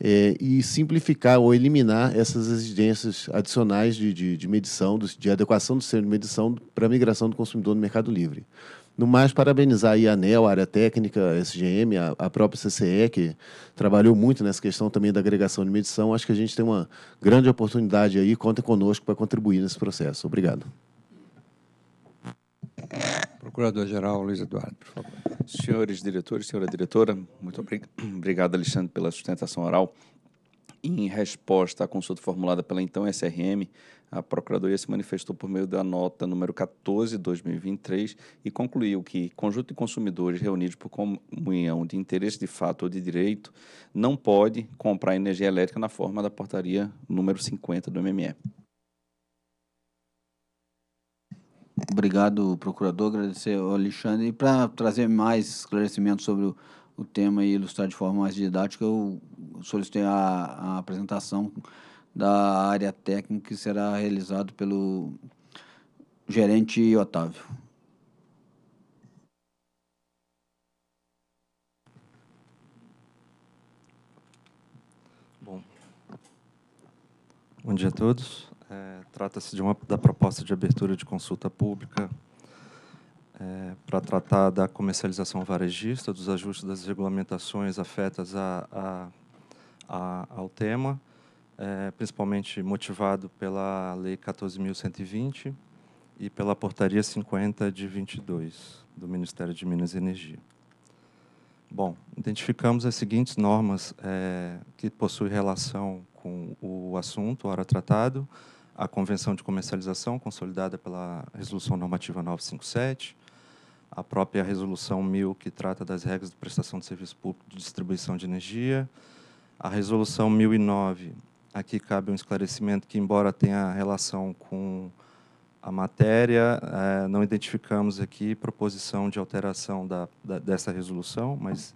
Speaker 12: é, e simplificar ou eliminar essas exigências adicionais de, de, de medição, de adequação do sistema de medição para a migração do consumidor no Mercado Livre. No mais, parabenizar aí a ANEL, a área técnica, a SGM, a, a própria CCE, que trabalhou muito nessa questão também da agregação de medição. Acho que a gente tem uma grande oportunidade aí. Contem conosco para contribuir nesse processo. Obrigado.
Speaker 8: Procurador-Geral Luiz Eduardo, por favor. Senhores diretores, senhora diretora, muito obrigado, Alexandre, pela sustentação oral. Em resposta à consulta formulada pela então SRM, a Procuradoria se manifestou por meio da nota número 14-2023 e concluiu que conjunto de consumidores reunidos por comunhão de interesse de fato ou de direito não pode comprar energia elétrica na forma da portaria número 50 do MME. Obrigado, procurador. Agradecer ao
Speaker 4: Alexandre. E para trazer mais esclarecimento sobre o, o tema e ilustrar de forma mais didática, eu solicitei a, a apresentação da área técnica que será realizado pelo gerente Otávio.
Speaker 8: Bom, bom dia a todos. É, Trata-se de uma
Speaker 13: da proposta de abertura de consulta pública é, para tratar da comercialização varejista, dos ajustes das regulamentações afetas a, a, a, ao tema é, principalmente motivado pela Lei 14.120 e pela Portaria 50 de 22 do Ministério de Minas e Energia. Bom, identificamos as seguintes normas é, que possuem relação com o assunto, hora tratado, a Convenção de Comercialização, consolidada pela Resolução Normativa 957, a própria Resolução 1000, que trata das regras de prestação de serviço público de distribuição de energia, a Resolução 1009, aqui cabe um esclarecimento que, embora tenha relação com a matéria, eh, não identificamos aqui proposição de alteração da, da, dessa resolução, mas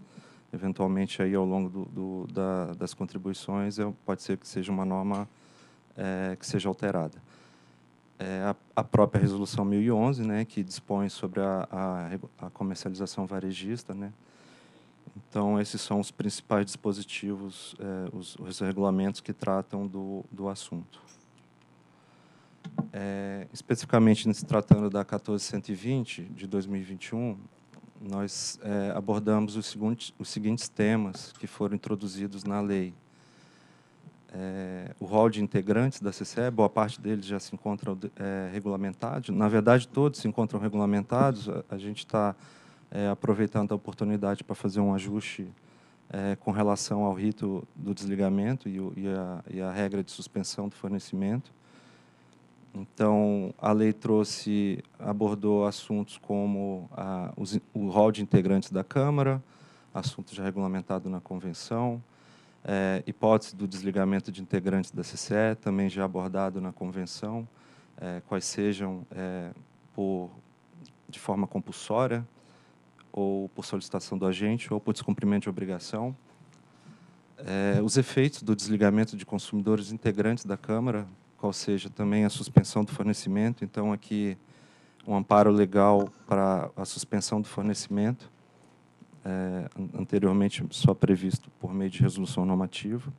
Speaker 13: eventualmente aí ao longo do, do, da, das contribuições eu, pode ser que seja uma norma eh, que seja alterada. É a, a, própria resolução 1011, né, que dispõe sobre a, a, a comercialização varejista, né, então, esses são os principais dispositivos, eh, os, os, regulamentos que tratam do, do assunto. É, especificamente, se tratando da 1420 de 2021, nós eh, abordamos os, seguinte, os seguintes temas que foram introduzidos na lei. É, o rol de integrantes da CCE, boa parte deles já se encontram é, regulamentados. Na verdade, todos se encontram regulamentados. A, a gente está é, aproveitando a oportunidade para fazer um ajuste é, com relação ao rito do desligamento e, o, e, a, e, a, regra de suspensão do fornecimento. Então, a lei trouxe, abordou assuntos como a, os, o rol de integrantes da Câmara, assunto já regulamentado na Convenção, é, hipótese do desligamento de integrantes da CCE, também já abordado na Convenção, é, quais sejam é, por, de forma compulsória, ou por solicitação do agente, ou por descumprimento de obrigação. É, os efeitos do desligamento de consumidores integrantes da Câmara, qual seja também a suspensão do fornecimento, então aqui um amparo legal para a suspensão do fornecimento, é, anteriormente só previsto por meio de resolução normativa.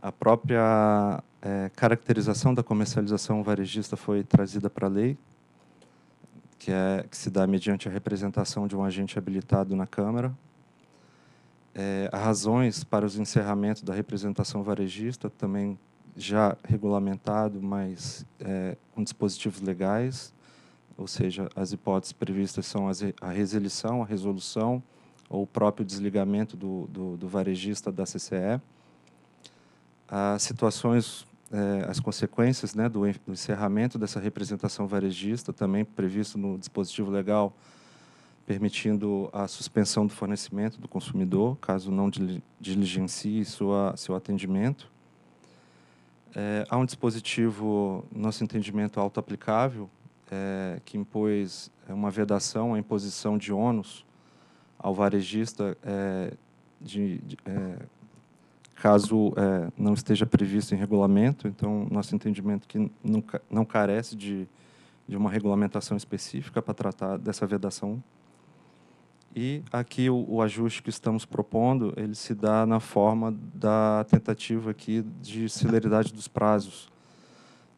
Speaker 13: A própria é, caracterização da comercialização varejista foi trazida para a lei, que, é, que se dá mediante a representação de um agente habilitado na Câmara. É, há razões para os encerramentos da representação varejista, também já regulamentado, mas é, com dispositivos legais, ou seja, as hipóteses previstas são a resilição, a resolução ou o próprio desligamento do, do, do varejista da CCE. Há situações é, as consequências né, do, do, encerramento dessa representação varejista, também previsto no dispositivo legal, permitindo a suspensão do fornecimento do consumidor, caso não diligencie sua, seu atendimento. É, há um dispositivo, nosso entendimento, auto-aplicável, é, que impôs uma vedação à imposição de ônus ao varejista é, de, de, caso é, não esteja previsto em regulamento. Então, nosso entendimento é que não, não carece de, de uma regulamentação específica para tratar dessa vedação. E aqui o, o, ajuste que estamos propondo, ele se dá na forma da tentativa aqui de celeridade dos prazos.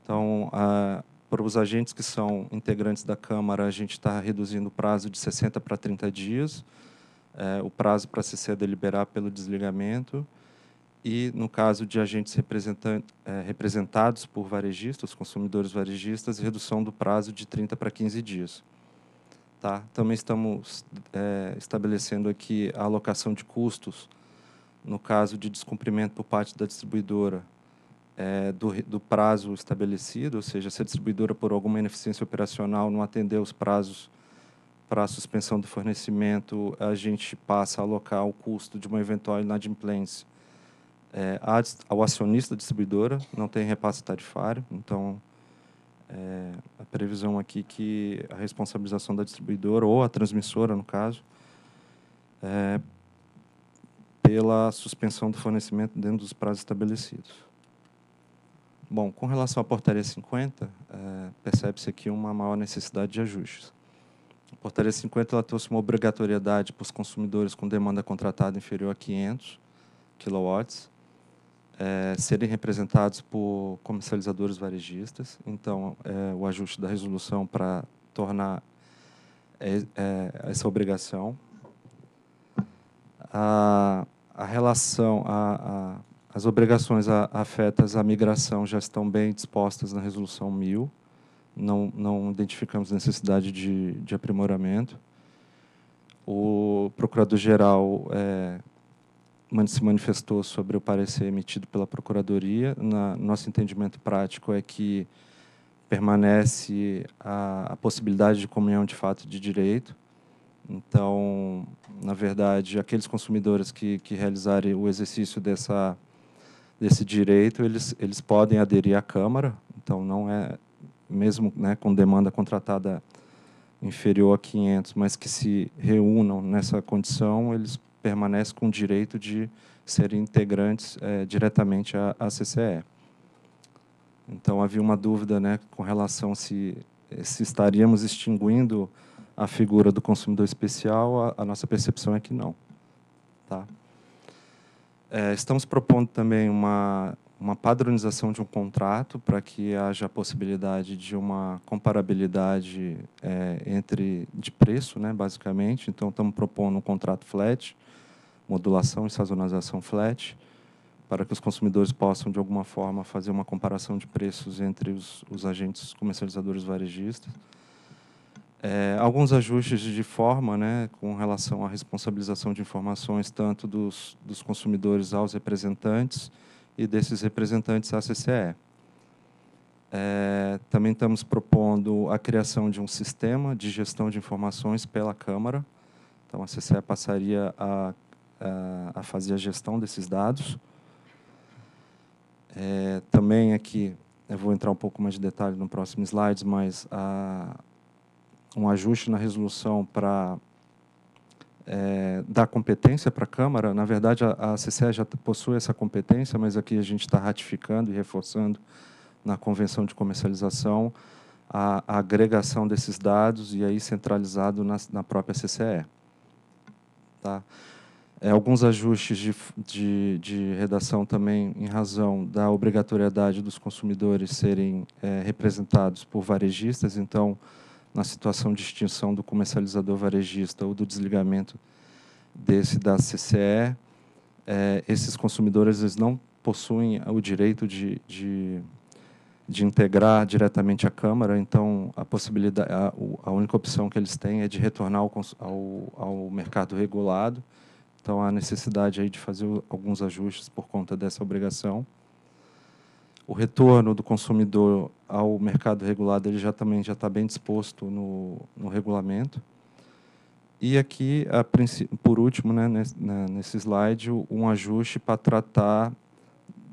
Speaker 13: Então, a, para os agentes que são integrantes da Câmara, a gente está reduzindo o prazo de 60 para 30 dias, é, o prazo para se CC deliberar pelo desligamento, e, no caso de agentes eh, representados por varejistas, consumidores varejistas, redução do prazo de 30 para 15 dias. Tá? Também estamos eh, estabelecendo aqui a alocação de custos no caso de descumprimento por parte da distribuidora eh, do, do, prazo estabelecido, ou seja, se a distribuidora, por alguma ineficiência operacional, não atender os prazos para a suspensão do fornecimento, a gente passa a alocar o custo de uma eventual inadimplência é, ao acionista distribuidora, não tem repasse tarifário, então é, a previsão aqui é que a responsabilização da distribuidora ou a transmissora, no caso, é, pela suspensão do fornecimento dentro dos prazos estabelecidos. Bom, com relação à portaria 50, é, percebe-se aqui uma maior necessidade de ajustes. A portaria 50 ela trouxe uma obrigatoriedade para os consumidores com demanda contratada inferior a 500 kW é, serem representados por comercializadores varejistas. Então, é, o ajuste da resolução para tornar é, é, essa obrigação. A, a relação, a, a as obrigações a, afetas à migração já estão bem dispostas na resolução 1000. Não, não identificamos necessidade de, de aprimoramento. O procurador-geral é, se manifestou sobre o parecer emitido pela Procuradoria. Na, nosso entendimento prático é que permanece a, a possibilidade de comunhão de fato de direito. Então, na verdade, aqueles consumidores que, que realizarem o exercício dessa, desse direito, eles, eles podem aderir à Câmara. Então, não é, mesmo né, com demanda contratada inferior a 500, mas que se reúnam nessa condição, eles permanece com o direito de serem integrantes é, diretamente à, à CCE. Então havia uma dúvida né, com relação se, se estaríamos extinguindo a figura do consumidor especial, a, a nossa percepção é que não. Tá? É, estamos propondo também uma, uma padronização de um contrato para que haja a possibilidade de uma comparabilidade é, entre de preço, né, basicamente. Então, estamos propondo um contrato flat, modulação e sazonalização flat, para que os consumidores possam, de alguma forma, fazer uma comparação de preços entre os, os agentes comercializadores varejistas. É, alguns ajustes de forma, né, com relação à responsabilização de informações, tanto dos, dos consumidores aos representantes e desses representantes à CCE. É, também estamos propondo a criação de um sistema de gestão de informações pela Câmara. Então, a CCE passaria a a, a fazer a gestão desses dados. É, também aqui, eu vou entrar um pouco mais de detalhe no próximo slide, mas um ajuste na resolução para é, dar competência para a Câmara. Na verdade, a, a CCE já possui essa competência, mas aqui a gente está ratificando e reforçando na Convenção de Comercialização a, a agregação desses dados e aí centralizado na, na própria CCE. Tá? É, alguns ajustes de, de, de, redação também em razão da obrigatoriedade dos consumidores serem é, representados por varejistas, então, na situação de extinção do comercializador varejista ou do desligamento desse da CCE, é, esses consumidores eles não possuem o direito de, de, de integrar diretamente a Câmara, então a possibilidade, a, a, única opção que eles têm é de retornar ao, ao, ao mercado regulado, então há necessidade aí de fazer alguns ajustes por conta dessa obrigação. O retorno do consumidor ao mercado regulado ele já também já está bem disposto no, no regulamento. E aqui, a, por último, né, nesse, nesse slide, um ajuste para tratar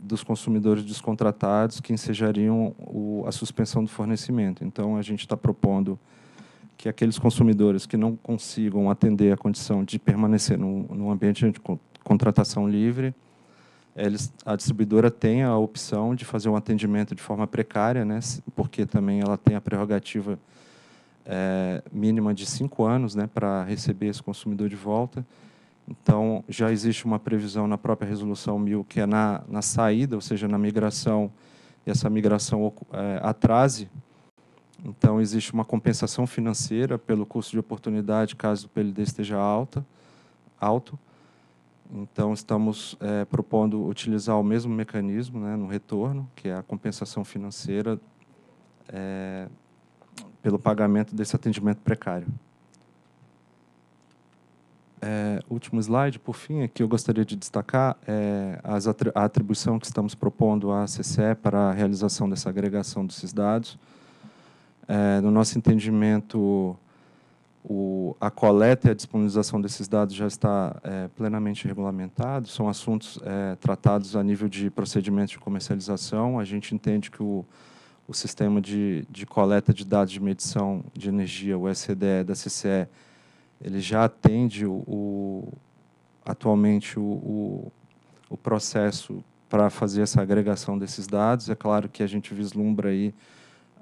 Speaker 13: dos consumidores descontratados que ensejariam o, a suspensão do fornecimento. Então, a gente está propondo que aqueles consumidores que não consigam atender a condição de permanecer num, num ambiente de contratação livre, eles, a distribuidora tem a opção de fazer um atendimento de forma precária, né, porque também ela tem a prerrogativa é, mínima de cinco anos né, para receber esse consumidor de volta. Então, já existe uma previsão na própria Resolução 1000, que é na, na saída, ou seja, na migração, e essa migração é, atrase então, existe uma compensação financeira pelo custo de oportunidade, caso o PLD esteja alta, alto. Então, estamos é, propondo utilizar o mesmo mecanismo né, no retorno, que é a compensação financeira é, pelo pagamento desse atendimento precário. É, último slide, por fim, aqui eu gostaria de destacar é, as atri a atribuição que estamos propondo à CCE para a realização dessa agregação desses dados é, no nosso entendimento, o, a coleta e a disponibilização desses dados já está é, plenamente regulamentado, são assuntos é, tratados a nível de procedimentos de comercialização. A gente entende que o, o sistema de, de, coleta de dados de medição de energia, o SDE da CCE, ele já atende o, o atualmente o, o processo para fazer essa agregação desses dados. É claro que a gente vislumbra aí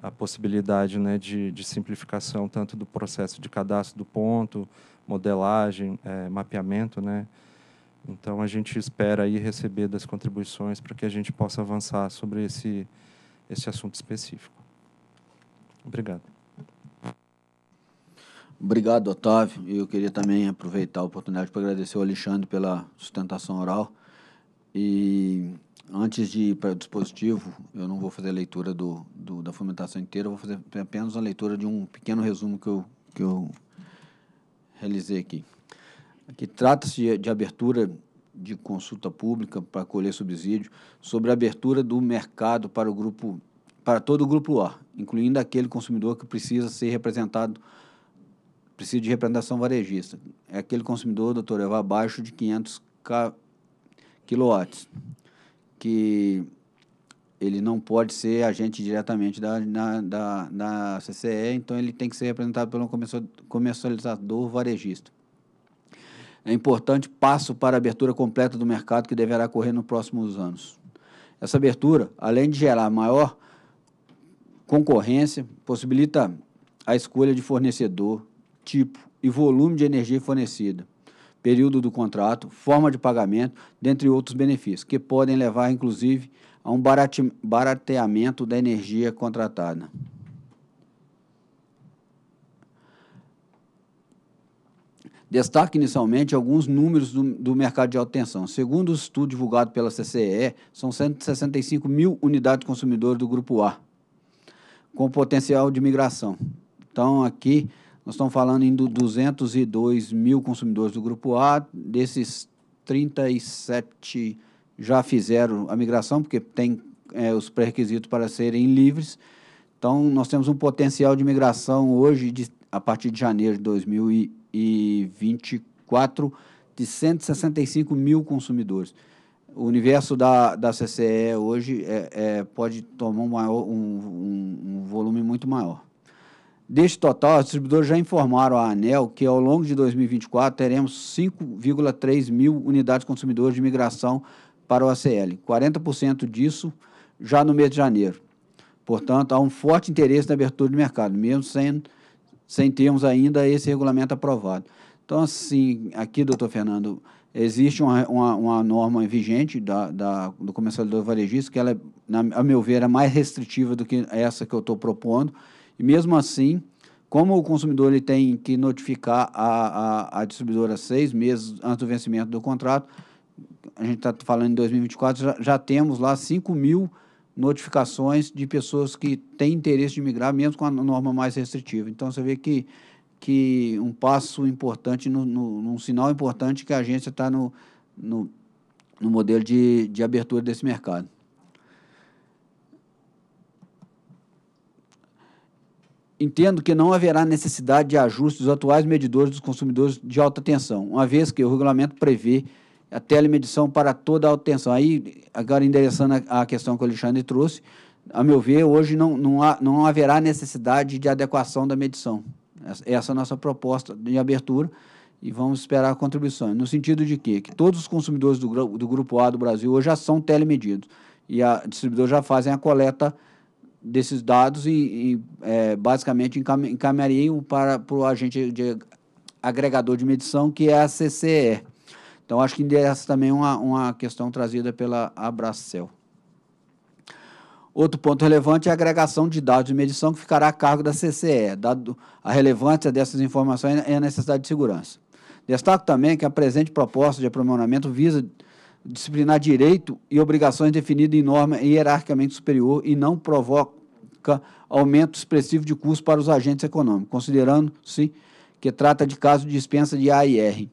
Speaker 13: a possibilidade né, de, de, simplificação tanto do processo de cadastro do ponto, modelagem, é, mapeamento. Né? Então, a gente espera aí receber das contribuições para que a gente possa avançar sobre esse, esse assunto específico. Obrigado. Obrigado,
Speaker 4: Otávio. Eu queria também aproveitar a oportunidade para agradecer ao Alexandre pela sustentação oral. E Antes de ir para o dispositivo, eu não vou fazer a leitura do, do da fundamentação inteira, vou fazer apenas a leitura de um pequeno resumo que eu, que eu realizei aqui. Aqui trata-se de, de abertura de consulta pública para colher subsídio sobre a abertura do mercado para o grupo para todo o grupo A, incluindo aquele consumidor que precisa ser representado precisa de representação varejista. É aquele consumidor, doutor, vai é abaixo de 500 kW. quilowatts que ele não pode ser agente diretamente da, na, da, da CCE, então ele tem que ser representado pelo comercializador varejista. É importante passo para a abertura completa do mercado que deverá ocorrer nos próximos anos. Essa abertura, além de gerar maior concorrência, possibilita a escolha de fornecedor, tipo e volume de energia fornecida período do contrato, forma de pagamento, dentre outros benefícios, que podem levar, inclusive, a um barate barateamento da energia contratada. Destaque inicialmente alguns números do, do, mercado de alta tensão. Segundo o estudo divulgado pela CCE, são 165 mil unidades consumidoras do grupo A, com potencial de migração. Então, aqui nós estamos falando em 202 mil consumidores do grupo A, desses 37 já fizeram a migração, porque tem é, os pré-requisitos para serem livres. Então, nós temos um potencial de migração hoje, de, a partir de janeiro de 2024, de 165 mil consumidores. O universo da, da CCE hoje é, é pode tomar um, maior, um, um, um volume muito maior. Deste total, os distribuidores já informaram à ANEL que ao longo de 2024 teremos 5,3 mil unidades consumidoras de migração para o ACL, 40% disso já no mês de janeiro. Portanto, há um forte interesse na abertura de mercado, mesmo sem, sem termos ainda esse regulamento aprovado. Então, assim, aqui, doutor Fernando, existe uma, uma, uma norma vigente da, da, do comercializador varejista, que ela, é, na, a meu ver, é mais restritiva do que essa que eu estou propondo, e mesmo assim, como o consumidor ele tem que notificar a, a, a distribuidora seis meses antes do vencimento do contrato, a gente está falando em 2024, já, já temos lá 5 mil notificações de pessoas que têm interesse de migrar, mesmo com a norma mais restritiva. Então, você vê que, que um passo importante, um sinal importante que a agência está no, no, no modelo de, de abertura desse mercado. entendo que não haverá necessidade de ajuste dos atuais medidores dos consumidores de alta tensão, uma vez que o regulamento prevê a telemedição para toda a alta tensão. Aí, agora endereçando a, questão que o Alexandre trouxe, a meu ver, hoje não, não, há, não haverá necessidade de adequação da medição. Essa é a nossa proposta de abertura e vamos esperar contribuição No sentido de quê? Que todos os consumidores do, do Grupo A do Brasil hoje já são telemedidos e a distribuidor já fazem a coleta desses dados e, e é, basicamente encaminharia para, para o agente de agregador de medição, que é a CCE. Então, acho que endereça também uma, uma questão trazida pela Abracel. Outro ponto relevante é a agregação de dados de medição que ficará a cargo da CCE, dado a relevância dessas informações e a necessidade de segurança. Destaco também que a presente proposta de aprimoramento visa disciplinar direito e obrigações definidas em norma hierarquicamente superior e não provoca aumento expressivo de custos para os agentes econômicos, considerando-se que trata de caso de dispensa de AIR,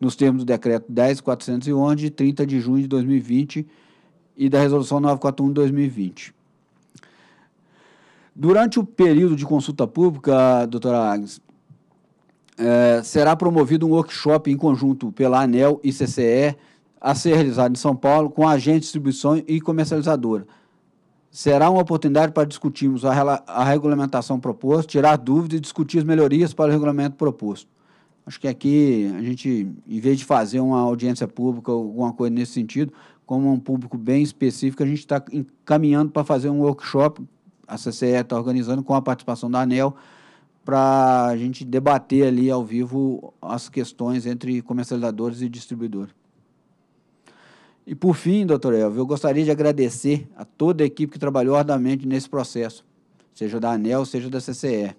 Speaker 4: nos termos do decreto 10.411 de 30 de junho de 2020 e da resolução 941 de 2020. Durante o período de consulta pública, doutora Agnes, é, será promovido um workshop em conjunto pela ANEL e CCE, a ser realizada em São Paulo com agentes de distribuição e comercializadora. Será uma oportunidade para discutirmos a, a regulamentação proposta, tirar dúvidas e discutir as melhorias para o regulamento proposto. Acho que aqui a gente, em vez de fazer uma audiência pública ou alguma coisa nesse sentido, como um público bem específico, a gente está encaminhando para fazer um workshop, a CCE está organizando com a participação da ANEL, para a gente debater ali ao vivo as questões entre comercializadores e distribuidores. E por fim, doutor Elvio, eu gostaria de agradecer a toda a equipe que trabalhou arduamente nesse processo, seja da ANEL, seja da CCE.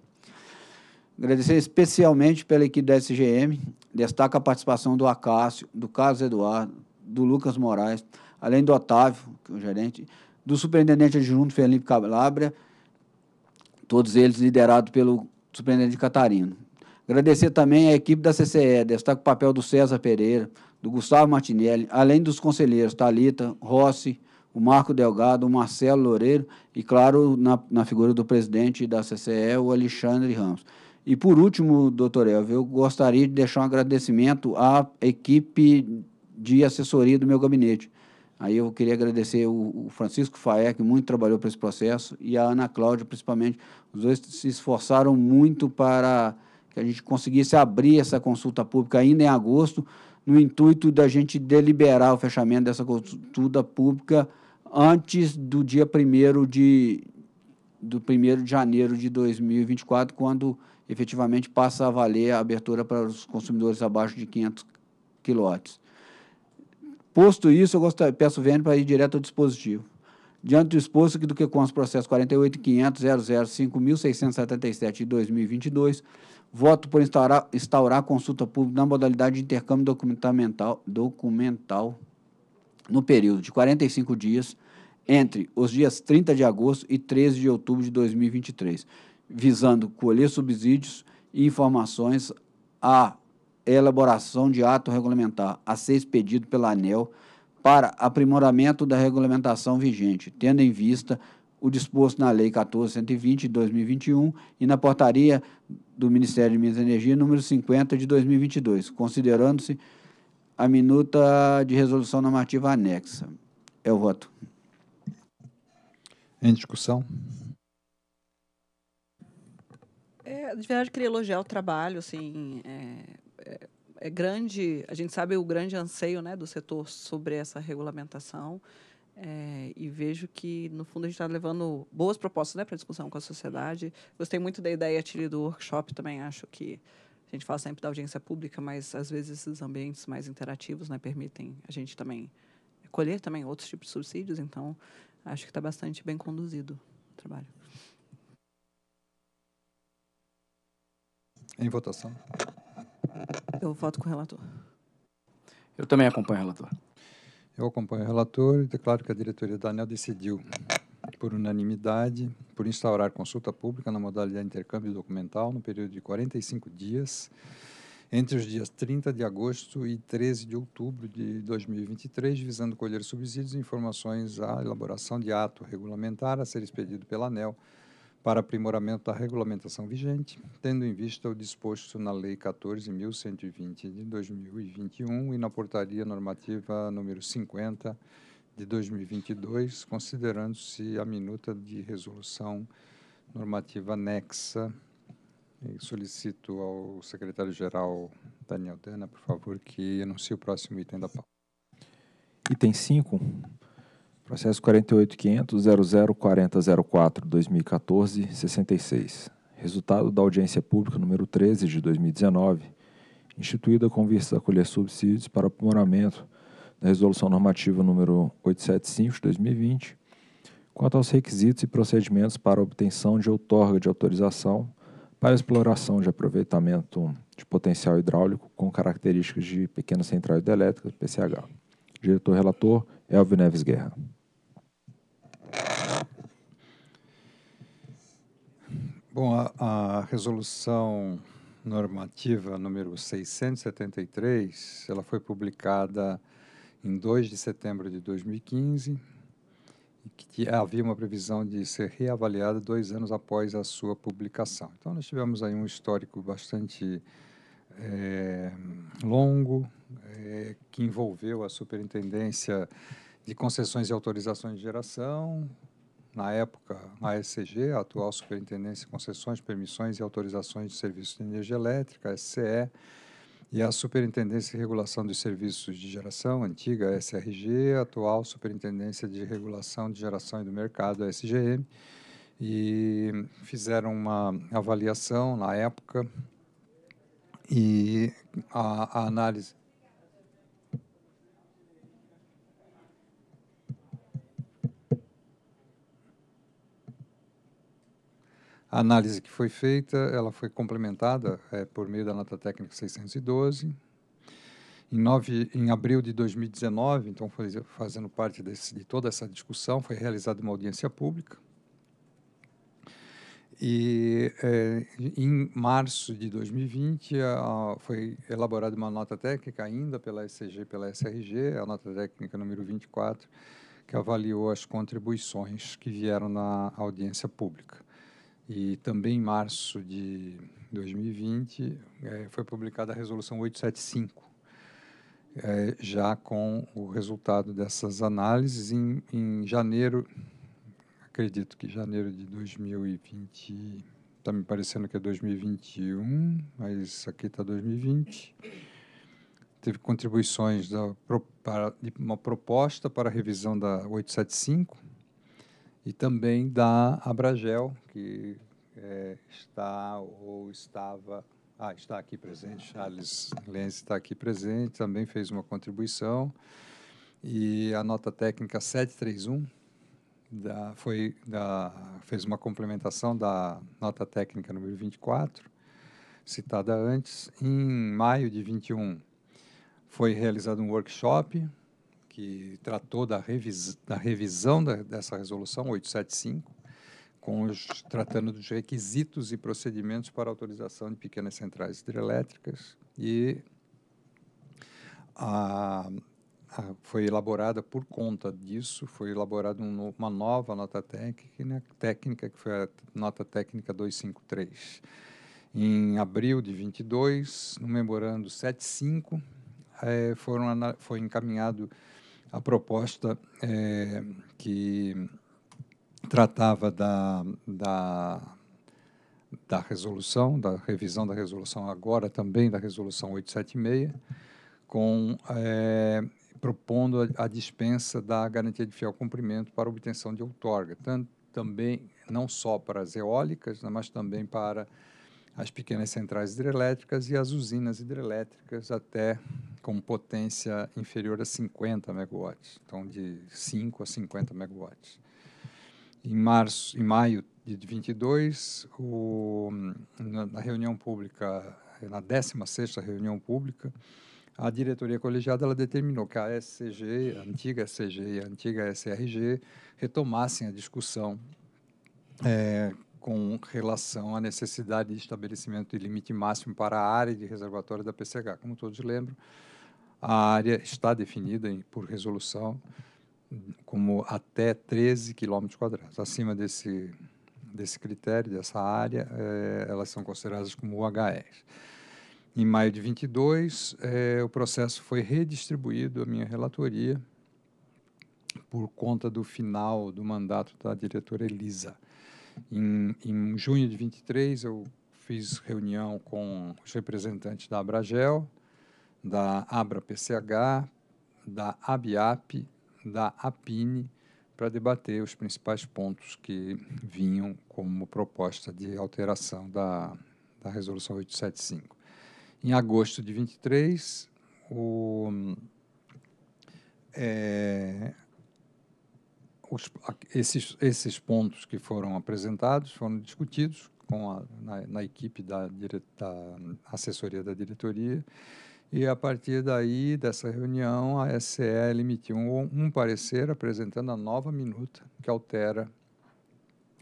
Speaker 4: Agradecer especialmente pela equipe da SGM, destaca a participação do Acácio, do Carlos Eduardo, do Lucas Moraes, além do Otávio, que é o gerente, do superintendente adjunto Felipe Calabria, todos eles liderados pelo superintendente Catarino. Agradecer também à equipe da CCE, destaca o papel do César Pereira, do Gustavo Martinelli, além dos conselheiros Talita, Rossi, o Marco Delgado, o Marcelo Loureiro e, claro, na, na figura do presidente da CCE, o Alexandre Ramos. E por último, doutor Elvio, eu gostaria de deixar um agradecimento à equipe de assessoria do meu gabinete. Aí eu queria agradecer o, o Francisco Faé, que muito trabalhou para esse processo, e a Ana Cláudia, principalmente. Os dois se esforçaram muito para que a gente conseguisse abrir essa consulta pública ainda em agosto, no intuito da gente deliberar o fechamento dessa consulta pública antes do dia 1 de, do 1 de janeiro de 2024, quando efetivamente passa a valer a abertura para os consumidores abaixo de 500 quilowatt. Posto isso, eu gostaria, peço vendo para ir direto ao dispositivo. Diante do exposto do que consta o processo 48.500.005.677 de 2022, Voto por instaurar, instaurar consulta pública na modalidade de intercâmbio documental, documental no período de 45 dias entre os dias 30 de agosto e 13 de outubro de 2023, visando colher subsídios e informações à elaboração de ato regulamentar a ser expedido pela ANEL para aprimoramento da regulamentação vigente, tendo em vista o disposto na Lei 14120 de 2021 e na portaria do Ministério de Minas e Energia número 50 de 2022, considerando-se a minuta de resolução normativa anexa. É o voto.
Speaker 5: Em discussão.
Speaker 2: É, de verdade, queria elogiar o trabalho, assim, é, é, é grande, a gente sabe o grande anseio, né, do setor sobre essa regulamentação. É, e vejo que, no fundo, a gente está levando boas propostas né, para discussão com a sociedade. Gostei muito da ideia, Tilly, do workshop também. Acho que a gente fala sempre da audiência pública, mas, às vezes, esses ambientes mais interativos né, permitem a gente também colher também outros tipos de subsídios. Então, acho que está bastante bem conduzido o trabalho. Em votação. Eu voto com o relator.
Speaker 5: Eu também acompanho o relator. Eu acompanho o relator e declaro que a diretoria da ANEL decidiu, por unanimidade, por instaurar consulta pública na modalidade de intercâmbio documental no período de 45 dias, entre os dias 30 de agosto e 13 de outubro de 2023, visando colher subsídios e informações à elaboração de ato regulamentar a ser expedido pela ANEL para aprimoramento da regulamentação vigente, tendo em vista o disposto na Lei 14.120 de 2021 e na Portaria Normativa número 50 de 2022, considerando-se a minuta de resolução normativa anexa. E solicito ao secretário-geral Daniel Dana, por favor, que anuncie o próximo item da pauta.
Speaker 3: Item 5, Processo 48.500.0040.04.2014.66. Resultado da audiência pública número 13 de 2019, instituída com vista a colher subsídios para aprimoramento da Resolução Normativa número 875 de 2020, quanto aos requisitos e procedimentos para obtenção de outorga de autorização para exploração de aproveitamento de potencial hidráulico com características de pequena central hidrelétrica, PCH. Diretor relator, Elvio Neves Guerra.
Speaker 5: Bom, a, a, resolução normativa número 673, ela foi publicada em 2 de setembro de 2015, e que havia uma previsão de ser reavaliada dois anos após a sua publicação. Então, nós tivemos aí um histórico bastante é, longo, é, que envolveu a Superintendência de Concessões e Autorizações de Geração, na época, a SCG, a atual Superintendência de Concessões, Permissões e Autorizações de Serviços de Energia Elétrica, SCE, e a Superintendência de Regulação dos Serviços de Geração, antiga SRG, atual Superintendência de Regulação de Geração e do Mercado, SGM, e fizeram uma avaliação na época e a, a análise A análise que foi feita, ela foi complementada é, por meio da nota técnica 612. Em, nove, em abril de 2019, então foi fazendo parte desse, de toda essa discussão, foi realizada uma audiência pública. E é, em março de 2020 a, foi elaborada uma nota técnica ainda pela SCG e pela SRG, a nota técnica número 24, que avaliou as contribuições que vieram na audiência pública. E também em março de 2020 é, foi publicada a Resolução 875, é, já com o resultado dessas análises. Em, em janeiro, acredito que janeiro de 2020, está me parecendo que é 2021, mas aqui está 2020 teve contribuições de uma proposta para a revisão da 875, e também da Abragel, que é, está ou estava. Ah, está aqui presente, Charles Lenz está aqui presente, também fez uma contribuição. E a nota técnica 731 da, foi, da, fez uma complementação da nota técnica número 24, citada antes. Em maio de 21, foi realizado um workshop que tratou da, revis, da revisão da, dessa resolução 875, com os, tratando dos requisitos e procedimentos para autorização de pequenas centrais hidrelétricas e a, a, foi elaborada por conta disso, foi elaborada um, uma nova nota técnica, né, técnica, que foi a nota técnica 253. Em abril de 22, no memorando 75, é, eh, foram, foi encaminhado a proposta é, que tratava da, da, da resolução, da revisão da resolução agora também, da resolução 876, com, é, propondo a, a, dispensa da garantia de fiel cumprimento para obtenção de outorga, tanto, também não só para as eólicas, né, mas também para as pequenas centrais hidrelétricas e as usinas hidrelétricas até com potência inferior a 50 megawatts, então de 5 a 50 megawatts. Em março, em maio de 22, o, na, na reunião pública, na 16 reunião pública, a diretoria colegiada ela determinou que a SCG, a antiga SCG e a antiga SRG retomassem a discussão é, com relação à necessidade de estabelecimento de limite máximo para a área de reservatório da PCH. Como todos lembram, a área está definida em, por resolução como até 13 km quadrados. Acima desse, desse critério, dessa área, é, elas são consideradas como UHRs. Em maio de 22, é, o processo foi redistribuído à minha relatoria por conta do final do mandato da diretora Elisa. Em, em junho de 23, eu fiz reunião com os representantes da Abragel, da Abra PCH, da ABIAP, da APINE, para debater os principais pontos que vinham como proposta de alteração da, da Resolução 875. Em agosto de 23, o, é, os, esses, esses pontos que foram apresentados foram discutidos com a, na, na equipe da, da assessoria da diretoria e a partir daí, dessa reunião, a SCL emitiu um, um parecer apresentando a nova minuta que altera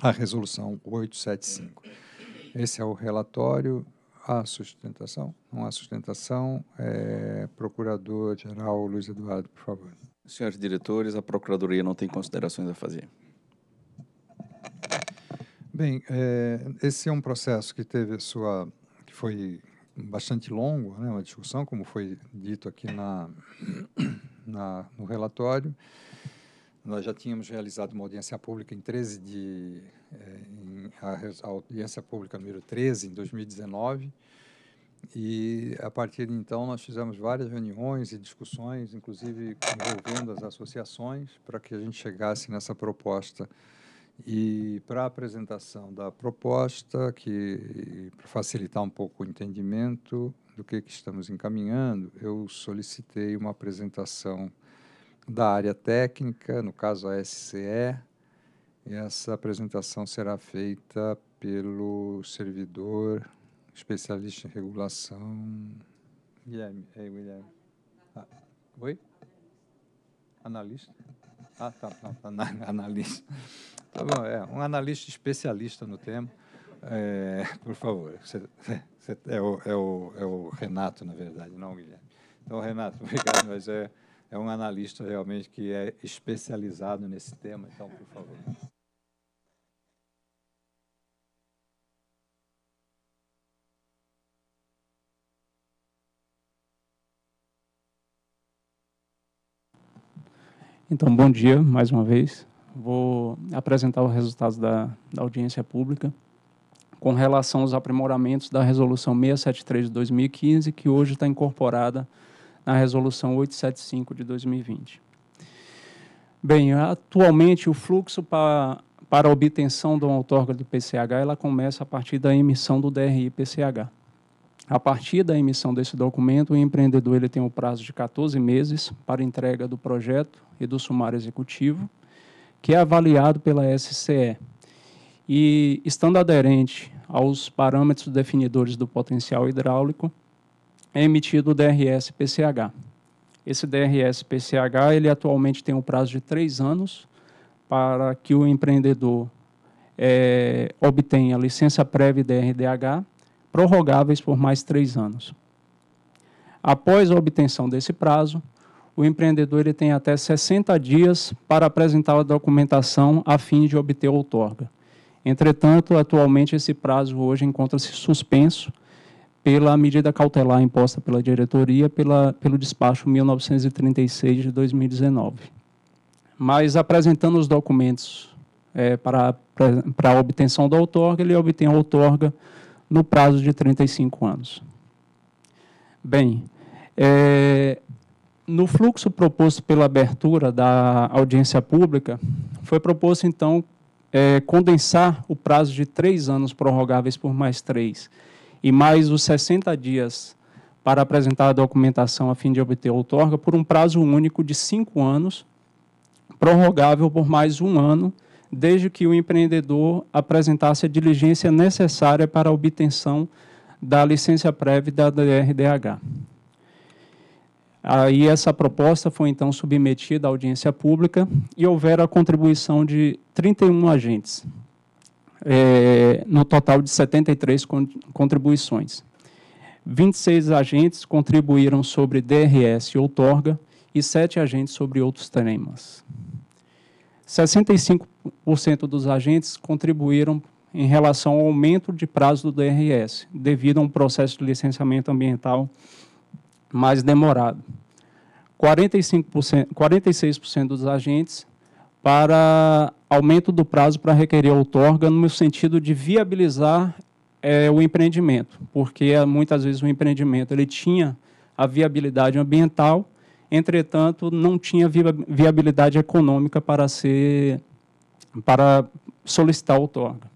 Speaker 5: a resolução 875. Esse é o relatório. Há sustentação? Não há sustentação. É, Procurador-Geral Luiz Eduardo, por favor.
Speaker 8: Senhores diretores, a Procuradoria não tem considerações a fazer.
Speaker 5: Bem, é, esse é um processo que teve sua que foi bastante longo, né, uma discussão, como foi dito aqui na, na, no relatório. Nós já tínhamos realizado uma audiência pública em 13 de. Eh, em, a, a, audiência pública número 13, em 2019. E, a partir de então, nós fizemos várias reuniões e discussões, inclusive envolvendo as associações, para que a gente chegasse nessa proposta e para a apresentação da proposta, que para facilitar um pouco o entendimento do que, que estamos encaminhando, eu solicitei uma apresentação da área técnica, no caso a SCE. E Essa apresentação será feita pelo servidor especialista em regulação. Guilherme, é, Guilherme. Ah, oi? Analista? Ah, tá, tá, tá analista. Tá ah, bom, é, um analista especialista no tema. É, por favor, é, o, é, o, é o Renato, na verdade, não o Guilherme. Então, Renato, obrigado, mas é, é um analista realmente que é especializado nesse tema, então, por favor.
Speaker 14: Então, bom dia mais uma vez vou apresentar os resultados da, da audiência pública com relação aos aprimoramentos da Resolução 673 de 2015, que hoje está incorporada na Resolução 875 de 2020. Bem, atualmente o fluxo para, para a obtenção de uma outorga do PCH, ela começa a partir da emissão do DRI-PCH. A partir da emissão desse documento, o empreendedor ele tem o um prazo de 14 meses para entrega do projeto e do sumário executivo, que é avaliado pela SCE. E estando aderente aos parâmetros definidores do potencial hidráulico, é emitido o DRS-PCH. Esse DRS-PCH ele atualmente tem um prazo de três anos para que o empreendedor é, obtenha a licença prévia DRDH, prorrogáveis por mais três anos. Após a obtenção desse prazo, o empreendedor ele tem até 60 dias para apresentar a documentação a fim de obter outorga. Entretanto, atualmente esse prazo hoje encontra-se suspenso pela medida cautelar imposta pela diretoria pela, pelo despacho 1936 de 2019. Mas apresentando os documentos é, para, para, para a obtenção da outorga, ele obtém a outorga no prazo de 35 anos. Bem, é, no fluxo proposto pela abertura da audiência pública, foi proposto, então, é, condensar o prazo de três anos prorrogáveis por mais três e mais os 60 dias para apresentar a documentação a fim de obter outorga por um prazo único de cinco anos, prorrogável por mais um ano, desde que o empreendedor apresentasse a diligência necessária para a obtenção da licença prévia da DRDH. Aí essa proposta foi então submetida à audiência pública e houveram a contribuição de 31 agentes, é, no total de 73 contribuições. 26 agentes contribuíram sobre DRS e outorga e 7 agentes sobre outros temas. 65% dos agentes contribuíram em relação ao aumento de prazo do DRS, devido a um processo de licenciamento ambiental mais demorado. 45%, 46% dos agentes para aumento do prazo para requerer outorga no sentido de viabilizar é, o empreendimento, porque é, muitas vezes o empreendimento ele tinha a viabilidade ambiental, entretanto não tinha viabilidade econômica para ser para solicitar outorga.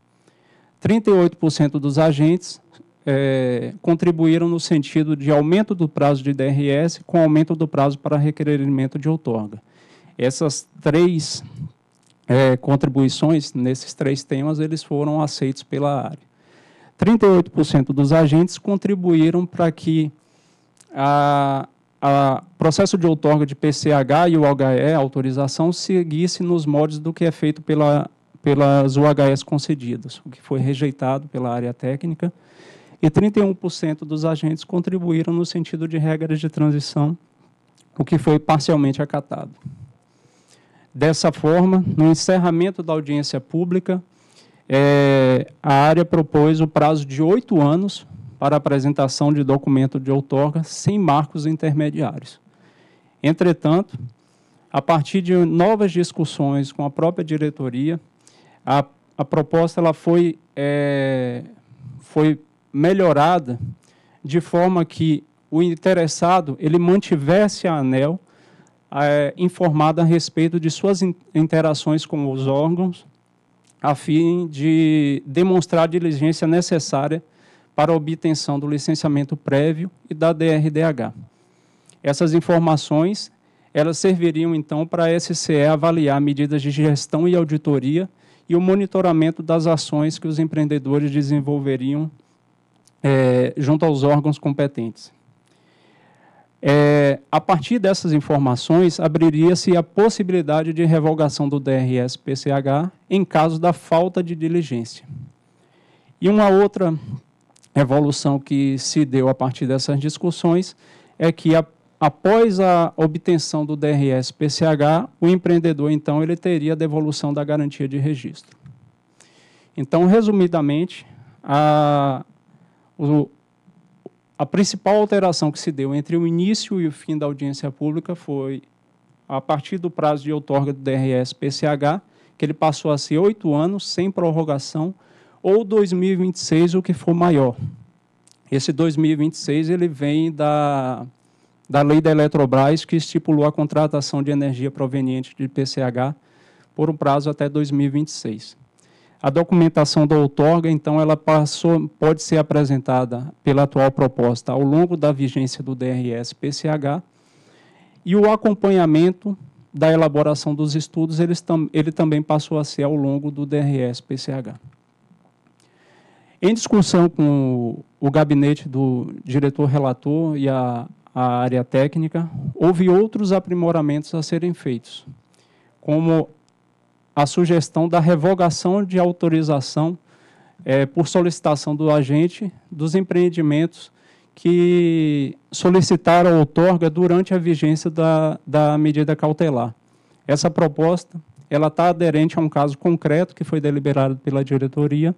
Speaker 14: 38% dos agentes é, contribuíram no sentido de aumento do prazo de DRS com aumento do prazo para requerimento de outorga. Essas três é, contribuições nesses três temas eles foram aceitos pela área. 38% dos agentes contribuíram para que o processo de outorga de PCH e o HE, autorização, seguisse nos moldes do que é feito pela, pelas UHS concedidas, o que foi rejeitado pela área técnica e 31% dos agentes contribuíram no sentido de regras de transição, o que foi parcialmente acatado. Dessa forma, no encerramento da audiência pública, é, a área propôs o prazo de oito anos para apresentação de documento de outorga sem marcos intermediários. Entretanto, a partir de novas discussões com a própria diretoria, a, a proposta ela foi, é, foi melhorada, de forma que o interessado ele mantivesse a ANEL é, eh, informada a respeito de suas interações com os órgãos, a fim de demonstrar a diligência necessária para a obtenção do licenciamento prévio e da DRDH. Essas informações elas serviriam então para a SCE avaliar medidas de gestão e auditoria e o monitoramento das ações que os empreendedores desenvolveriam é, junto aos órgãos competentes. É, a partir dessas informações, abriria-se a possibilidade de revogação do DRS-PCH em caso da falta de diligência. E uma outra evolução que se deu a partir dessas discussões é que, a, após a obtenção do DRS-PCH, o empreendedor, então, ele teria a devolução da garantia de registro. Então, resumidamente, a, o, a principal alteração que se deu entre o início e o fim da audiência pública foi a partir do prazo de outorga do DRS-PCH, que ele passou a ser oito anos, sem prorrogação, ou 2026, o que for maior. Esse 2026 ele vem da, da lei da Eletrobras, que estipulou a contratação de energia proveniente de PCH por um prazo até 2026. A documentação da outorga, então, ela passou, pode ser apresentada pela atual proposta ao longo da vigência do DRS-PCH e o acompanhamento da elaboração dos estudos, ele, ele também passou a ser ao longo do DRS-PCH. Em discussão com o, o gabinete do diretor-relator e a, a área técnica, houve outros aprimoramentos a serem feitos, como a sugestão da revogação de autorização é, por solicitação do agente dos empreendimentos que solicitaram a outorga durante a vigência da, da medida cautelar. Essa proposta ela está aderente a um caso concreto que foi deliberado pela diretoria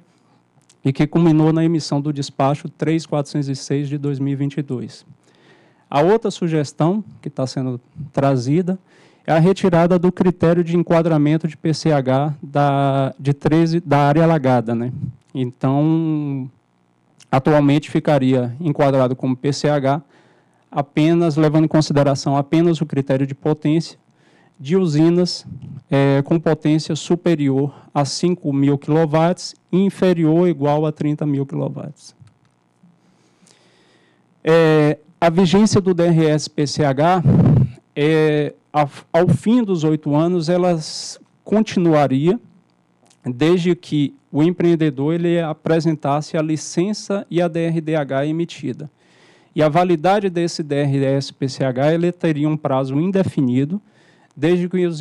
Speaker 14: e que culminou na emissão do despacho 3406 de 2022. A outra sugestão que está sendo trazida é a retirada do critério de enquadramento de PCH da, de 13, da área alagada. Né? Então, atualmente ficaria enquadrado como PCH apenas levando em consideração apenas o critério de potência de usinas é, com potência superior a 5 mil kW e inferior ou igual a 30 mil kW. É, a vigência do DRS-PCH é, ao, fim dos oito anos, ela continuaria desde que o empreendedor ele apresentasse a licença e a DRDH emitida. E a validade desse drds pch teria um prazo indefinido, desde que os,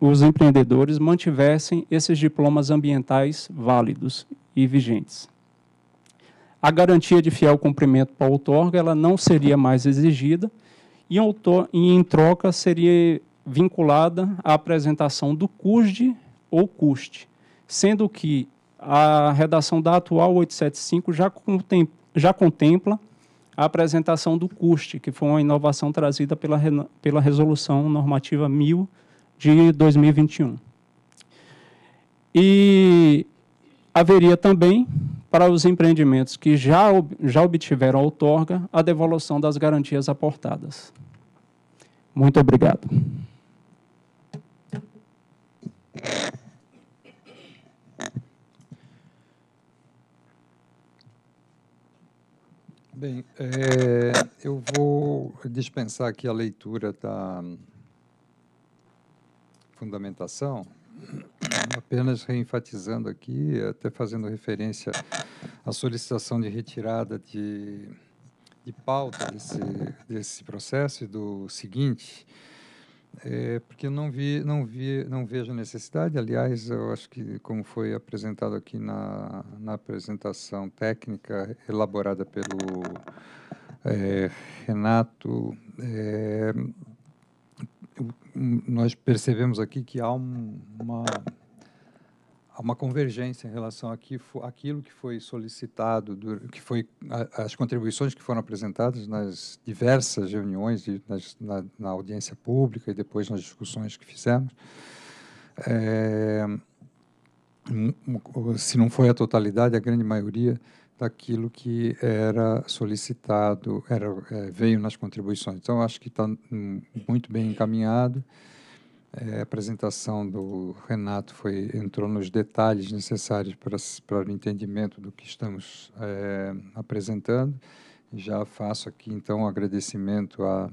Speaker 14: os empreendedores mantivessem esses diplomas ambientais válidos e vigentes. A garantia de fiel cumprimento para a outorga ela não seria mais exigida, e em troca seria vinculada à apresentação do CUSD ou CUST, sendo que a redação da atual 875 já, contempla, já contempla a apresentação do CUST, que foi uma inovação trazida pela, pela Resolução Normativa 1000 de 2021. E haveria também para os empreendimentos que já, já obtiveram a outorga a devolução das garantias aportadas. Muito obrigado.
Speaker 5: Bem, é, eu vou dispensar aqui a leitura da fundamentação. Apenas reenfatizando aqui, até fazendo referência à solicitação de retirada de, de pauta desse, desse processo e do seguinte, é, porque não vi, não vi, não vejo necessidade. Aliás, eu acho que como foi apresentado aqui na, na apresentação técnica elaborada pelo é, Renato, é, nós percebemos aqui que há um, uma, uma convergência em relação àquilo que foi solicitado, do, que foi a, as contribuições que foram apresentadas nas diversas reuniões, e nas, na, na, audiência pública e depois nas discussões que fizemos. É, se não foi a totalidade, a grande maioria daquilo que era solicitado, era, é, veio nas contribuições. Então, acho que está muito bem encaminhado. É, a apresentação do Renato foi entrou nos detalhes necessários para, o entendimento do que estamos é, apresentando. Já faço aqui, então, um agradecimento à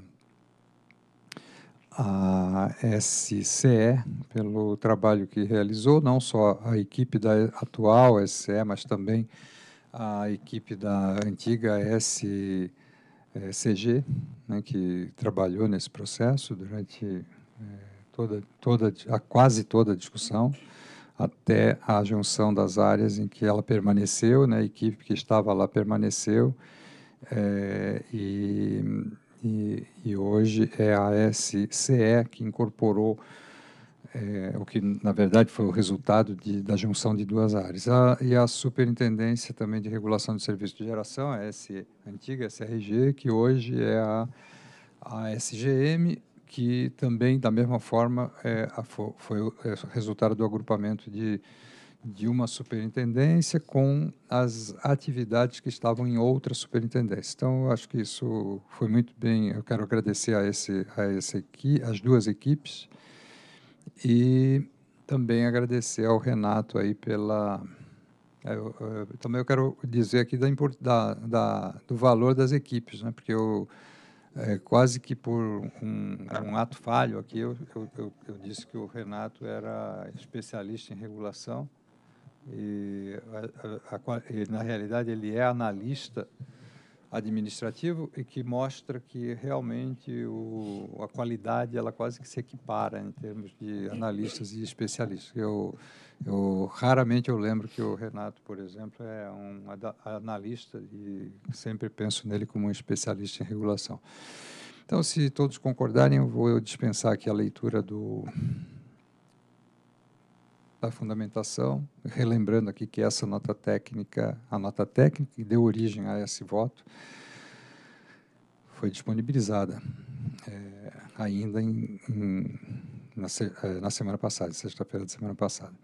Speaker 5: a SCE pelo trabalho que realizou, não só a equipe da atual SCE, mas também a equipe da antiga SCG, né, que trabalhou nesse processo durante é, toda, toda, a quase toda a discussão, até a junção das áreas em que ela permaneceu, né, a equipe que estava lá permaneceu, é, e, e, e, hoje é a SCE que incorporou é, o que na verdade foi o resultado de, da junção de duas áreas. A, e a Superintendência também de Regulação do Serviço de Geração, a S, a antiga SRG, que hoje é a, a SGM, que também, da mesma forma, é, a, foi o é, resultado do agrupamento de, de uma superintendência com as atividades que estavam em outra superintendência. Então, acho que isso foi muito bem. Eu quero agradecer a esse, a esse as duas equipes e também agradecer ao Renato aí pela. É, eu, eu, é, também eu quero dizer aqui da, da, da, do valor das equipes, né? porque eu, é, quase que por um, um ato falho aqui, eu, eu, eu, disse que o Renato era especialista em regulação, e a, a, a, na realidade ele é analista administrativo e que mostra que realmente o, a qualidade ela quase que se equipara em termos de analistas e especialistas. Eu, eu raramente eu lembro que o Renato, por exemplo, é um analista e sempre penso nele como um especialista em regulação. Então, se todos concordarem, eu vou dispensar aqui a leitura do da fundamentação, relembrando aqui que essa nota técnica, a nota técnica que deu origem a esse voto, foi disponibilizada é, ainda em, em, na, eh, na, semana passada, sexta-feira da semana passada.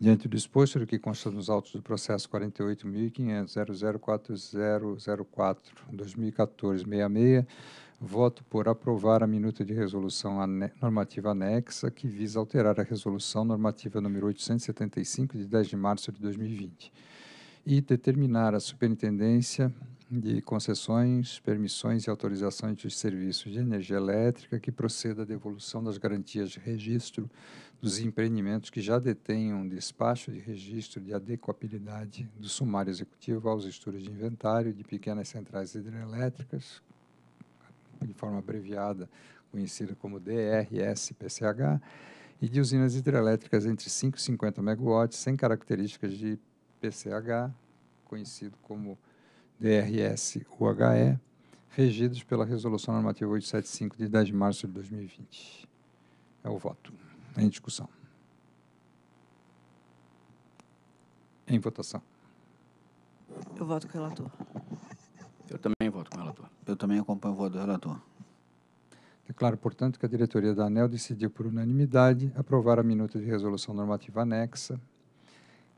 Speaker 5: Diante do exposto do que consta nos autos do processo 48.500.004004-2014-66, Voto por aprovar a minuta de resolução normativa anexa que visa alterar a resolução normativa número 875 de 10 de março de 2020 e determinar a Superintendência de concessões, permissões e autorizações de serviços de energia elétrica que proceda à devolução das garantias de registro dos empreendimentos que já detenham um despacho de registro de adequabilidade do sumário executivo aos estudos de inventário de pequenas centrais hidrelétricas de forma abreviada, conhecida como DRS-PCH, e de usinas hidrelétricas entre 5 e 50 megawatts, sem características de PCH, conhecido como DRS-UHE, regidos pela Resolução Normativa 875 de 10 de março de 2020. É o voto. Em discussão. Em votação.
Speaker 2: Eu voto com o relator.
Speaker 5: Eu também voto com o relator. Eu também acompanho o voto do relator. Declaro, é portanto, que a diretoria da ANEL decidiu por unanimidade aprovar a minuta de resolução normativa anexa,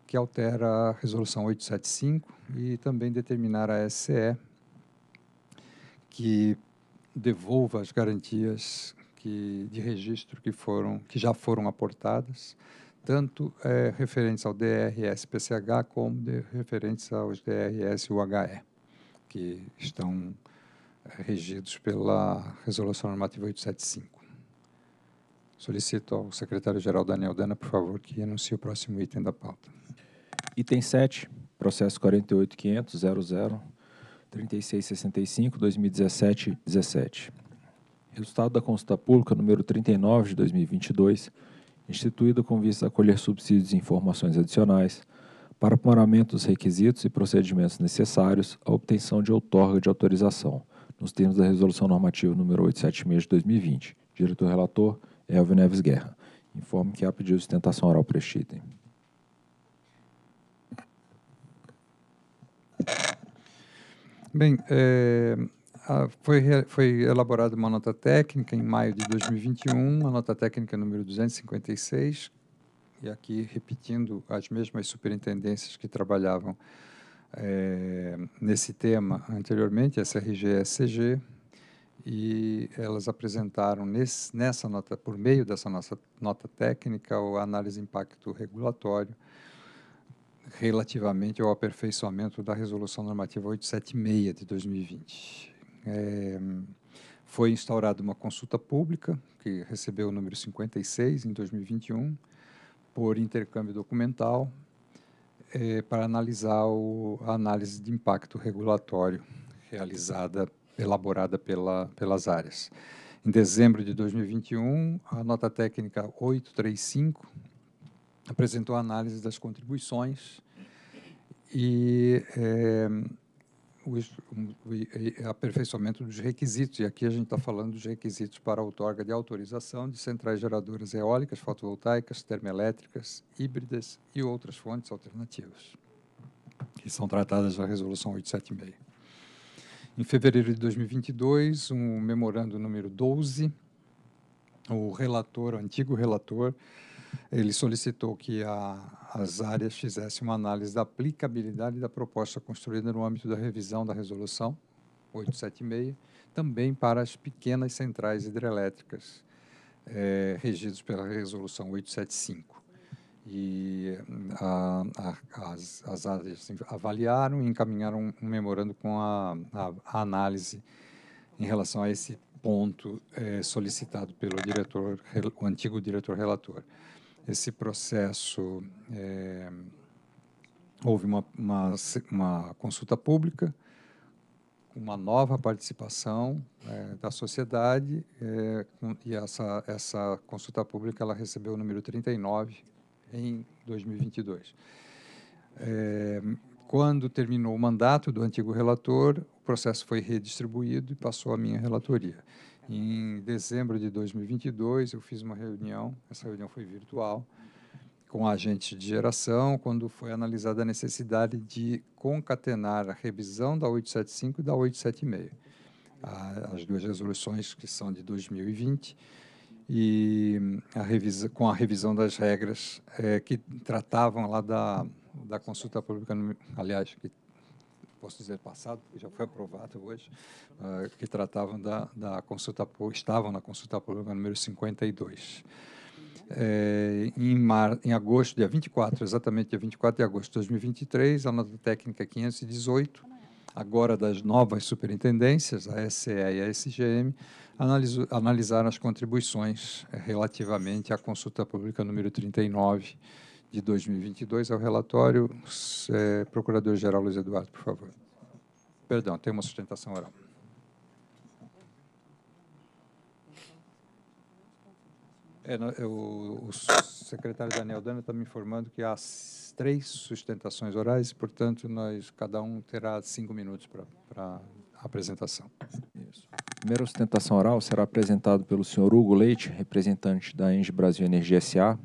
Speaker 5: que altera a resolução 875 e também determinar a SCE que devolva as garantias que, de registro que, foram, que já foram aportadas, tanto é, referentes ao DRS-PCH como de, referentes aos DRS-UHE que estão eh, regidos pela Resolução Normativa 875. Solicito ao secretário-geral Daniel
Speaker 3: Dana, por favor, que anuncie o
Speaker 5: próximo item da pauta.
Speaker 3: Item 7, processo 48.500.00.3665.2017.17. Resultado da consulta pública número 39 de 2022, instituída com vista a colher subsídios e informações adicionais para aprimoramento dos requisitos e procedimentos necessários à obtenção de outorga de autorização, nos termos da Resolução Normativa nº 876 de 2020. Diretor relator, Elvio Neves Guerra. Informo que há pedido de sustentação oral para este item.
Speaker 5: Bem, é, foi, foi elaborada uma nota técnica em maio de 2021, a nota técnica número 256, e aqui repetindo as mesmas superintendências que trabalhavam é, nesse tema anteriormente, SRG e SCG, e elas apresentaram nesse, nessa nota, por meio dessa nossa nota técnica, o análise de impacto regulatório relativamente ao aperfeiçoamento da Resolução Normativa 876 de 2020. É, foi instaurada uma consulta pública, que recebeu o número 56 em 2021, por intercâmbio documental é, para analisar o, a análise de impacto regulatório realizada, elaborada pela, pelas áreas. Em dezembro de 2021, a nota técnica 835 apresentou a análise das contribuições e é, o, o, é aperfeiçoamento dos requisitos, e aqui a gente está falando dos requisitos para a outorga de autorização de centrais geradoras eólicas, fotovoltaicas, termoelétricas, híbridas e outras fontes alternativas, que são tratadas na Resolução 876. Em fevereiro de 2022, um memorando número 12, o relator, o antigo relator, ele solicitou que a, as áreas fizessem uma análise da aplicabilidade da proposta construída no âmbito da revisão da resolução 876, também para as pequenas centrais hidrelétricas é, eh, regidas pela resolução 875. E a, a, as, as, áreas avaliaram e encaminharam um memorando com a, a análise em relação a esse ponto é, solicitado pelo diretor, o antigo diretor relator esse processo é, houve uma, uma, uma, consulta pública, uma nova participação é, da sociedade é, e essa, essa consulta pública ela recebeu o número 39 em 2022. quando terminou o mandato do antigo relator, o processo foi redistribuído e passou à minha relatoria. Em dezembro de 2022, eu fiz uma reunião, essa reunião foi virtual, com agentes de geração, quando foi analisada a necessidade de concatenar a revisão da 875 e da 876, as duas resoluções que são de 2020 e a revisa, com a revisão das regras é, que tratavam lá da, da consulta pública, aliás, que posso dizer passado, porque já foi aprovado hoje, uh, que tratavam da, da consulta pública, estavam na consulta pública número 52. É, eh, em, mar, em agosto, dia 24, exatamente dia 24 de agosto de 2023, a nota técnica 518, agora das novas superintendências, a SCE e a SGM, analiso, analisaram as contribuições eh, relativamente à consulta pública número 39, de 2022 ao é relatório. É, Procurador-Geral Luiz Eduardo, por favor. Perdão, tem uma sustentação oral. É, o, o secretário Daniel Dana está me informando que há três sustentações orais, portanto, nós cada um terá cinco minutos para a apresentação.
Speaker 3: Isso. Primeira sustentação oral será apresentada pelo senhor Hugo Leite, representante da Enge Brasil Energia SA,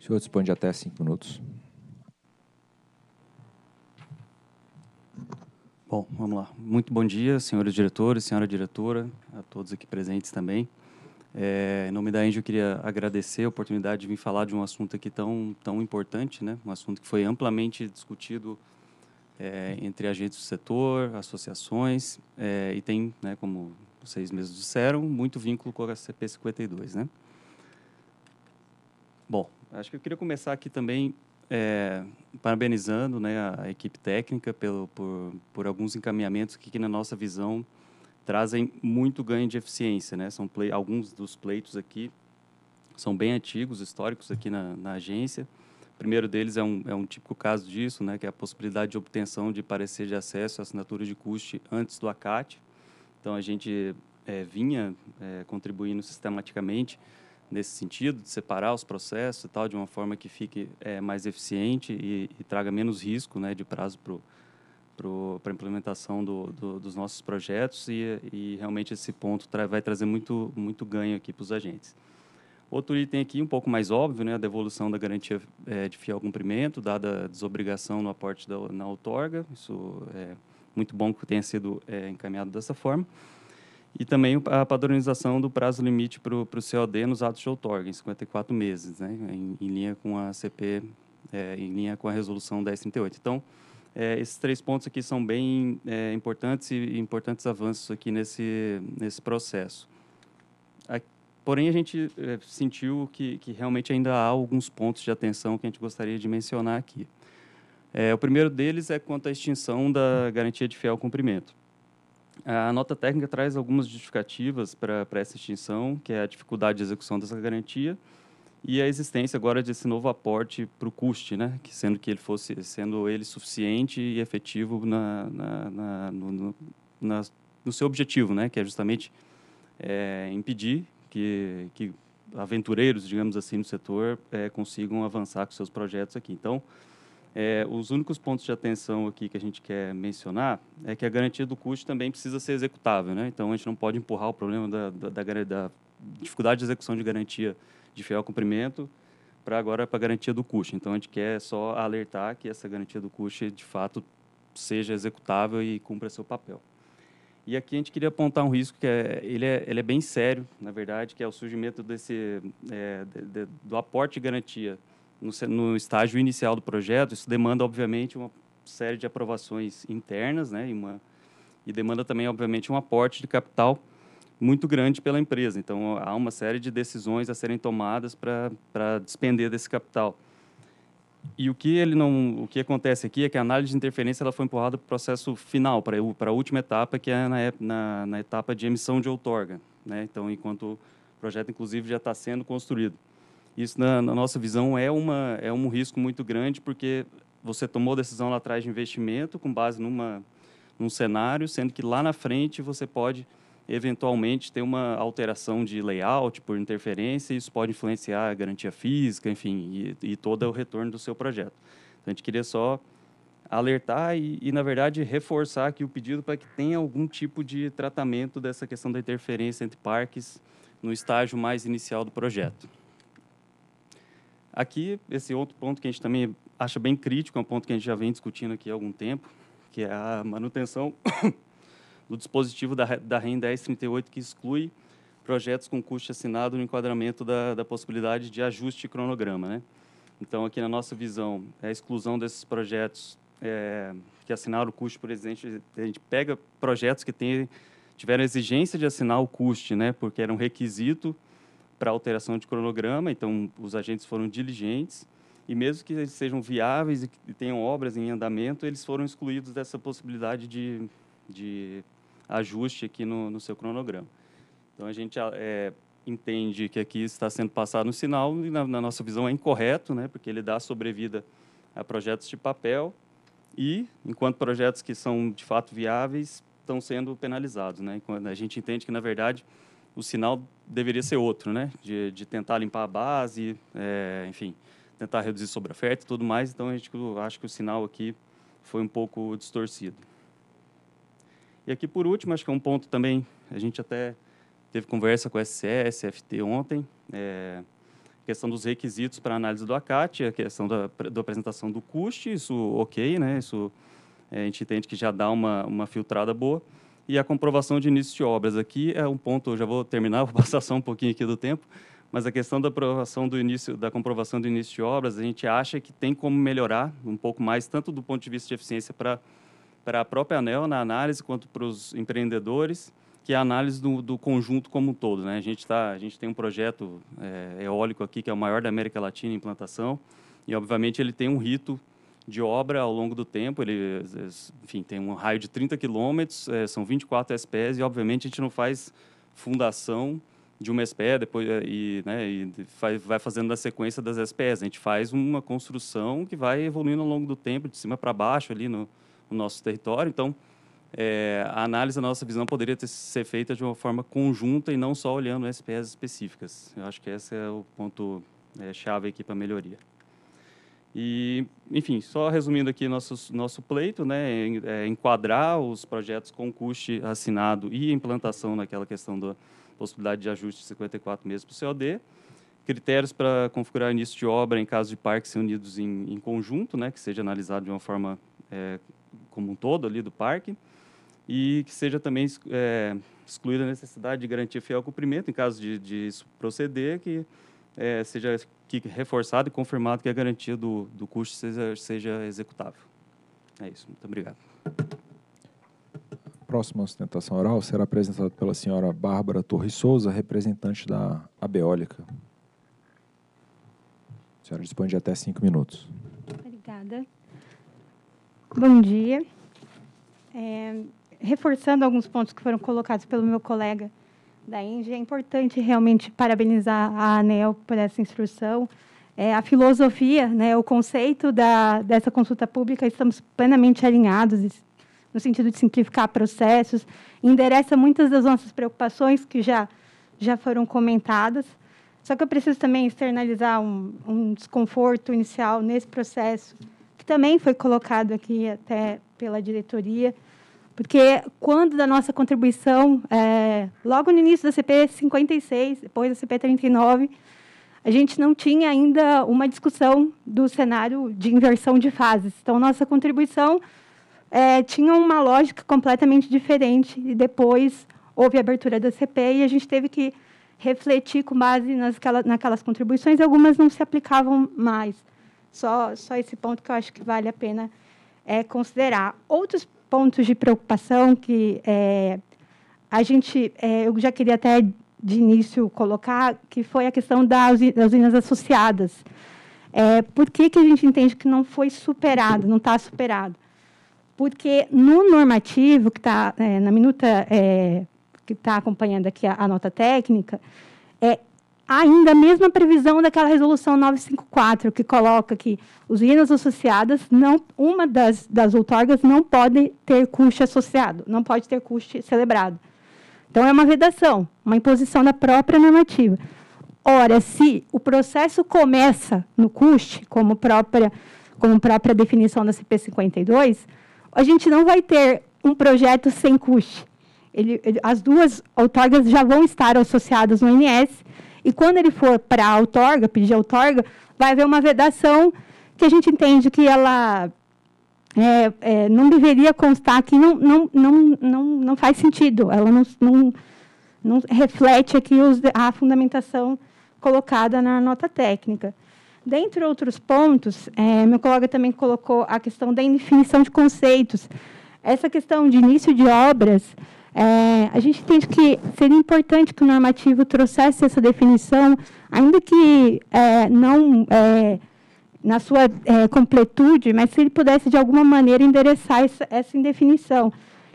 Speaker 3: o senhor dispõe de até cinco minutos.
Speaker 15: Bom, vamos lá. Muito bom dia, senhores diretores, senhora diretora, a todos aqui presentes também. É, em nome da Índia, eu queria agradecer a oportunidade de vir falar de um assunto aqui tão, tão importante, né? um assunto que foi amplamente discutido é, entre agentes do setor, associações, é, e tem, né, como vocês mesmos disseram, muito vínculo com a CP52. Né? Bom, Acho que eu queria começar aqui também é, parabenizando né, a equipe técnica pelo, por, por alguns encaminhamentos que, que, na nossa visão, trazem muito ganho de eficiência. Né? São play, alguns dos pleitos aqui são bem antigos, históricos aqui na, na agência. O primeiro deles é um, é um típico caso disso, né, que é a possibilidade de obtenção de parecer de acesso à assinatura de custe antes do ACAT. Então, a gente é, vinha é, contribuindo sistematicamente nesse sentido, de separar os processos e tal, de uma forma que fique é, mais eficiente e, e, traga menos risco né, de prazo para pro, pro, a implementação do, do, dos nossos projetos e, e realmente esse ponto tra vai trazer muito, muito ganho aqui para os agentes. Outro item aqui, um pouco mais óbvio, né, a devolução da garantia é, de fiel cumprimento, dada a desobrigação no aporte da, na outorga. Isso é muito bom que tenha sido é, encaminhado dessa forma e também a padronização do prazo limite para o pro COD nos atos de outorga, em 54 meses, né, em, em linha com a CP, é, em linha com a resolução 1038. Então, é, esses três pontos aqui são bem é, importantes e importantes avanços aqui nesse, nesse processo. A, porém, a gente é, sentiu que, que realmente ainda há alguns pontos de atenção que a gente gostaria de mencionar aqui. É, o primeiro deles é quanto à extinção da garantia de fiel cumprimento. A nota técnica traz algumas justificativas para essa extinção, que é a dificuldade de execução dessa garantia e a existência agora desse novo aporte para o custe, né? que sendo que ele fosse sendo ele suficiente e efetivo na, na, na no, na, no seu objetivo, né? que é justamente é, impedir que, que aventureiros, digamos assim, no setor é, consigam avançar com seus projetos aqui. Então, é, os únicos pontos de atenção aqui que a gente quer mencionar é que a garantia do custo também precisa ser executável, né? Então a gente não pode empurrar o problema da, da, da, da dificuldade de execução de garantia de fiel cumprimento para agora para a garantia do custo. Então a gente quer só alertar que essa garantia do custo de fato seja executável e cumpra seu papel. E aqui a gente queria apontar um risco que é, ele, é, ele é bem sério, na verdade, que é o surgimento desse, é, de, de, do aporte de garantia no, no estágio inicial do projeto, isso demanda, obviamente, uma série de aprovações internas, né, e, uma, e demanda também, obviamente, um aporte de capital muito grande pela empresa. Então, há uma série de decisões a serem tomadas para despender desse capital. E o que ele não, o que acontece aqui é que a análise de interferência ela foi empurrada para o processo final, para para a última etapa, que é na, na, na etapa de emissão de outorga, né? Então, enquanto o projeto inclusive já está sendo construído. Isso, na, na nossa visão, é, uma, é um risco muito grande, porque você tomou decisão lá atrás de investimento com base numa, num cenário, sendo que lá na frente você pode eventualmente ter uma alteração de layout por interferência, e isso pode influenciar a garantia física, enfim, e, e todo o retorno do seu projeto. Então, a gente queria só alertar e, e, na verdade, reforçar aqui o pedido para que tenha algum tipo de tratamento dessa questão da interferência entre parques no estágio mais inicial do projeto. Aqui, esse outro ponto que a gente também acha bem crítico, é um ponto que a gente já vem discutindo aqui há algum tempo, que é a manutenção do dispositivo da, da REN 1038, que exclui projetos com custo assinado no enquadramento da, da possibilidade de ajuste de cronograma. Né? Então, aqui na nossa visão, é a exclusão desses projetos é, que assinaram o custo, por exemplo, a gente pega projetos que tem, tiveram exigência de assinar o custo, né? porque era um requisito para alteração de cronograma, então os agentes foram diligentes e mesmo que eles sejam viáveis e que tenham obras em andamento, eles foram excluídos dessa possibilidade de, de ajuste aqui no, no seu cronograma. Então a gente é, entende que aqui está sendo passado um sinal e na, na, nossa visão é incorreto, né, porque ele dá sobrevida a projetos de papel e, enquanto projetos que são de fato viáveis, estão sendo penalizados. Né? A gente entende que, na verdade, o sinal deveria ser outro, né? De, de tentar limpar a base, é, enfim, tentar reduzir sobre oferta e tudo mais. Então, a gente acho que o sinal aqui foi um pouco distorcido. E aqui, por último, acho que é um ponto também, a gente até teve conversa com a SCS, FT ontem, é, questão dos requisitos para análise do ACAT, a questão da, da apresentação do custe, isso ok, né? Isso é, a gente entende que já dá uma, uma filtrada boa e a comprovação de início de obras. Aqui é um ponto, eu já vou terminar, vou passar só um pouquinho aqui do tempo, mas a questão da aprovação do início, da comprovação do início de obras, a gente acha que tem como melhorar um pouco mais, tanto do ponto de vista de eficiência para para a própria ANEL na análise, quanto para os empreendedores, que é a análise do, do conjunto como um todo. Né? A, gente tá, a gente tem um projeto é, eólico aqui, que é o maior da América Latina em implantação, e obviamente ele tem um rito de obra ao longo do tempo. Ele, enfim, tem um raio de 30 quilômetros, é, são 24 SPs e, obviamente, a gente não faz fundação de uma SPE depois, eh, e, né, e faz, vai fazendo a sequência das SPs. A gente faz uma construção que vai evoluindo ao longo do tempo, de cima para baixo ali no, no, nosso território. Então, é, a análise da nossa visão poderia ter, ser feita de uma forma conjunta e não só olhando SPs específicas. Eu acho que esse é o ponto é, chave aqui para melhoria. E, enfim, só resumindo aqui nosso, nosso pleito, né, é enquadrar os projetos com custe assinado e implantação naquela questão da possibilidade de ajuste de 54 meses para o COD, critérios para configurar início de obra em caso de parques reunidos em, em conjunto, né, que seja analisado de uma forma é, como um todo ali do parque, e que seja também é, excluída a necessidade de garantir fiel cumprimento em caso de, de proceder, que é, seja reforçado e confirmado que a garantia do, do custo seja, seja executável. É isso. Muito obrigado.
Speaker 3: A próxima sustentação oral será apresentada pela senhora Bárbara Torres Souza, representante da Abeólica. A senhora dispõe de até cinco minutos.
Speaker 6: Obrigada. Bom dia. É, reforçando alguns pontos que foram colocados pelo meu colega da Índia. É importante realmente parabenizar a ANEL por essa instrução. É, a filosofia, né, o conceito da, dessa consulta pública, estamos plenamente alinhados no sentido de simplificar processos, endereça muitas das nossas preocupações que já, já foram comentadas. Só que eu preciso também externalizar um, um desconforto inicial nesse processo, que também foi colocado aqui até pela diretoria, porque quando da nossa contribuição, é, logo no início da CP 56, depois da CP 39, a gente não tinha ainda uma discussão do cenário de inversão de fases. Então, nossa contribuição é, tinha uma lógica completamente diferente. E depois houve a abertura da CP e a gente teve que refletir com base nas, naquelas contribuições. Algumas não se aplicavam mais. Só, só esse ponto que eu acho que vale a pena é, considerar. Outros pontos de preocupação que é, a gente, é, eu já queria até de início colocar, que foi a questão das usinas associadas. É, por que, que a gente entende que não foi superado, não está superado? Porque no normativo, que está é, na minuta é, que está acompanhando aqui a, a nota técnica, é, ainda a mesma previsão daquela resolução 954, que coloca que os INAs associadas, não, uma das, das outorgas não pode ter custe associado, não pode ter custe celebrado. Então, é uma vedação, uma imposição da própria normativa. Ora, se o processo começa no custe, como própria, como própria definição da CP52, a gente não vai ter um projeto sem custe. Ele, ele, as duas outorgas já vão estar associadas no INS, e quando ele for para a outorga, pedir outorga, vai haver uma vedação que a gente entende que ela é, é, não deveria constar que não, não, não, não, não faz sentido, ela não, não, não reflete aqui os, a fundamentação colocada na nota técnica. Dentre outros pontos, é, meu colega também colocou a questão da indefinição de conceitos. Essa questão de início de obras, é, a gente entende que seria importante que o normativo trouxesse essa definição, ainda que é, não é, na sua é, completude, mas se ele pudesse, de alguma maneira, endereçar essa, essa indefinição,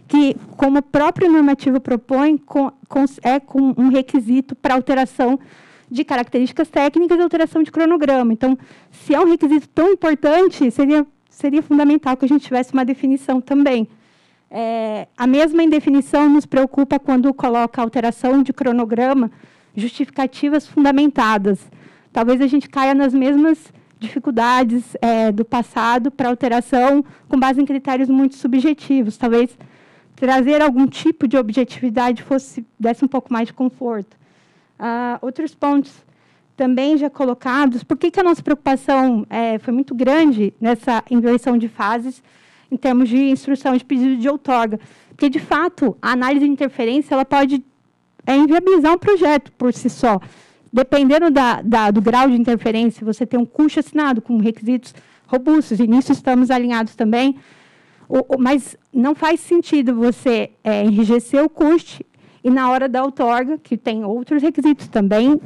Speaker 6: que, como o próprio normativo propõe, com, com, é com um requisito para alteração de características técnicas e alteração de cronograma. Então, se é um requisito tão importante, seria, seria fundamental que a gente tivesse uma definição também. É, a mesma indefinição nos preocupa quando coloca alteração de cronograma, justificativas fundamentadas. Talvez a gente caia nas mesmas dificuldades é, do passado para alteração com base em critérios muito subjetivos. Talvez trazer algum tipo de objetividade fosse desse um pouco mais de conforto. Ah, outros pontos também já colocados. Por que, que a nossa preocupação é, foi muito grande nessa inversão de fases? em termos de instrução de pedido de outorga. Porque, de fato, a análise de interferência ela pode é, inviabilizar um projeto por si só. Dependendo da, da, do grau de interferência, você tem um custo assinado com requisitos robustos, e nisso estamos alinhados também. O, o, mas não faz sentido você é, enrijecer o custo e, na hora da outorga, que tem outros requisitos também,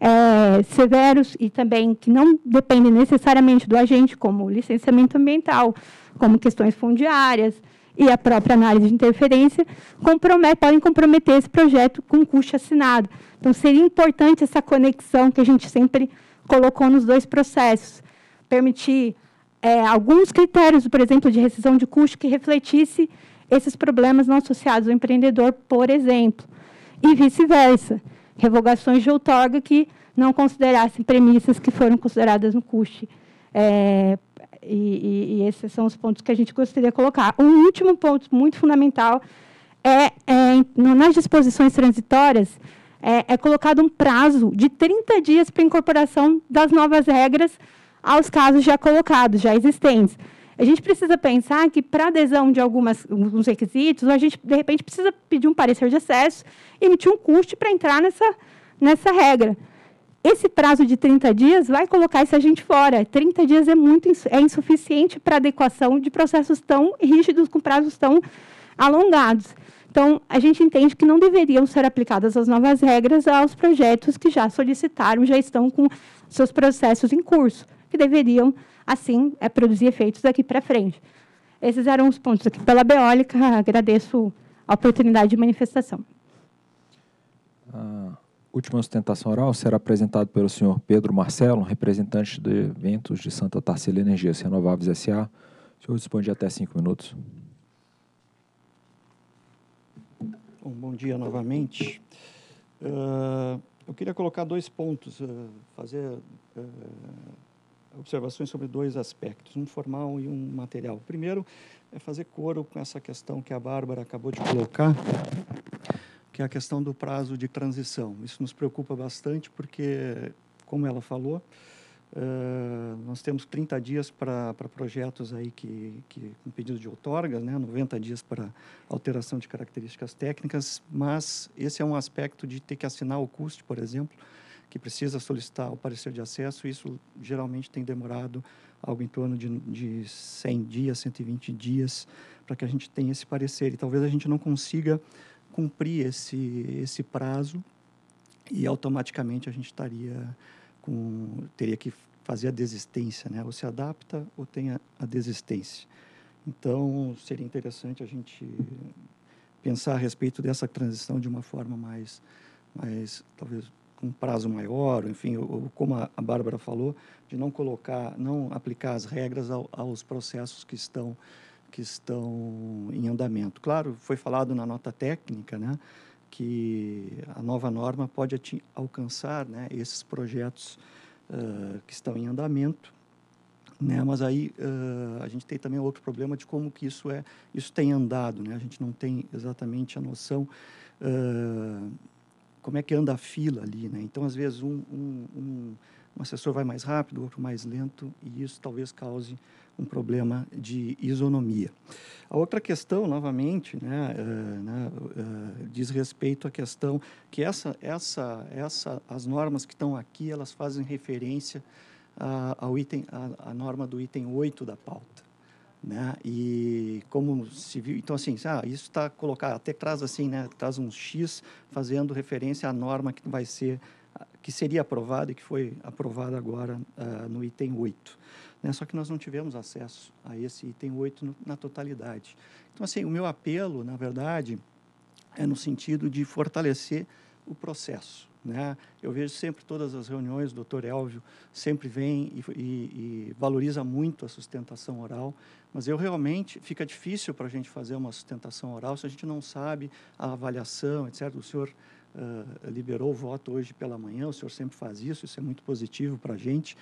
Speaker 6: é, severos e também que não dependem necessariamente do agente, como licenciamento ambiental, como questões fundiárias e a própria análise de interferência, compromet podem comprometer esse projeto com custo assinado. Então, seria importante essa conexão que a gente sempre colocou nos dois processos, permitir é, alguns critérios, por exemplo, de rescisão de custo que refletisse esses problemas não associados ao empreendedor, por exemplo, e vice-versa. Revogações de outorga que não considerassem premissas que foram consideradas no custe é, e, e, e, esses são os pontos que a gente gostaria de colocar. Um último ponto muito fundamental é, é nas disposições transitórias, é, é, colocado um prazo de 30 dias para incorporação das novas regras aos casos já colocados, já existentes. A gente precisa pensar que, para adesão de algumas, alguns requisitos, a gente, de repente, precisa pedir um parecer de acesso e emitir um custo para entrar nessa, nessa regra. Esse prazo de 30 dias vai colocar essa gente fora. 30 dias é muito é insuficiente para adequação de processos tão rígidos com prazos tão alongados. Então, a gente entende que não deveriam ser aplicadas as novas regras aos projetos que já solicitaram, já estão com seus processos em curso, que deveriam, assim, é, produzir efeitos daqui para frente. Esses eram os pontos aqui pela Beólica. Agradeço a oportunidade de manifestação.
Speaker 3: Ah. Última sustentação oral será apresentada pelo senhor Pedro Marcelo, representante de eventos de Santa Tarsila Energias Renováveis S.A. O senhor dispõe de até cinco minutos.
Speaker 7: Bom, bom dia novamente. Uh, eu queria colocar dois pontos, uh, fazer uh, observações sobre dois aspectos, um formal e um material. O primeiro é fazer coro com essa questão que a Bárbara acabou de colocar que é a questão do prazo de transição. Isso nos preocupa bastante porque, como ela falou, Uh, nós temos 30 dias para projetos aí que, que com pedido de outorga, né, 90 dias para alteração de características técnicas, mas esse é um aspecto de ter que assinar o custo, por exemplo, que precisa solicitar o parecer de acesso, isso geralmente tem demorado algo em torno de, de 100 dias, 120 dias, para que a gente tenha esse parecer. E talvez a gente não consiga cumprir esse, esse prazo e automaticamente a gente estaria com, teria que fazer a desistência, né? Ou se adapta ou tem a, a desistência. Então, seria interessante a gente pensar a respeito dessa transição de uma forma mais, mais talvez com um prazo maior, enfim, ou, como a, a Bárbara falou, de não colocar, não aplicar as regras ao, aos processos que estão que estão em andamento. Claro, foi falado na nota técnica, né, que a nova norma pode alcançar, né, esses projetos uh, que estão em andamento, né, mas aí uh, a gente tem também outro problema de como que isso é, isso tem andado, né, a gente não tem exatamente a noção uh, como é que anda a fila ali, né? Então, às vezes, um, um, um, um assessor vai mais rápido, outro mais lento, e isso talvez cause um problema de isonomia. A outra questão, novamente, né, uh, né uh, diz respeito à questão que essa, essa, essa, as normas que estão aqui, elas fazem referência à, ao item, à, norma do item 8 da pauta. Né? E como se viu, então assim, ah, isso está colocado, até traz assim, né, traz um X fazendo referência à norma que vai ser, que seria aprovada e que foi aprovada agora uh, no item 8. Né? Só que nós não tivemos acesso a esse item 8 no, na totalidade. Então, assim, o meu apelo, na verdade, é no sentido de fortalecer o processo. Né? Eu vejo sempre todas as reuniões, o doutor Elvio sempre vem e, e, e valoriza muito a sustentação oral, mas eu realmente, fica difícil para a gente fazer uma sustentação oral se a gente não sabe a avaliação, etc. O senhor eh, liberou o voto hoje pela manhã, o senhor sempre faz isso, isso é muito positivo para a gente,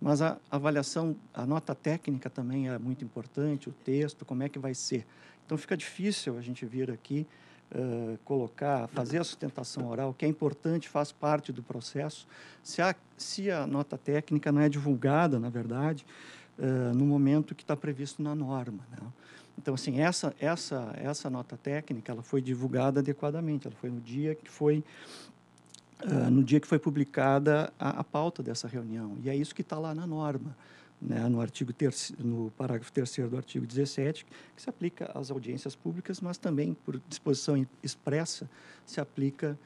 Speaker 7: mas a avaliação, a nota técnica também é muito importante, o texto, como é que vai ser. Então fica difícil a gente vir aqui Uh, colocar, fazer a sustentação oral, que é importante, faz parte do processo. Se a, se a nota técnica não é divulgada, na verdade, uh, no momento que está previsto na norma. Né? Então, assim, essa, essa, essa nota técnica ela foi divulgada adequadamente. Ela foi no dia que foi uh, no dia que foi publicada a, a, pauta dessa reunião. E é isso que está lá na norma, né, no, artigo terci, no parágrafo 3 do artigo 17, que se aplica às audiências públicas, mas também, por disposição expressa, se aplica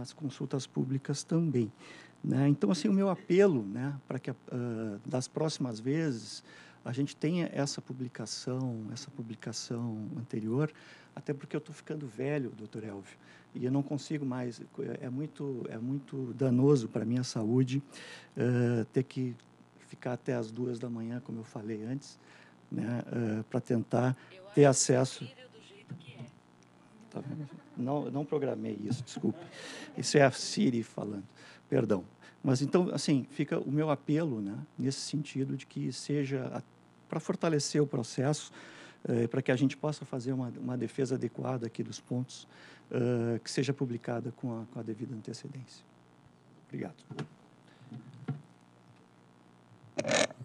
Speaker 7: às consultas públicas também. Né? Então, assim, o meu apelo né, para que uh, das próximas vezes a gente tem essa publicação, essa publicação anterior, até porque eu estou ficando velho, doutor Elvio, e eu não consigo mais, é muito, é muito danoso para a minha saúde uh, ter que ficar até as duas da manhã, como eu falei antes, né, uh, eh, para tentar eu ter acesso... É. Tá não, não programei isso, desculpe. Isso é a Siri falando, perdão. Mas então, assim, fica o meu apelo, né, nesse sentido de que seja para fortalecer o processo, eh, para que a gente possa fazer uma, uma defesa adequada aqui dos pontos, eh, que seja publicada com a, com a devida antecedência. Obrigado.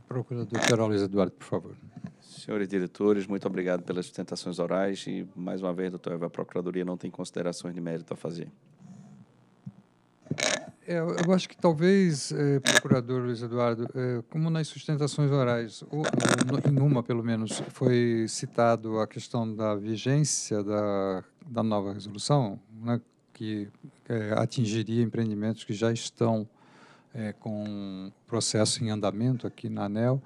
Speaker 5: procurador
Speaker 8: Carlos Eduardo, por favor. Senhores diretores, muito obrigado pelas sustentações orais e, mais uma vez, doutor Eva, a Procuradoria não tem considerações de mérito a fazer.
Speaker 5: É, eu acho que talvez, eh, procurador Luiz Eduardo, eh, como nas sustentações orais, ou, em uma pelo menos, foi citado a questão da vigência da, da nova resolução, né, que eh, atingiria empreendimentos que já estão com processo em andamento aqui na ANEL,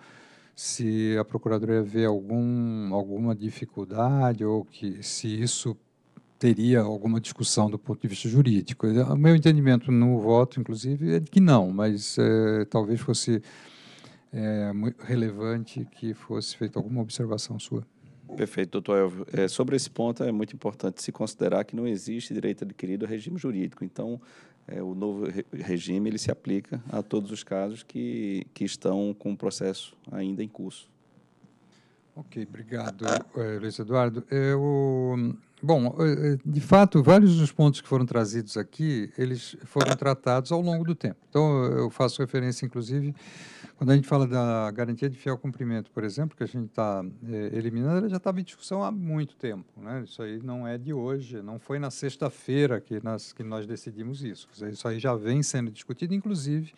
Speaker 5: se a Procuradoria vê algum, alguma dificuldade ou que se isso teria alguma discussão do ponto de vista jurídico. É, o meu entendimento no voto, inclusive, é que não, mas é, talvez fosse é, relevante que fosse feita alguma observação sua.
Speaker 8: Perfeito, doutor Elvio. É, sobre esse ponto, é muito importante se considerar que não existe direito adquirido a regime jurídico. Então, é, o novo re regime ele se aplica a todos os casos que, que estão com o processo ainda em curso.
Speaker 5: Ok, obrigado, eh, Luiz Eduardo. Eu, bom, eh, eh, de fato, vários dos pontos que foram trazidos aqui, eles foram tratados ao longo do tempo. Então, eu faço referência, inclusive, quando a gente fala da garantia de fiel cumprimento, por exemplo, que a gente está é, eliminando, ela já estava em discussão há muito tempo. Né? Isso aí não é de hoje, não foi na sexta-feira que nós, que nós decidimos isso. Isso aí já vem sendo discutido, inclusive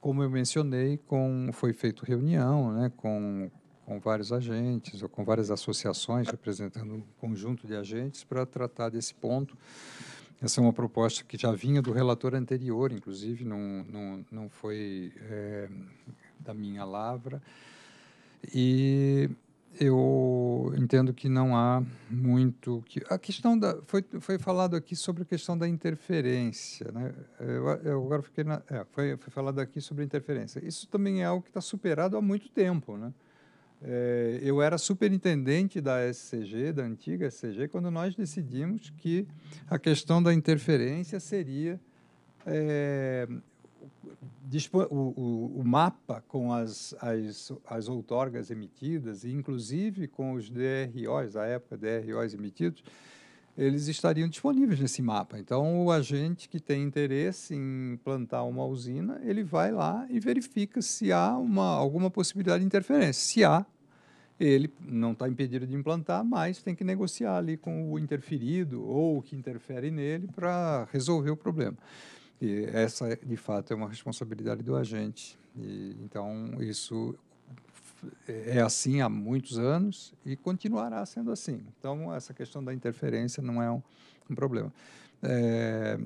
Speaker 5: como eu mencionei, com, foi feito reunião né, com, com vários agentes ou com várias associações representando um conjunto de agentes para tratar desse ponto. Essa é uma proposta que já vinha do relator anterior, inclusive, não, não, não foi é, da minha lavra. E eu entendo que não há muito que a questão da foi, foi falado aqui sobre a questão da interferência né eu, eu agora fiquei na, é, foi, foi falado aqui sobre interferência isso também é algo que está superado há muito tempo né é, eu era superintendente da SCG, da antiga SCG, quando nós decidimos que a questão da interferência seria é, o, o, o, mapa com as, as, as outorgas emitidas, e inclusive com os DROs, à época DROs emitidos, eles estariam disponíveis nesse mapa. Então, o agente que tem interesse em plantar uma usina, ele vai lá e verifica se há uma, alguma possibilidade de interferência. Se há, ele não está impedido de implantar, mas tem que negociar ali com o interferido ou o que interfere nele para resolver o problema. E essa, de fato, é uma responsabilidade do agente. E, então, isso é, é assim há muitos anos e continuará sendo assim. Então, essa questão da interferência não é um, um problema. É,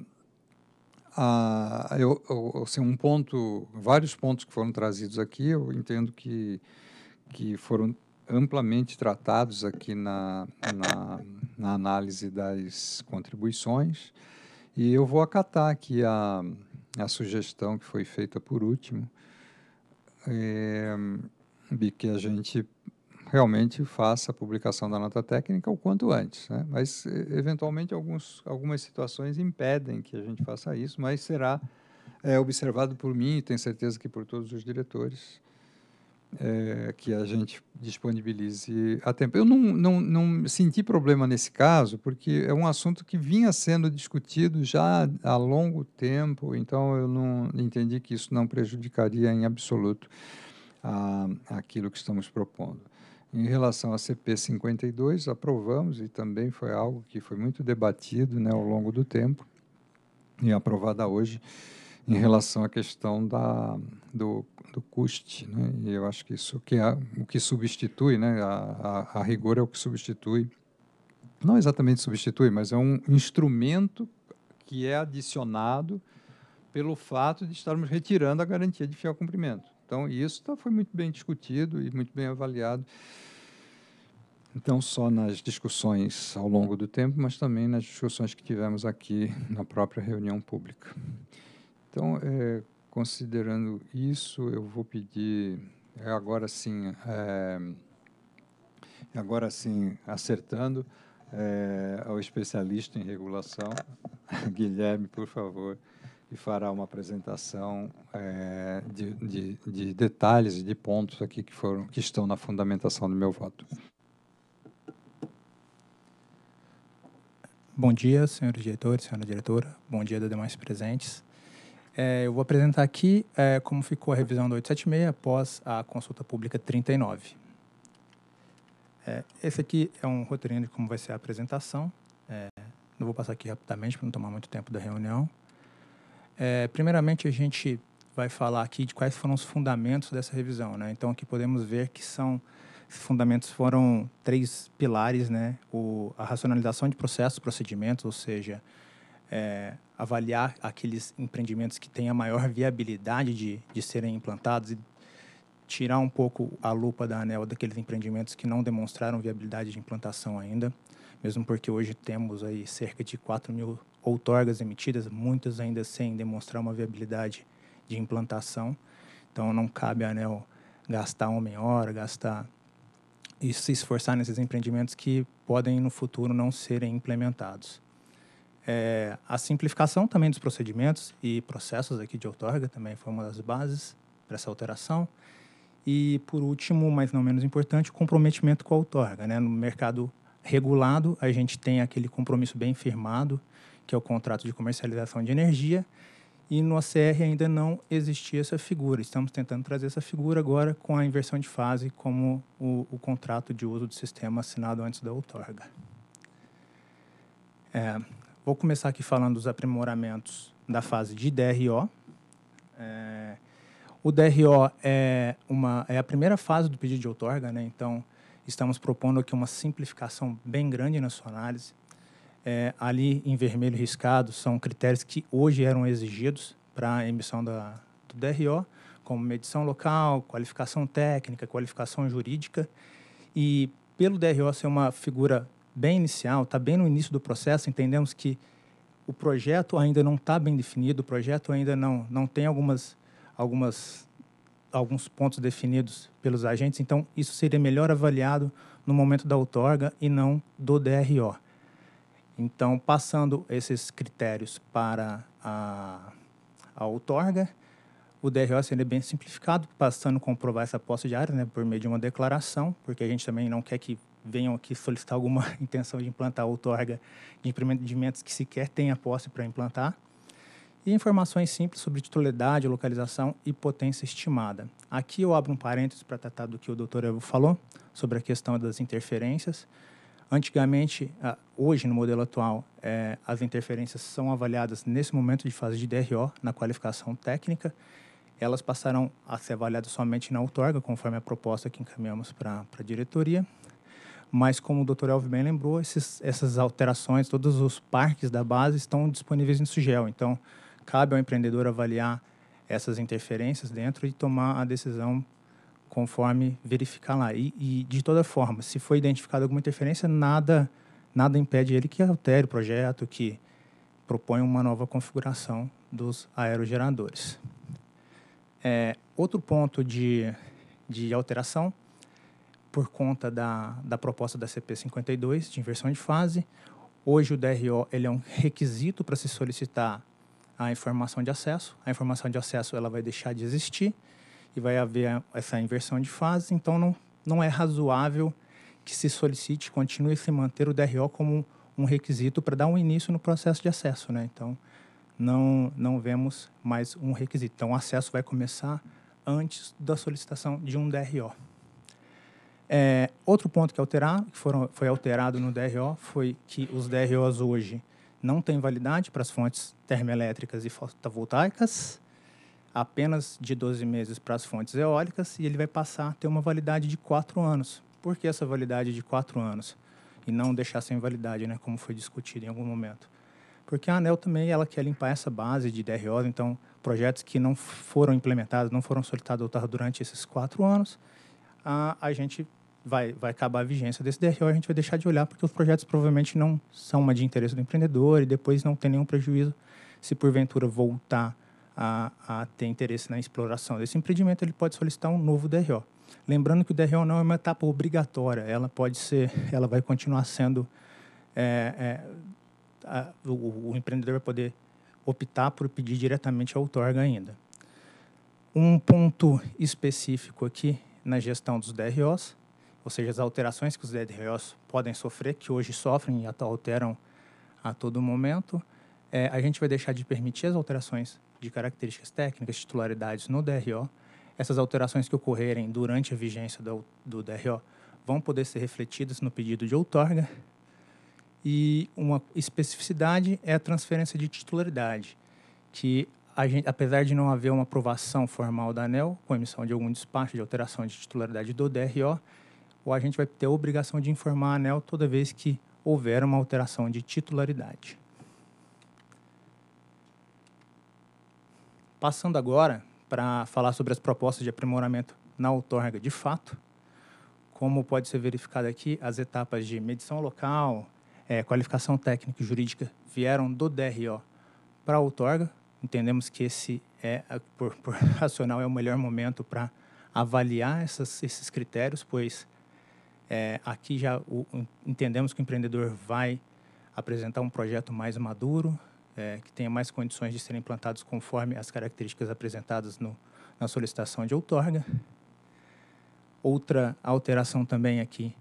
Speaker 5: a, eu, assim, um ponto, vários pontos que foram trazidos aqui, eu entendo que, que foram amplamente tratados aqui na, na, na análise das contribuições. E eu vou acatar aqui a, a sugestão que foi feita por último. É, de que a gente realmente faça a publicação da nota técnica o quanto antes. Né? Mas, eventualmente, alguns, algumas situações impedem que a gente faça isso, mas será é, observado por mim e tenho certeza que por todos os diretores. É, que a gente disponibilize a tempo. Eu não, não, não senti problema nesse caso, porque é um assunto que vinha sendo discutido já há longo tempo, então eu não entendi que isso não prejudicaria em absoluto a, aquilo que estamos propondo. Em relação à CP 52, aprovamos e também foi algo que foi muito debatido né, ao longo do tempo e aprovada hoje em relação à questão da, do, do custe. Né? E eu acho que isso que é o que substitui, né? a, a, a rigor é o que substitui, não exatamente substitui, mas é um instrumento que é adicionado pelo fato de estarmos retirando a garantia de fiel cumprimento. Então, isso tá, foi muito bem discutido e muito bem avaliado. Então, só nas discussões ao longo do tempo, mas também nas discussões que tivemos aqui na própria reunião pública. Então, é, considerando isso, eu vou pedir é, agora sim, é, agora sim acertando é, ao especialista em regulação, Guilherme, por favor e fará uma apresentação é, de, de, de, detalhes e de pontos aqui que, foram, que estão na fundamentação do meu voto.
Speaker 16: Bom dia, senhores diretores, senhora diretora. Bom dia, demais presentes. É, eu vou apresentar aqui é, como ficou a revisão do 876 após a consulta pública 39. É, esse aqui é um roteirinho de como vai ser a apresentação. não vou passar aqui rapidamente para não tomar muito tempo da reunião. É, primeiramente, a gente vai falar aqui de quais foram os fundamentos dessa revisão. Né? Então, aqui podemos ver que são fundamentos foram três pilares, né? O, a racionalização de processos, procedimentos, ou seja, é, avaliar aqueles empreendimentos que têm a maior viabilidade de, de serem implantados e tirar um pouco a lupa da ANEL daqueles empreendimentos que não demonstraram viabilidade de implantação ainda, mesmo porque hoje temos aí cerca de 4 mil outorgas emitidas, muitas ainda sem demonstrar uma viabilidade de implantação. Então, não cabe a ANEL gastar homem-hora, gastar e se esforçar nesses empreendimentos que podem no futuro não serem implementados. É, a simplificação também dos procedimentos e processos aqui de outorga também foi uma das bases para essa alteração. E, por último, mas não menos importante, o comprometimento com a outorga. Né? No mercado regulado, a gente tem aquele compromisso bem firmado que é o contrato de comercialização de energia, e no OCR ainda não existia essa figura. Estamos tentando trazer essa figura agora com a inversão de fase como o, o contrato de uso do sistema assinado antes da outorga. É, vou começar aqui falando dos aprimoramentos da fase de DRO. É, o DRO é, uma, é a primeira fase do pedido de outorga, né? então estamos propondo aqui uma simplificação bem grande na sua análise. É, ali em vermelho riscado são critérios que hoje eram exigidos para a emissão da, do DRO, como medição local, qualificação técnica, qualificação jurídica. E pelo DRO ser uma figura bem inicial, está bem no início do processo, entendemos que o projeto ainda não está bem definido, o projeto ainda não, não tem algumas, algumas, alguns pontos definidos pelos agentes, então isso seria melhor avaliado no momento da outorga e não do DRO. Então, passando esses critérios para a, a outorga, o DRO seria assim, é bem simplificado, passando a comprovar essa posse de área né, por meio de uma declaração, porque a gente também não quer que venham aqui solicitar alguma intenção de implantar outorga de empreendimentos que sequer tenha posse para implantar. E informações simples sobre titularidade, localização e potência estimada. Aqui eu abro um parênteses para tratar do que o doutor Evo falou sobre a questão das interferências. Antigamente, hoje no modelo atual, é, as interferências são avaliadas nesse momento de fase de DRO, na qualificação técnica. Elas passarão a ser avaliadas somente na outorga, conforme a proposta que encaminhamos para a diretoria. Mas, como o doutor Elvio bem lembrou, esses, essas alterações, todos os parques da base estão disponíveis em SUGEL. Então, cabe ao empreendedor avaliar essas interferências dentro e tomar a decisão conforme verificar lá. E, e, de toda forma, se for identificada alguma interferência, nada, nada impede ele que altere o projeto, que propõe uma nova configuração dos aerogeradores. É, outro ponto de, de alteração, por conta da, da proposta da CP52 de inversão de fase, hoje o DRO ele é um requisito para se solicitar a informação de acesso. A informação de acesso ela vai deixar de existir e vai haver essa inversão de fase, então não, não é razoável que se solicite continue se manter o DRO como um requisito para dar um início no processo de acesso, né? Então, não, não vemos mais um requisito. Então, o acesso vai começar antes da solicitação de um DRO. É, outro ponto que, é alterar, que foram, foi alterado no DRO foi que os DROs hoje não têm validade para as fontes termoelétricas e fotovoltaicas, apenas de 12 meses para as fontes eólicas e ele vai passar a ter uma validade de 4 anos. Por que essa validade de 4 anos? E não deixar sem validade, né, como foi discutido em algum momento. Porque a ANEL também ela quer limpar essa base de DROs, então projetos que não foram implementados, não foram solicitados tá durante esses quatro anos, a, a gente vai, vai acabar a vigência desse DRO, a gente vai deixar de olhar, porque os projetos provavelmente não são uma de interesse do empreendedor e depois não tem nenhum prejuízo se porventura voltar a, a ter interesse na exploração desse empreendimento, ele pode solicitar um novo DRO. Lembrando que o DRO não é uma etapa obrigatória, ela pode ser, ela vai continuar sendo, é, é, a, o, o, empreendedor vai poder optar por pedir diretamente a outorga ainda. Um ponto específico aqui na gestão dos DROs, ou seja, as alterações que os DROs podem sofrer, que hoje sofrem e alteram a todo momento, é, a gente vai deixar de permitir as alterações de características técnicas, titularidades no DRO, essas alterações que ocorrerem durante a vigência do, do DRO vão poder ser refletidas no pedido de outorga. E uma especificidade é a transferência de titularidade, que gente, apesar de não haver uma aprovação formal da ANEL com emissão de algum despacho de alteração de titularidade do DRO, o agente vai ter a obrigação de informar a ANEL toda vez que houver uma alteração de titularidade. Passando agora para falar sobre as propostas de aprimoramento na outorga de fato, como pode ser verificado aqui, as etapas de medição local, é, qualificação técnica e jurídica vieram do DRO para a outorga. Entendemos que esse é, por, por racional, é o melhor momento para avaliar essas, esses critérios, pois é, aqui já o, entendemos que o empreendedor vai apresentar um projeto mais maduro, é, que tenha mais condições de serem implantados conforme as características apresentadas no, na solicitação de outorga. Outra alteração também aqui,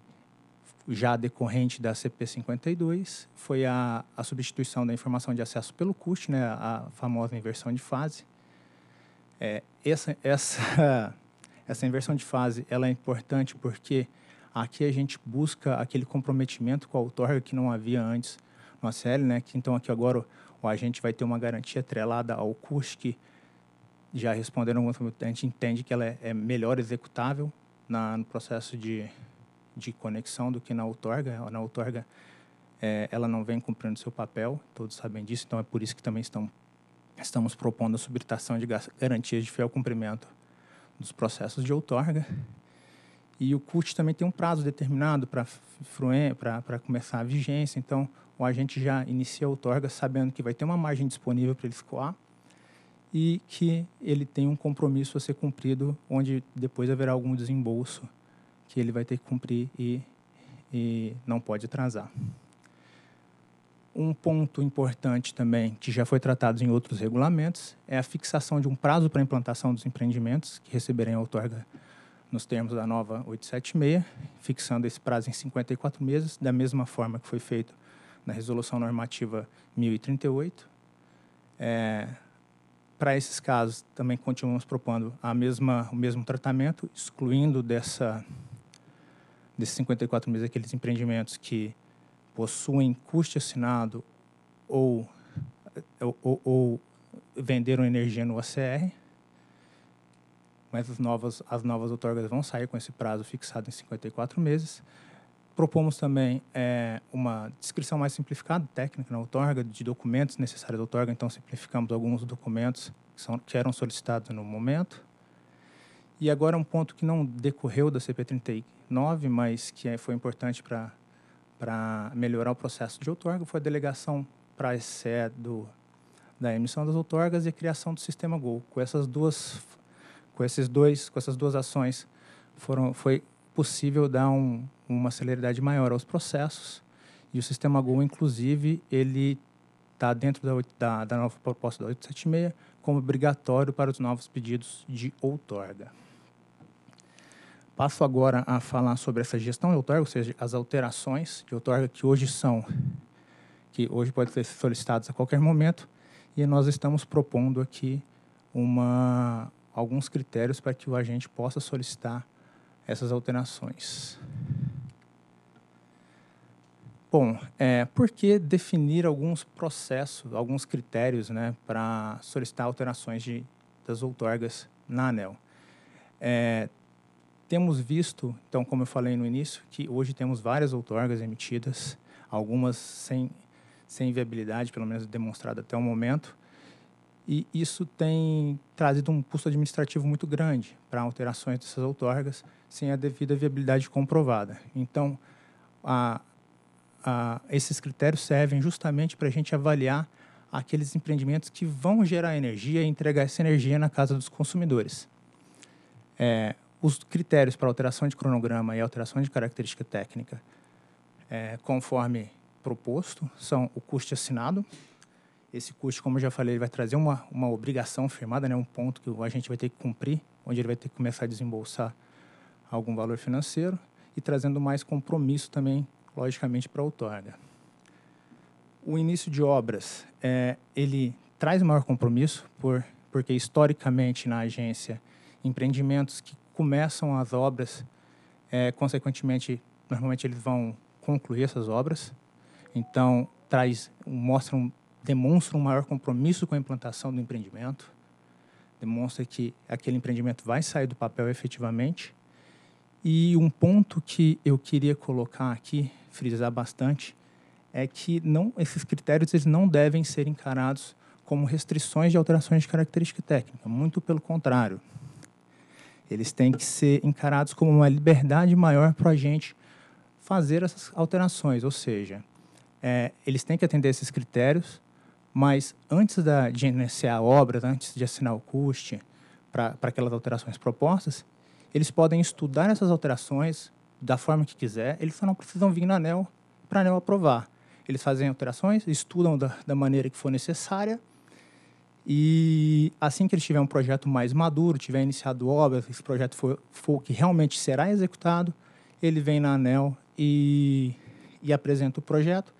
Speaker 16: já decorrente da CP 52, foi a, a substituição da informação de acesso pelo CUST, né, a famosa inversão de fase. É, essa, essa, essa inversão de fase ela é importante porque aqui a gente busca aquele comprometimento com a outorga que não havia antes no ACL, né, que então aqui agora o agente vai ter uma garantia atrelada ao custo que já respondendo algumas perguntas, a gente entende que ela é, é melhor executável na, no processo de, de conexão do que na outorga. Na outorga, é, ela não vem cumprindo seu papel, todos sabem disso, então é por isso que também estão, estamos propondo a subtração de garantias de fiel cumprimento dos processos de outorga. E o CUT também tem um prazo determinado para para começar a vigência. Então, o agente já inicia a outorga sabendo que vai ter uma margem disponível para ele escoar e que ele tem um compromisso a ser cumprido, onde depois haverá algum desembolso que ele vai ter que cumprir e, e não pode atrasar. Um ponto importante também, que já foi tratado em outros regulamentos, é a fixação de um prazo para implantação dos empreendimentos que receberem a outorga nos termos da nova 876, fixando esse prazo em 54 meses, da mesma forma que foi feito na Resolução Normativa 1038. É, Para esses casos, também continuamos propondo a mesma, o mesmo tratamento, excluindo dessa, desses 54 meses aqueles empreendimentos que possuem custo assinado ou, ou, ou venderam energia no OCR com essas novas, as novas outorgas vão sair com esse prazo fixado em 54 meses. Propomos também é, uma descrição mais simplificada, técnica na outorga, de documentos necessários à outorga, então simplificamos alguns documentos que, são, que eram solicitados no momento. E agora um ponto que não decorreu da CP39, mas que é, foi importante para melhorar o processo de outorga, foi a delegação para a do da emissão das outorgas e a criação do sistema Gol. Com essas duas com esses dois, com essas duas ações, foram foi possível dar um, uma celeridade maior aos processos e o sistema Go, inclusive, ele está dentro da, da, da, nova proposta da 876 como obrigatório para os novos pedidos de outorga. Passo agora a falar sobre essa gestão de outorga, ou seja, as alterações de outorga que hoje são, que hoje podem ser solicitadas a qualquer momento, e nós estamos propondo aqui uma, alguns critérios para que o agente possa solicitar essas alterações. Bom, é, por que definir alguns processos, alguns critérios né, para solicitar alterações de, das outorgas na ANEL? É, temos visto, então, como eu falei no início, que hoje temos várias outorgas emitidas, algumas sem, sem viabilidade, pelo menos demonstrada até o momento, e isso tem trazido um custo administrativo muito grande para alterações dessas outorgas sem a devida viabilidade comprovada. Então, a, a, esses critérios servem justamente para a gente avaliar aqueles empreendimentos que vão gerar energia e entregar essa energia na casa dos consumidores. É, os critérios para alteração de cronograma e alteração de característica técnica, é, conforme proposto, são o custo assinado, esse custo, como eu já falei, ele vai trazer uma, uma obrigação firmada, né? um ponto que a gente vai ter que cumprir, onde ele vai ter que começar a desembolsar algum valor financeiro e trazendo mais compromisso também, logicamente, para a outorga. O início de obras, é, ele traz maior compromisso, por, porque historicamente na agência, empreendimentos que começam as obras, é, consequentemente, normalmente eles vão concluir essas obras. Então, traz, mostra um demonstra um maior compromisso com a implantação do empreendimento, demonstra que aquele empreendimento vai sair do papel efetivamente. E um ponto que eu queria colocar aqui, frisar bastante, é que não esses critérios eles não devem ser encarados como restrições de alterações de característica técnica, muito pelo contrário. Eles têm que ser encarados como uma liberdade maior para a gente fazer essas alterações, ou seja, é, eles têm que atender esses critérios, mas antes da, de iniciar a obra, antes de assinar o CUST para aquelas alterações propostas, eles podem estudar essas alterações da forma que quiser, eles só não precisam vir na ANEL para a ANEL aprovar. Eles fazem alterações, estudam da, da maneira que for necessária e assim que eles tiverem um projeto mais maduro, tiver iniciado obra, se esse projeto for, for que realmente será executado, ele vem na ANEL e, e apresenta o projeto.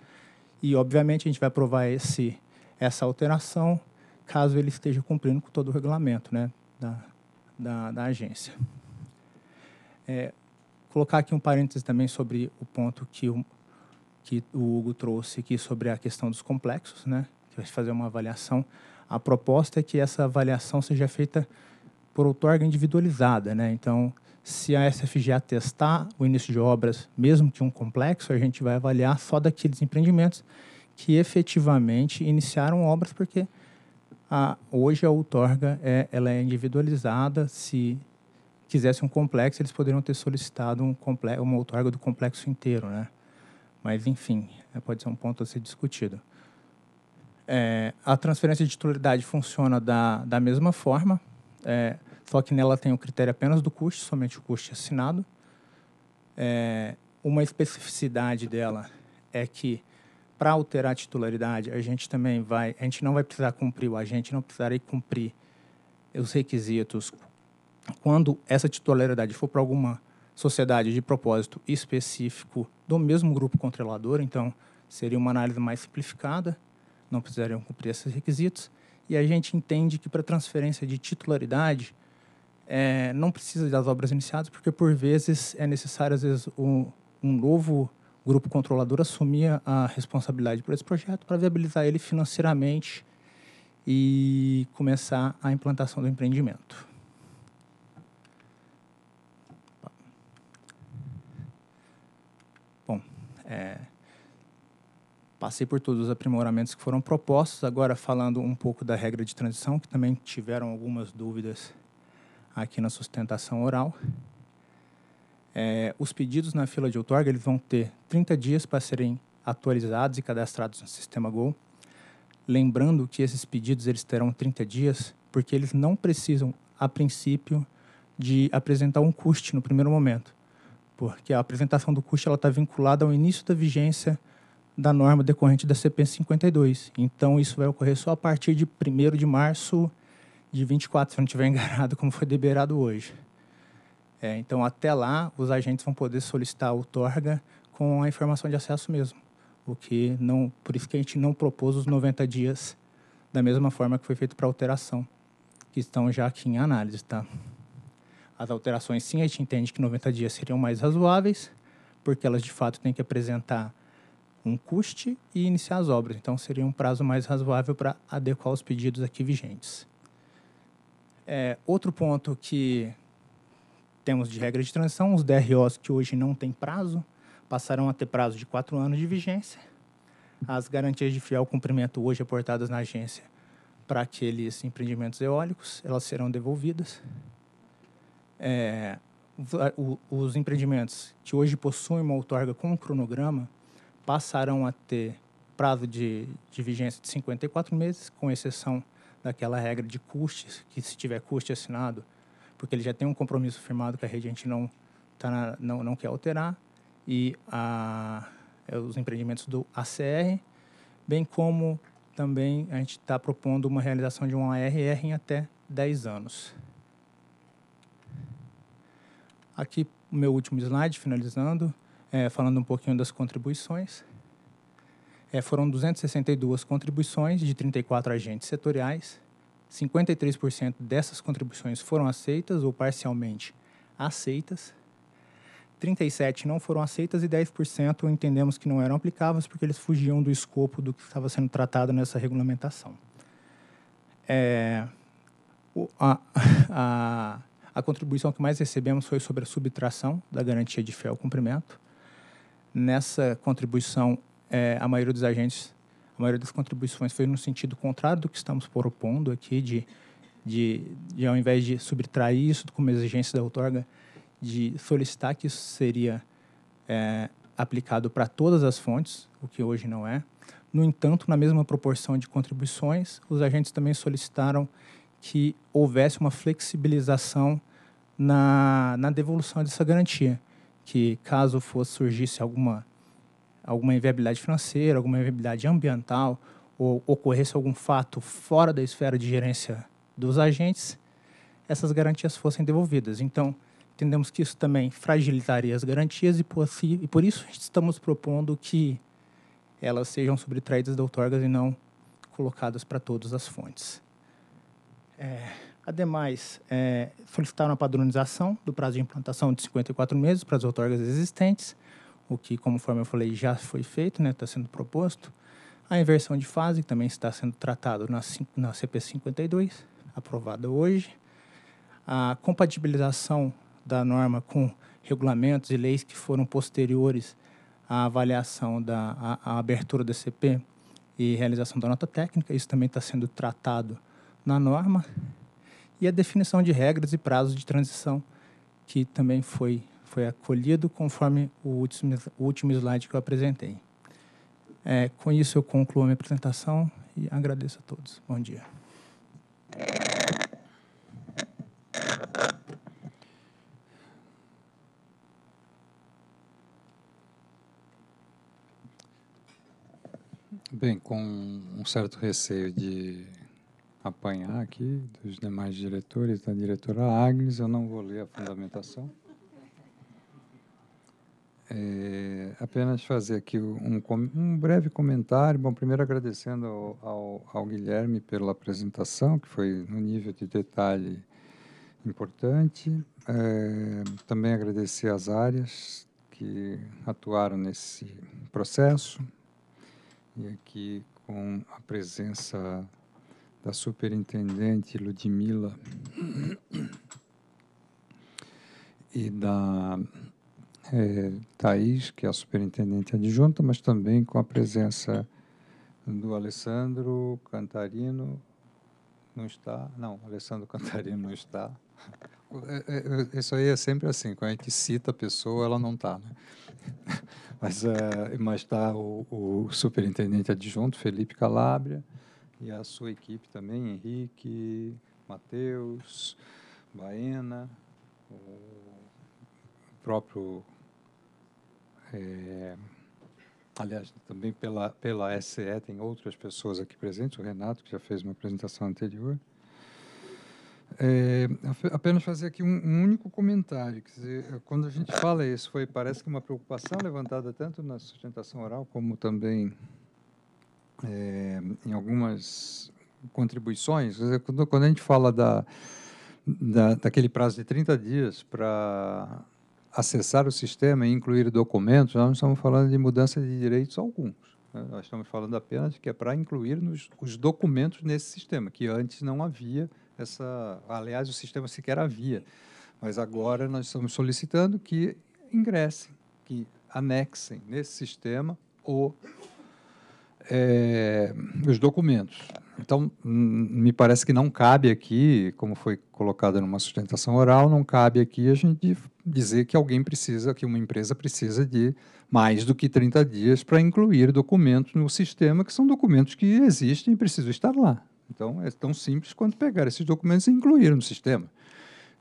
Speaker 16: E, obviamente, a gente vai aprovar esse essa alteração, caso ele esteja cumprindo com todo o regulamento né, da, da, da agência. É, colocar aqui um parênteses também sobre o ponto que o, que o Hugo trouxe aqui sobre a questão dos complexos, né, que vai fazer uma avaliação. A proposta é que essa avaliação seja feita por outorga individualizada. Né? Então, se a SFG atestar o início de obras, mesmo que um complexo, a gente vai avaliar só daqueles empreendimentos que efetivamente iniciaram obras, porque a, hoje a outorga é, ela é individualizada. Se quisesse um complexo, eles poderiam ter solicitado um complexo, uma outorga do complexo inteiro, né? Mas, enfim, é, pode ser um ponto a ser discutido. É, a transferência de titularidade funciona da, da mesma forma, é, só que nela tem o critério apenas do custo, somente o custo assinado. É, uma especificidade dela é que para alterar a titularidade, a gente também vai, a gente não vai precisar cumprir, o agente não precisará cumprir os requisitos quando essa titularidade for para alguma sociedade de propósito específico do mesmo grupo controlador, então seria uma análise mais simplificada, não precisariam cumprir esses requisitos. E a gente entende que para transferência de titularidade é, não precisa das obras iniciadas, porque por vezes é necessário às vezes um, um novo o grupo controlador assumia a responsabilidade por esse projeto para viabilizar ele financeiramente e começar a implantação do empreendimento. Bom, é, passei por todos os aprimoramentos que foram propostos, agora falando um pouco da regra de transição, que também tiveram algumas dúvidas aqui na sustentação oral. É, os pedidos na fila de outorga eles vão ter 30 dias para serem atualizados e cadastrados no sistema Gol. Lembrando que esses pedidos eles terão 30 dias, porque eles não precisam, a princípio, de apresentar um custo no primeiro momento, porque a apresentação do custo está vinculada ao início da vigência da norma decorrente da CP 52. Então, isso vai ocorrer só a partir de 1 de março de 24, se não estiver enganado, como foi deliberado hoje. É, então, até lá, os agentes vão poder solicitar a outorga com a informação de acesso mesmo. O que não, por isso que a gente não propôs os 90 dias da mesma forma que foi feito para alteração, que estão já aqui em análise, tá? As alterações, sim, a gente entende que 90 dias seriam mais razoáveis, porque elas de fato têm que apresentar um custe e iniciar as obras. Então, seria um prazo mais razoável para adequar os pedidos aqui vigentes. É, outro ponto que temos de regra de transição, os DROs que hoje não têm prazo passarão a ter prazo de quatro anos de vigência. As garantias de fiel cumprimento hoje aportadas na agência para aqueles empreendimentos eólicos, elas serão devolvidas. É, o, os empreendimentos que hoje possuem uma outorga com um cronograma passarão a ter prazo de, de vigência de 54 meses, com exceção daquela regra de custos, que se tiver custo assinado, porque ele já tem um compromisso firmado que a rede, a gente não, tá na, não, não quer alterar, e a, é os empreendimentos do ACR, bem como também a gente está propondo uma realização de um ARR em até 10 anos. Aqui, o meu último slide, finalizando, é, falando um pouquinho das contribuições. É, foram 262 contribuições de 34 agentes setoriais, 53% dessas contribuições foram aceitas ou parcialmente aceitas. 37 não foram aceitas e 10% entendemos que não eram aplicáveis porque eles fugiam do escopo do que estava sendo tratado nessa regulamentação. É, o, a, a, a, contribuição que mais recebemos foi sobre a subtração da garantia de fiel cumprimento. Nessa contribuição, é, a maioria dos agentes a maioria das contribuições foi no sentido contrário do que estamos propondo aqui, de, de, de ao invés de subtrair isso como exigência da outorga, de solicitar que isso seria é, aplicado para todas as fontes, o que hoje não é. No entanto, na mesma proporção de contribuições, os agentes também solicitaram que houvesse uma flexibilização na, na devolução dessa garantia, que caso fosse surgisse alguma alguma inviabilidade financeira, alguma inviabilidade ambiental, ou ocorresse algum fato fora da esfera de gerência dos agentes, essas garantias fossem devolvidas. Então, entendemos que isso também fragilitaria as garantias e por, si, e por isso estamos propondo que elas sejam subtraídas da outorgas e não colocadas para todas as fontes. É, ademais, é, solicitaram a padronização do prazo de implantação de 54 meses para as outorgas existentes, o que, conforme eu falei, já foi feito, está né, sendo proposto. A inversão de fase, que também está sendo tratado na, na CP52, aprovada hoje. A compatibilização da norma com regulamentos e leis que foram posteriores à avaliação da abertura da CP e realização da nota técnica, isso também está sendo tratado na norma. E a definição de regras e prazos de transição, que também foi foi acolhido conforme o último, o último slide que eu apresentei. É, com isso, eu concluo a minha apresentação e agradeço a todos. Bom dia.
Speaker 5: Bem, com um certo receio de apanhar aqui dos demais diretores, da diretora Agnes, eu não vou ler a fundamentação. É, apenas fazer aqui um, um, breve comentário. Bom, primeiro agradecendo ao, ao, ao, Guilherme pela apresentação, que foi no nível de detalhe importante. É, também agradecer às áreas que atuaram nesse processo e aqui com a presença da superintendente Ludmila e da é, que é a superintendente adjunta, mas também com a presença do Alessandro Cantarino. Não está? Não, Alessandro Cantarino não está. Eh, eh, isso aí é sempre assim, quando a gente cita a pessoa, ela não está. Né? Mas é, está o, o, superintendente adjunto, Felipe Calabria, e a sua equipe também, Henrique, Matheus, Baena, o próprio é, aliás, também pela, pela SE, tem outras pessoas aqui presentes, o Renato, que já fez uma apresentação anterior. É, apenas fazer aqui um, um, único comentário. Quer dizer, quando a gente fala isso, foi, parece que uma preocupação levantada tanto na sustentação oral como também é, em algumas contribuições. Quer dizer, quando, quando a gente fala da, da, daquele prazo de 30 dias para acessar o sistema e incluir documentos, nós não estamos falando de mudança de direitos alguns. Né? Nós estamos falando apenas que é para incluir nos, os documentos nesse sistema, que antes não havia essa. Aliás, o sistema sequer havia. Mas agora nós estamos solicitando que ingressem, que anexem nesse sistema o, é, os documentos. Então, hum, me parece que não cabe aqui, como foi colocado numa sustentação oral, não cabe aqui a gente dizer que alguém precisa, que uma empresa precisa de mais do que 30 dias para incluir documentos no sistema, que são documentos que existem e precisam estar lá. Então, é tão simples quanto pegar esses documentos e incluir no sistema.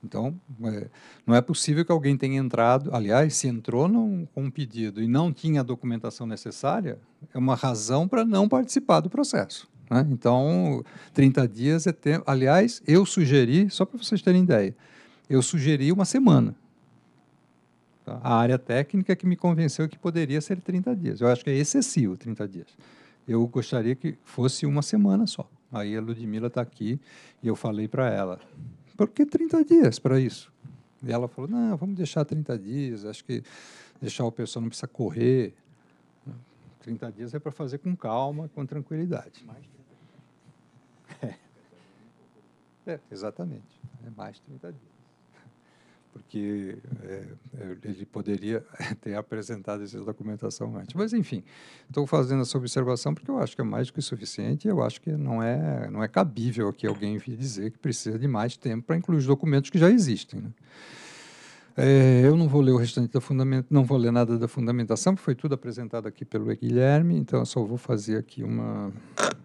Speaker 5: Então, é, não é possível que alguém tenha entrado, aliás, se entrou num, com um pedido e não tinha a documentação necessária, é uma razão para não participar do processo. Né? Então, 30 dias é tempo. Aliás, eu sugeri, só para vocês terem ideia, eu sugeri uma semana. Tá. A área técnica que me convenceu que poderia ser 30 dias. Eu acho que é excessivo 30 dias. Eu gostaria que fosse uma semana só. Aí a Ludmilla está aqui e eu falei para ela, por que 30 dias para isso? E ela falou, não, vamos deixar 30 dias, acho que deixar o pessoal não precisa correr. 30 dias é para fazer com calma, com tranquilidade. Mais 30 dias. É. é, exatamente. É mais 30 dias porque é, é, ele poderia ter apresentado essa documentação antes. Mas, enfim, estou fazendo essa observação porque eu acho que é mais do que suficiente e eu acho que não é, não é cabível que alguém dizer que precisa de mais tempo para incluir os documentos que já existem. Né? É, eu não vou ler o restante da fundamentação, não vou ler nada da fundamentação, porque foi tudo apresentado aqui pelo Guilherme, então eu só vou fazer aqui uma.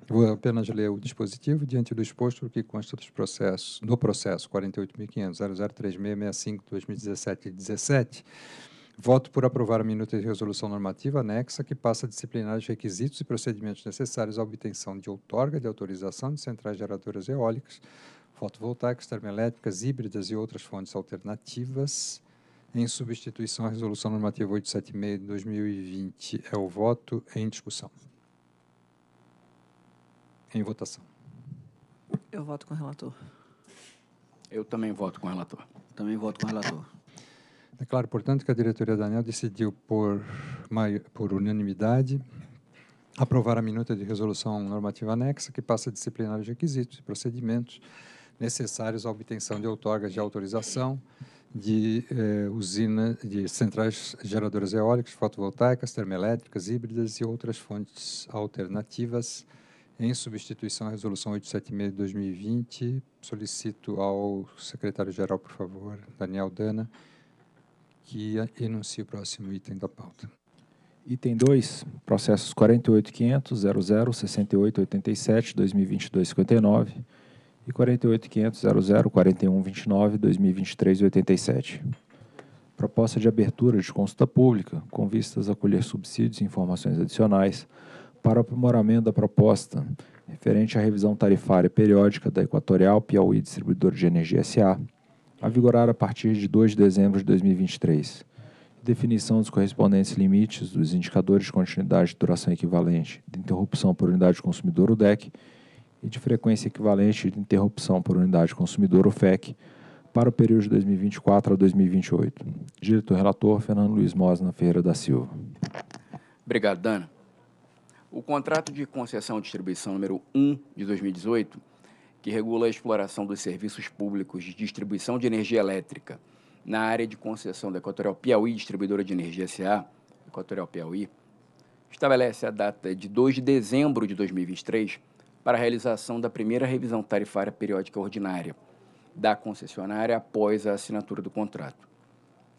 Speaker 5: Vou apenas ler o dispositivo diante do exposto que consta dos processos, do processo 48.500.003665-2017-17. Voto por aprovar a minuta de resolução normativa anexa que passa a disciplinar os requisitos e procedimentos necessários à obtenção de outorga de autorização de centrais geradoras eólicas fotovoltaicas, termoelétricas, híbridas e outras fontes alternativas. Em substituição à Resolução Normativa 876 de 2020, é o voto em discussão.
Speaker 11: Em votação.
Speaker 2: Eu voto com o relator.
Speaker 11: Eu também voto com o relator. Também voto com o relator.
Speaker 5: Declaro, portanto, que a diretoria Daniel decidiu, por, por unanimidade, aprovar a minuta de resolução normativa anexa, que passa a disciplinar os requisitos e procedimentos necessários à obtenção de outorgas de autorização de eh, usinas, de centrais geradoras eólicas, fotovoltaicas, termoelétricas, híbridas e outras fontes alternativas. Em substituição à resolução 876 de 2020, solicito ao secretário-geral, por favor, Daniel Dana, que enuncie o próximo item da pauta.
Speaker 3: Item 2, processos 48.500.00.68.87.2022.59, e 48.500.00.41.29.2023.87. 2023 87 Proposta de abertura de consulta pública com vistas a colher subsídios e informações adicionais para o aprimoramento da proposta referente à revisão tarifária periódica da Equatorial Piauí Distribuidor de Energia SA, a vigorar a partir de 2 de dezembro de 2023, e definição dos correspondentes limites dos indicadores de continuidade de duração equivalente de interrupção por unidade consumidora o DEC, e de frequência equivalente de interrupção por unidade consumidora, o FEC, para o período de 2024 a 2028. Diretor-relator, Fernando Luiz Mosna Ferreira da Silva.
Speaker 11: Obrigado, Dana. O contrato de concessão de distribuição número 1 de 2018, que regula a exploração dos serviços públicos de distribuição de energia elétrica na área de concessão da Equatorial Piauí Distribuidora de Energia S.A., Equatorial Piauí, estabelece a data de 2 de dezembro de 2023 para a realização da primeira revisão tarifária periódica ordinária da concessionária após a assinatura do contrato.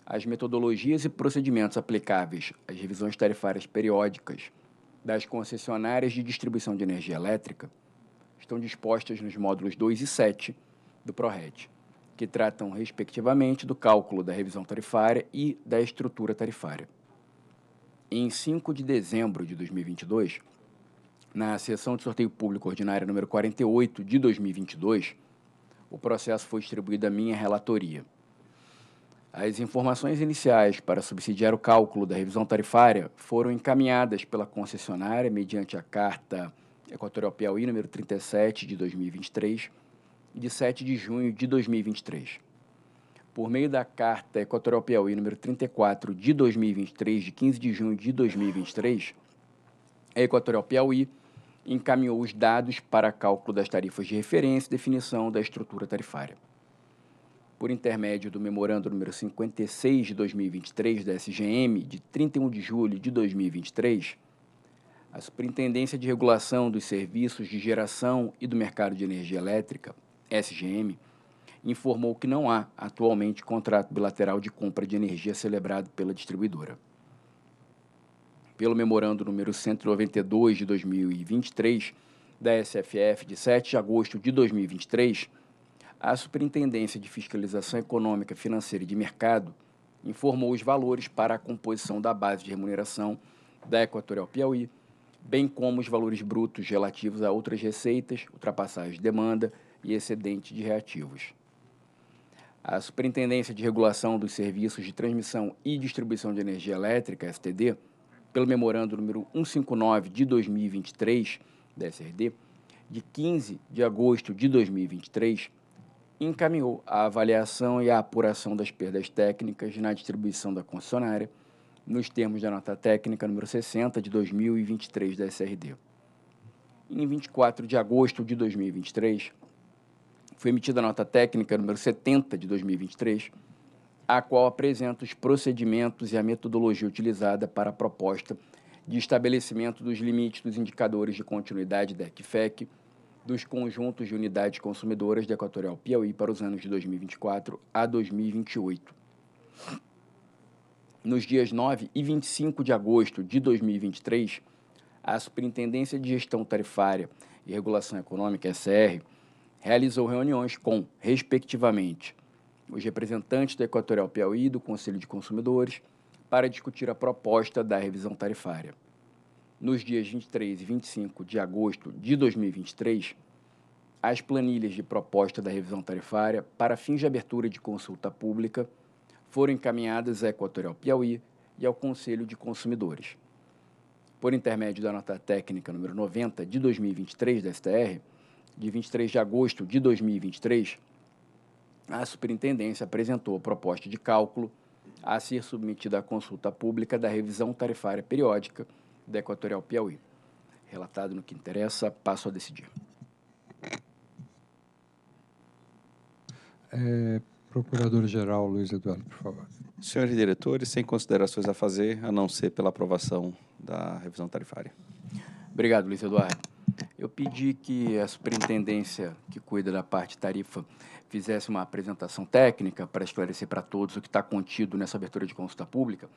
Speaker 11: As metodologias e procedimentos aplicáveis às revisões tarifárias periódicas das concessionárias de distribuição de energia elétrica estão dispostas nos módulos 2 e 7 do PRORET, que tratam, respectivamente, do cálculo da revisão tarifária e da estrutura tarifária. Em 5 de dezembro de 2022, na sessão de sorteio público ordinária número 48 de 2022, o processo foi distribuído à minha relatoria. As informações iniciais para subsidiar o cálculo da revisão tarifária foram encaminhadas pela concessionária mediante a Carta Equatorial Piauí número 37 de 2023, de 7 de junho de 2023. Por meio da Carta Equatorial Piauí número 34 de 2023, de 15 de junho de 2023, a Equatorial Piauí encaminhou os dados para cálculo das tarifas de referência e definição da estrutura tarifária. Por intermédio do Memorando número 56 de 2023 da SGM, de 31 de julho de 2023, a Superintendência de Regulação dos Serviços de Geração e do Mercado de Energia Elétrica, SGM, informou que não há atualmente contrato bilateral de compra de energia celebrado pela distribuidora pelo memorando número 192 de 2023 da SFF de 7 de agosto de 2023, a Superintendência de Fiscalização Econômica, Financeira e de Mercado informou os valores para a composição da base de remuneração da Equatorial Piauí, bem como os valores brutos relativos a outras receitas, ultrapassagem de demanda e excedente de reativos. A Superintendência de Regulação dos Serviços de Transmissão e Distribuição de Energia Elétrica, STD, pelo memorando número 159 de 2023 da SRD, de 15 de agosto de 2023, encaminhou a avaliação e a apuração das perdas técnicas na distribuição da concessionária, nos termos da nota técnica número 60 de 2023 da SRD. Em 24 de agosto de 2023, foi emitida a nota técnica número 70 de 2023, a qual apresenta os procedimentos e a metodologia utilizada para a proposta de estabelecimento dos limites dos indicadores de continuidade da ECFEC dos conjuntos de unidades consumidoras da Equatorial Piauí para os anos de 2024 a 2028. Nos dias 9 e 25 de agosto de 2023, a Superintendência de Gestão Tarifária e Regulação Econômica, SR, realizou reuniões com, respectivamente, os representantes da Equatorial Piauí e do Conselho de Consumidores para discutir a proposta da revisão tarifária. Nos dias 23 e 25 de agosto de 2023, as planilhas de proposta da revisão tarifária para fins de abertura de consulta pública foram encaminhadas à Equatorial Piauí e ao Conselho de Consumidores. Por intermédio da nota técnica número 90 de 2023 da STR, de 23 de agosto de 2023, a superintendência apresentou a proposta de cálculo a ser submetida à consulta pública da revisão tarifária periódica da Equatorial Piauí. Relatado no que interessa, passo a decidir.
Speaker 8: É, Procurador-Geral Luiz Eduardo, por favor. Senhores diretores, sem
Speaker 11: considerações a fazer, a não ser pela aprovação da revisão tarifária. Obrigado, Luiz Eduardo. Eu pedi que a superintendência que cuida da parte tarifa fizesse uma apresentação técnica para esclarecer para todos o que está contido nessa abertura de consulta pública,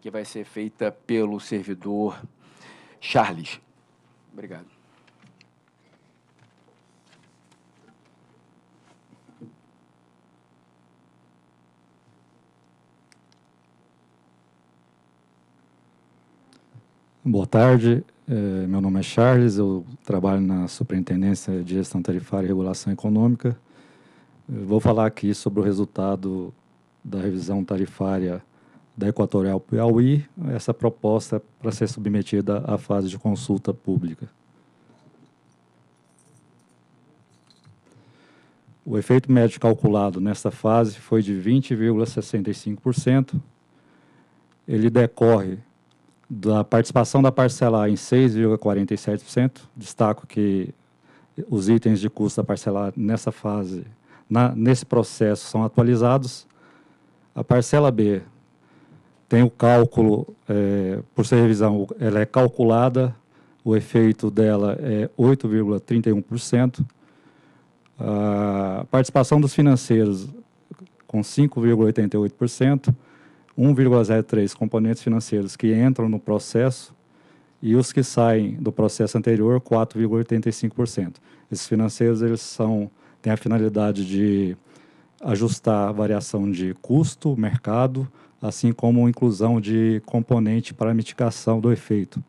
Speaker 11: que vai ser feita pelo servidor Charles. Obrigado.
Speaker 17: Boa tarde, é, meu nome é Charles, eu trabalho na Superintendência de Gestão Tarifária e Regulação Econômica eu vou falar aqui sobre o resultado da revisão tarifária da Equatorial Piauí, essa proposta é para ser submetida à fase de consulta pública. O efeito médio calculado nesta fase foi de 20,65%. Ele decorre da participação da parcela A em 6,47%. Destaco que os itens de custo da parcela A nessa fase na, nesse processo são atualizados. A parcela B tem o cálculo, é, por ser revisão, ela é calculada, o efeito dela é 8,31%. A participação dos financeiros com 5,88%, 1,03 componentes financeiros que entram no processo e os que saem do processo anterior, 4,85%. Esses financeiros eles são tem a finalidade de ajustar a variação de custo, mercado, assim como inclusão de componente para mitigação do efeito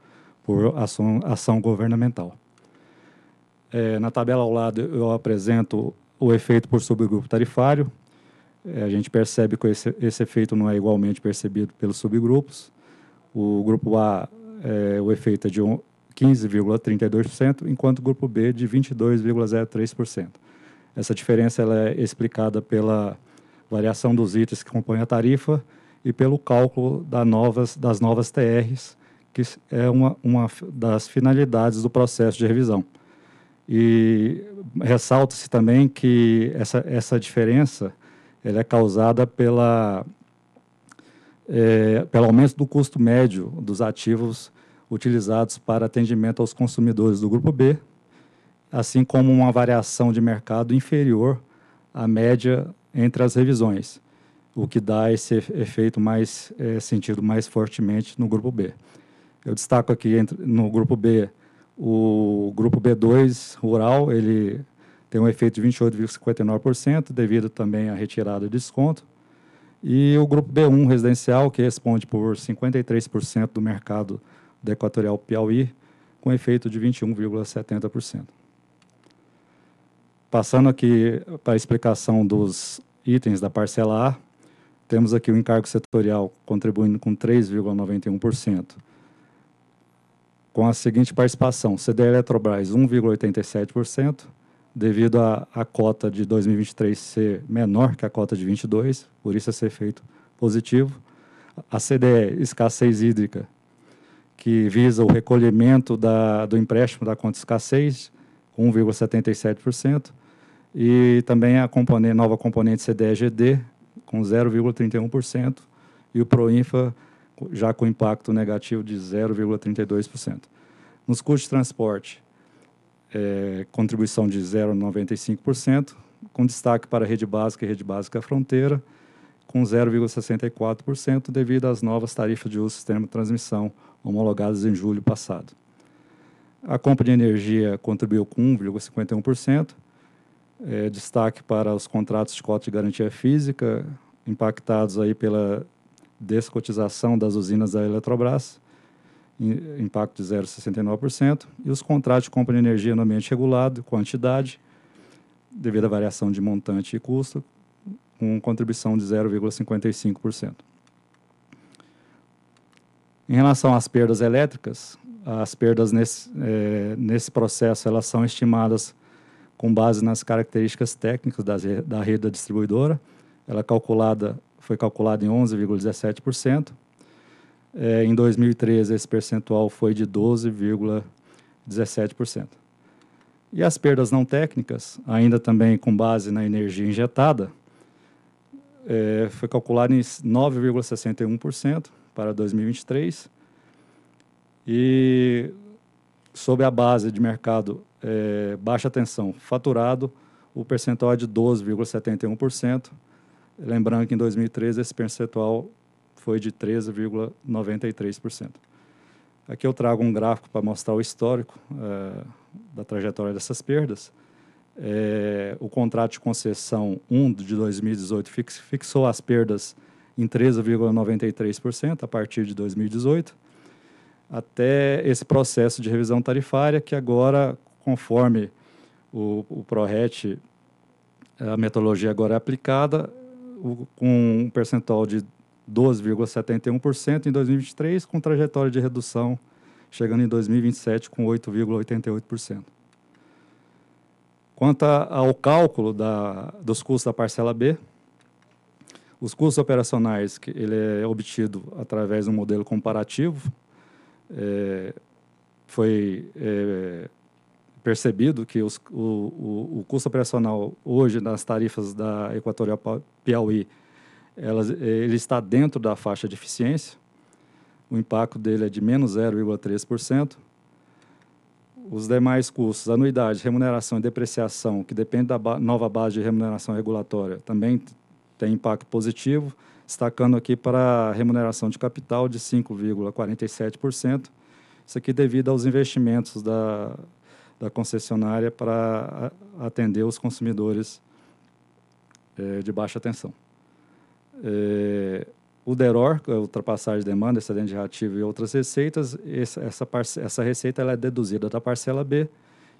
Speaker 17: por ação, ação governamental. É, na tabela ao lado eu apresento o efeito por subgrupo tarifário. É, a gente percebe que esse, esse, efeito não é igualmente percebido pelos subgrupos. O grupo A, é, o efeito é de 15,32%, enquanto o grupo B de 22,03%. Essa diferença ela é explicada pela variação dos itens que compõem a tarifa e pelo cálculo da novas, das novas TRs, que é uma, uma das finalidades do processo de revisão. E ressalta-se também que essa, essa diferença ela é causada pela, é, pelo aumento do custo médio dos ativos utilizados para atendimento aos consumidores do Grupo B, assim como uma variação de mercado inferior à média entre as revisões, o que dá esse efeito mais é, sentido mais fortemente no grupo B. Eu destaco aqui entre, no grupo B o grupo B2 rural, ele tem um efeito de 28,59% devido também à retirada de desconto. E o grupo B1 residencial, que responde por 53% do mercado da Equatorial Piauí, com efeito de 21,70%. Passando aqui para a explicação dos itens da parcela A, temos aqui o encargo setorial contribuindo com 3,91%. Com a seguinte participação, CDE Eletrobras 1,87%, devido à, a cota de 2023 ser menor que a cota de 22, por isso esse é efeito positivo. A CDE, escassez hídrica, que visa o recolhimento da, do empréstimo da conta escassez, 1,77% e também a componente, nova componente CDE-GD com 0,31% e o Proinfa já com impacto negativo de 0,32%. Nos custos de transporte, é, contribuição de 0,95%, com destaque para a rede básica e rede básica fronteira, com 0,64%, devido às novas tarifas de uso do sistema de transmissão homologadas em julho passado. A compra de energia contribuiu com 1,51%, é, destaque para os contratos de cota de garantia física, impactados aí pela descotização das usinas da Eletrobras, impacto de 0,69%, e os contratos de compra de energia no ambiente regulado, quantidade, devido à variação de montante e custo, com contribuição de 0,55%. Em relação às perdas elétricas, as perdas nesse, é, nesse processo elas são estimadas com base nas características técnicas das, da rede da distribuidora. Ela é calculada, foi calculada em 11,17%. É, em 2013, esse percentual foi de 12,17%. E as perdas não técnicas, ainda também com base na energia injetada, é, foi calculada em 9,61% para 2023. E sob a base de mercado é, baixa tensão faturado, o percentual é de 12,71%. Lembrando que em 2013 esse percentual foi de 13,93%. Aqui eu trago um gráfico para mostrar o histórico é, da trajetória dessas perdas. É, o contrato de concessão 1 de 2018 fix, fixou as perdas em 13,93% a partir de 2018, até esse processo de revisão tarifária, que agora conforme o, o ProRet, é, a metodologia agora é aplicada, o, com um percentual de 12,71% em 2023, com trajetória de redução chegando em 2027 com 8,88%. Quanto ao cálculo da, dos custos da parcela B, os custos operacionais, que ele é obtido através de um modelo comparativo, é, foi é, percebido que os, o, o, o, custo operacional hoje nas tarifas da Equatorial Piauí, elas, ele está dentro da faixa de eficiência, o impacto dele é de menos 0,3%. Os demais custos, anuidade, remuneração e depreciação, que depende da ba nova base de remuneração regulatória, também tem impacto positivo, destacando aqui para a remuneração de capital de 5,47%. Isso aqui devido aos investimentos da, da concessionária para atender os consumidores é, de baixa tensão. É, o DEROR, é ultrapassagem de demanda, excedente de reativo e outras receitas, essa, essa receita ela é deduzida da parcela B,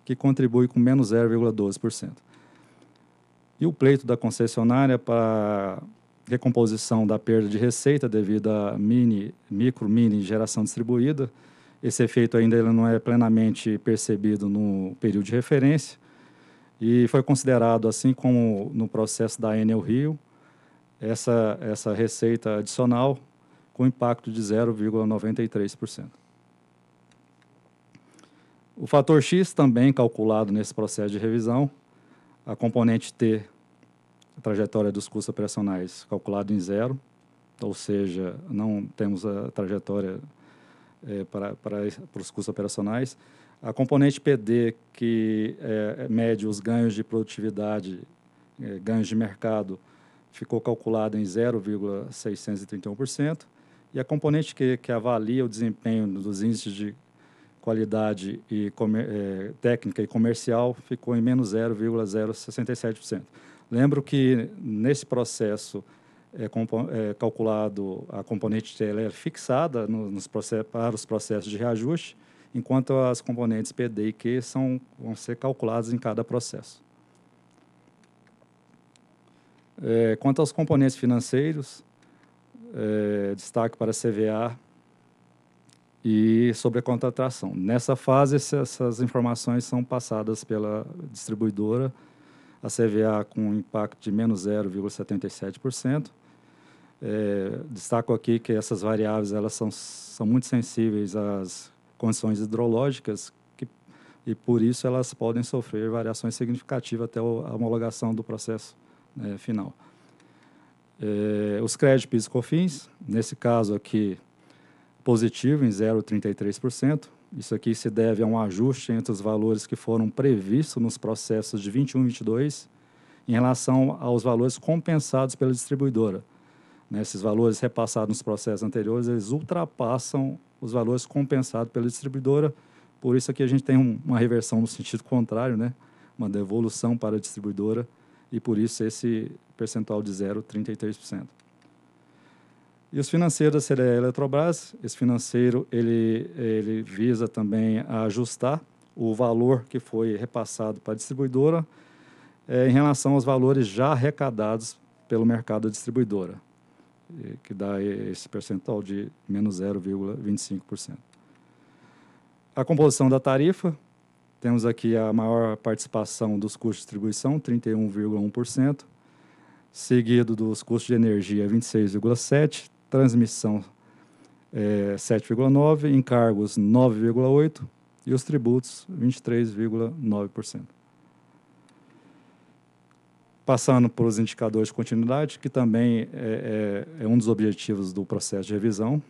Speaker 17: que contribui com menos 0,12%. E o pleito da concessionária para recomposição da perda de receita devido à mini, micro, mini geração distribuída, esse efeito ainda ele não é plenamente percebido no período de referência e foi considerado, assim como no processo da Enel Rio, essa, essa receita adicional com impacto de 0,93%. O fator X também calculado nesse processo de revisão, a componente T, a trajetória dos custos operacionais, calculado em zero, ou seja, não temos a trajetória é, para, para, para os custos operacionais. A componente PD, que é, é, mede os ganhos de produtividade, é, ganhos de mercado, ficou calculada em 0,631%. E a componente que, que avalia o desempenho dos índices de qualidade e comer, é, técnica e comercial ficou em menos 0,067%. Lembro que nesse processo é, é, calculado a componente TL é fixada no, nos para os processos de reajuste, enquanto as componentes PD e Q são, vão ser calculadas em cada processo. É, quanto aos componentes financeiros, é, destaque para CVA e sobre a contratação. Nessa fase, essas informações são passadas pela distribuidora, a CVA com impacto de menos 0,77%, é, destaco aqui que essas variáveis elas são, são muito sensíveis às condições hidrológicas que, e por isso elas podem sofrer variações significativas até a homologação do processo né, final. É, os créditos e COFINS, nesse caso aqui, positivo em 0,33%. Isso aqui se deve a um ajuste entre os valores que foram previstos nos processos de 21 e 22 em relação aos valores compensados pela distribuidora né, esses valores repassados nos processos anteriores, eles ultrapassam os valores compensados pela distribuidora. Por isso aqui a gente tem um, uma reversão no sentido contrário, né? uma devolução para a distribuidora, e por isso esse percentual de 0,33%. E os financeiros da CDE Eletrobras, esse financeiro ele, ele visa também ajustar o valor que foi repassado para a distribuidora é, em relação aos valores já arrecadados pelo mercado da distribuidora que dá esse percentual de menos 0,25%. A composição da tarifa, temos aqui a maior participação dos custos de distribuição, 31,1%, seguido dos custos de energia, 26,7%, transmissão, é, 7,9%, encargos, 9,8% e os tributos, 23,9% passando por os indicadores de continuidade, que também é, é, é, um dos objetivos do processo de revisão.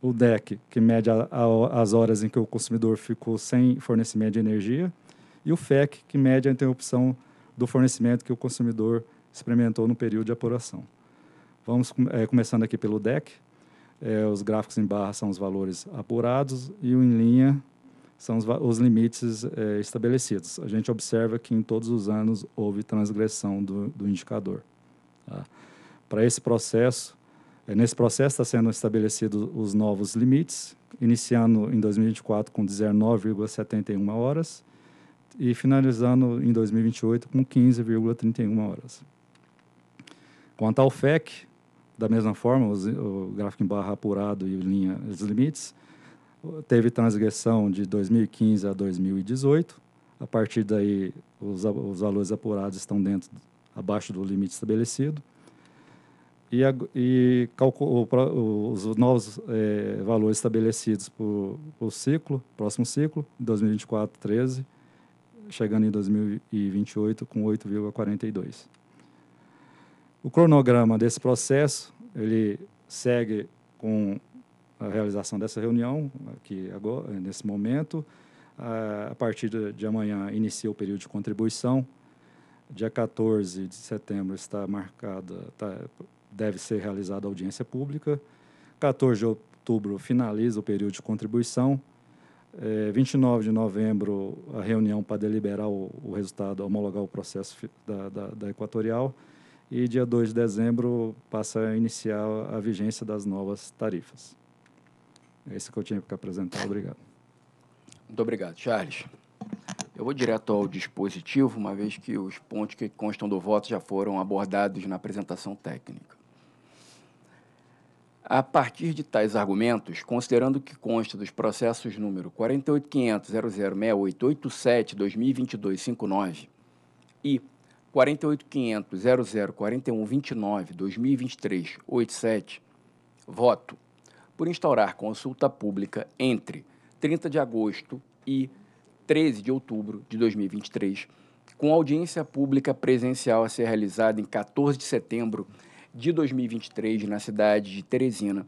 Speaker 17: O DEC, que mede a, a, as horas em que o consumidor ficou sem fornecimento de energia. E o FEC, que mede a interrupção do fornecimento que o consumidor experimentou no período de apuração. Vamos é, começando aqui pelo DEC. É, os gráficos em barra são os valores apurados e o em linha são os, os limites é, estabelecidos. A gente observa que em todos os anos houve transgressão do, do indicador. Tá? Para esse processo, é, nesse processo está sendo estabelecidos os novos limites, iniciando em 2024 com 19,71 horas e finalizando em 2028 com 15,31 horas. Quanto ao FEC, da mesma forma, os, o gráfico em barra apurado e linha, os limites, teve transgressão de 2015 a 2018. A partir daí, os, os valores apurados estão dentro abaixo do limite estabelecido. E, a, e os novos é, valores estabelecidos por, o ciclo, próximo ciclo, 2024, 13, chegando em 2028 com 8,42. O cronograma desse processo, ele segue com a realização dessa reunião, que agora, eh, nesse momento. A partir de amanhã inicia o período de contribuição. Dia 14 de setembro está marcada, tá, deve ser realizada a audiência pública. 14 de outubro finaliza o período de contribuição. É, eh, 29 de novembro, a reunião para deliberar o, o resultado, homologar o processo da, da, da Equatorial. E dia 2 de dezembro passa a iniciar a vigência das novas
Speaker 11: tarifas. É isso que eu tinha para apresentar. Obrigado. Muito obrigado, Charles. Eu vou direto ao dispositivo, uma vez que os pontos que constam do voto já foram abordados na apresentação técnica. A partir de tais argumentos, considerando que consta dos processos número 48500-006887-2022-59 e 48500-0041-29-2023-87, voto por instaurar consulta pública entre 30 de agosto e 13 de outubro de 2023, com audiência pública presencial a ser realizada em 14 de setembro de 2023 na cidade de Teresina,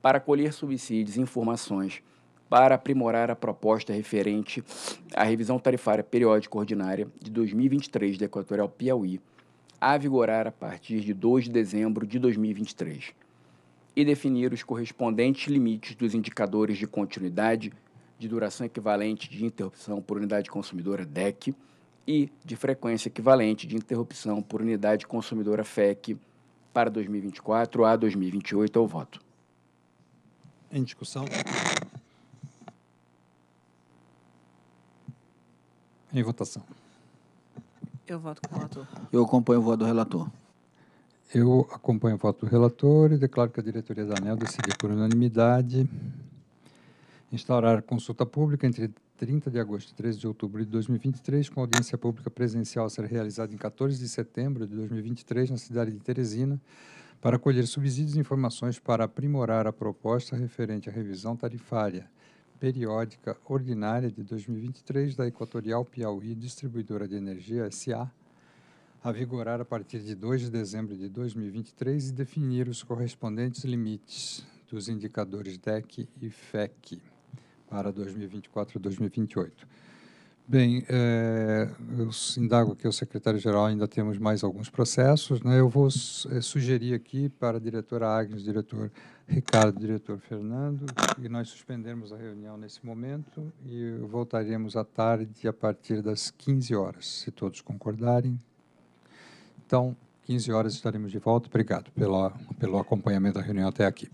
Speaker 11: para colher subsídios e informações para aprimorar a proposta referente à revisão tarifária periódica ordinária de 2023 da Equatorial Piauí, a vigorar a partir de 2 de dezembro de 2023 e definir os correspondentes limites dos indicadores de continuidade, de duração equivalente de interrupção por unidade consumidora DEC e de frequência equivalente de interrupção por unidade consumidora FEC para 2024 a 2028 ao voto.
Speaker 5: Em discussão. Em votação.
Speaker 2: Eu voto com o relator.
Speaker 5: Eu acompanho o voto do relator. Eu acompanho o voto do relator e declaro que a diretoria da ANEL decidiu por unanimidade instaurar consulta pública entre 30 de agosto e 13 de outubro de 2023, com audiência pública presencial a ser realizada em 14 de setembro de 2023 na cidade de Teresina, para colher subsídios e informações para aprimorar a proposta referente à revisão tarifária periódica ordinária de 2023 da Equatorial Piauí Distribuidora de Energia SA a vigorar a partir de 2 de dezembro de 2023 e definir os correspondentes limites dos indicadores DEC e FEC para 2024 e 2028. Bem, é, eu indago que o secretário-geral ainda temos mais alguns processos. Né? Eu vou eh, sugerir aqui para a diretora Agnes, diretor Ricardo, diretor Fernando, e nós suspendermos a reunião nesse momento e voltaremos à tarde a partir das 15 horas, se todos concordarem. Então, 15 horas estaremos de volta. Obrigado pela, pelo acompanhamento da reunião até aqui.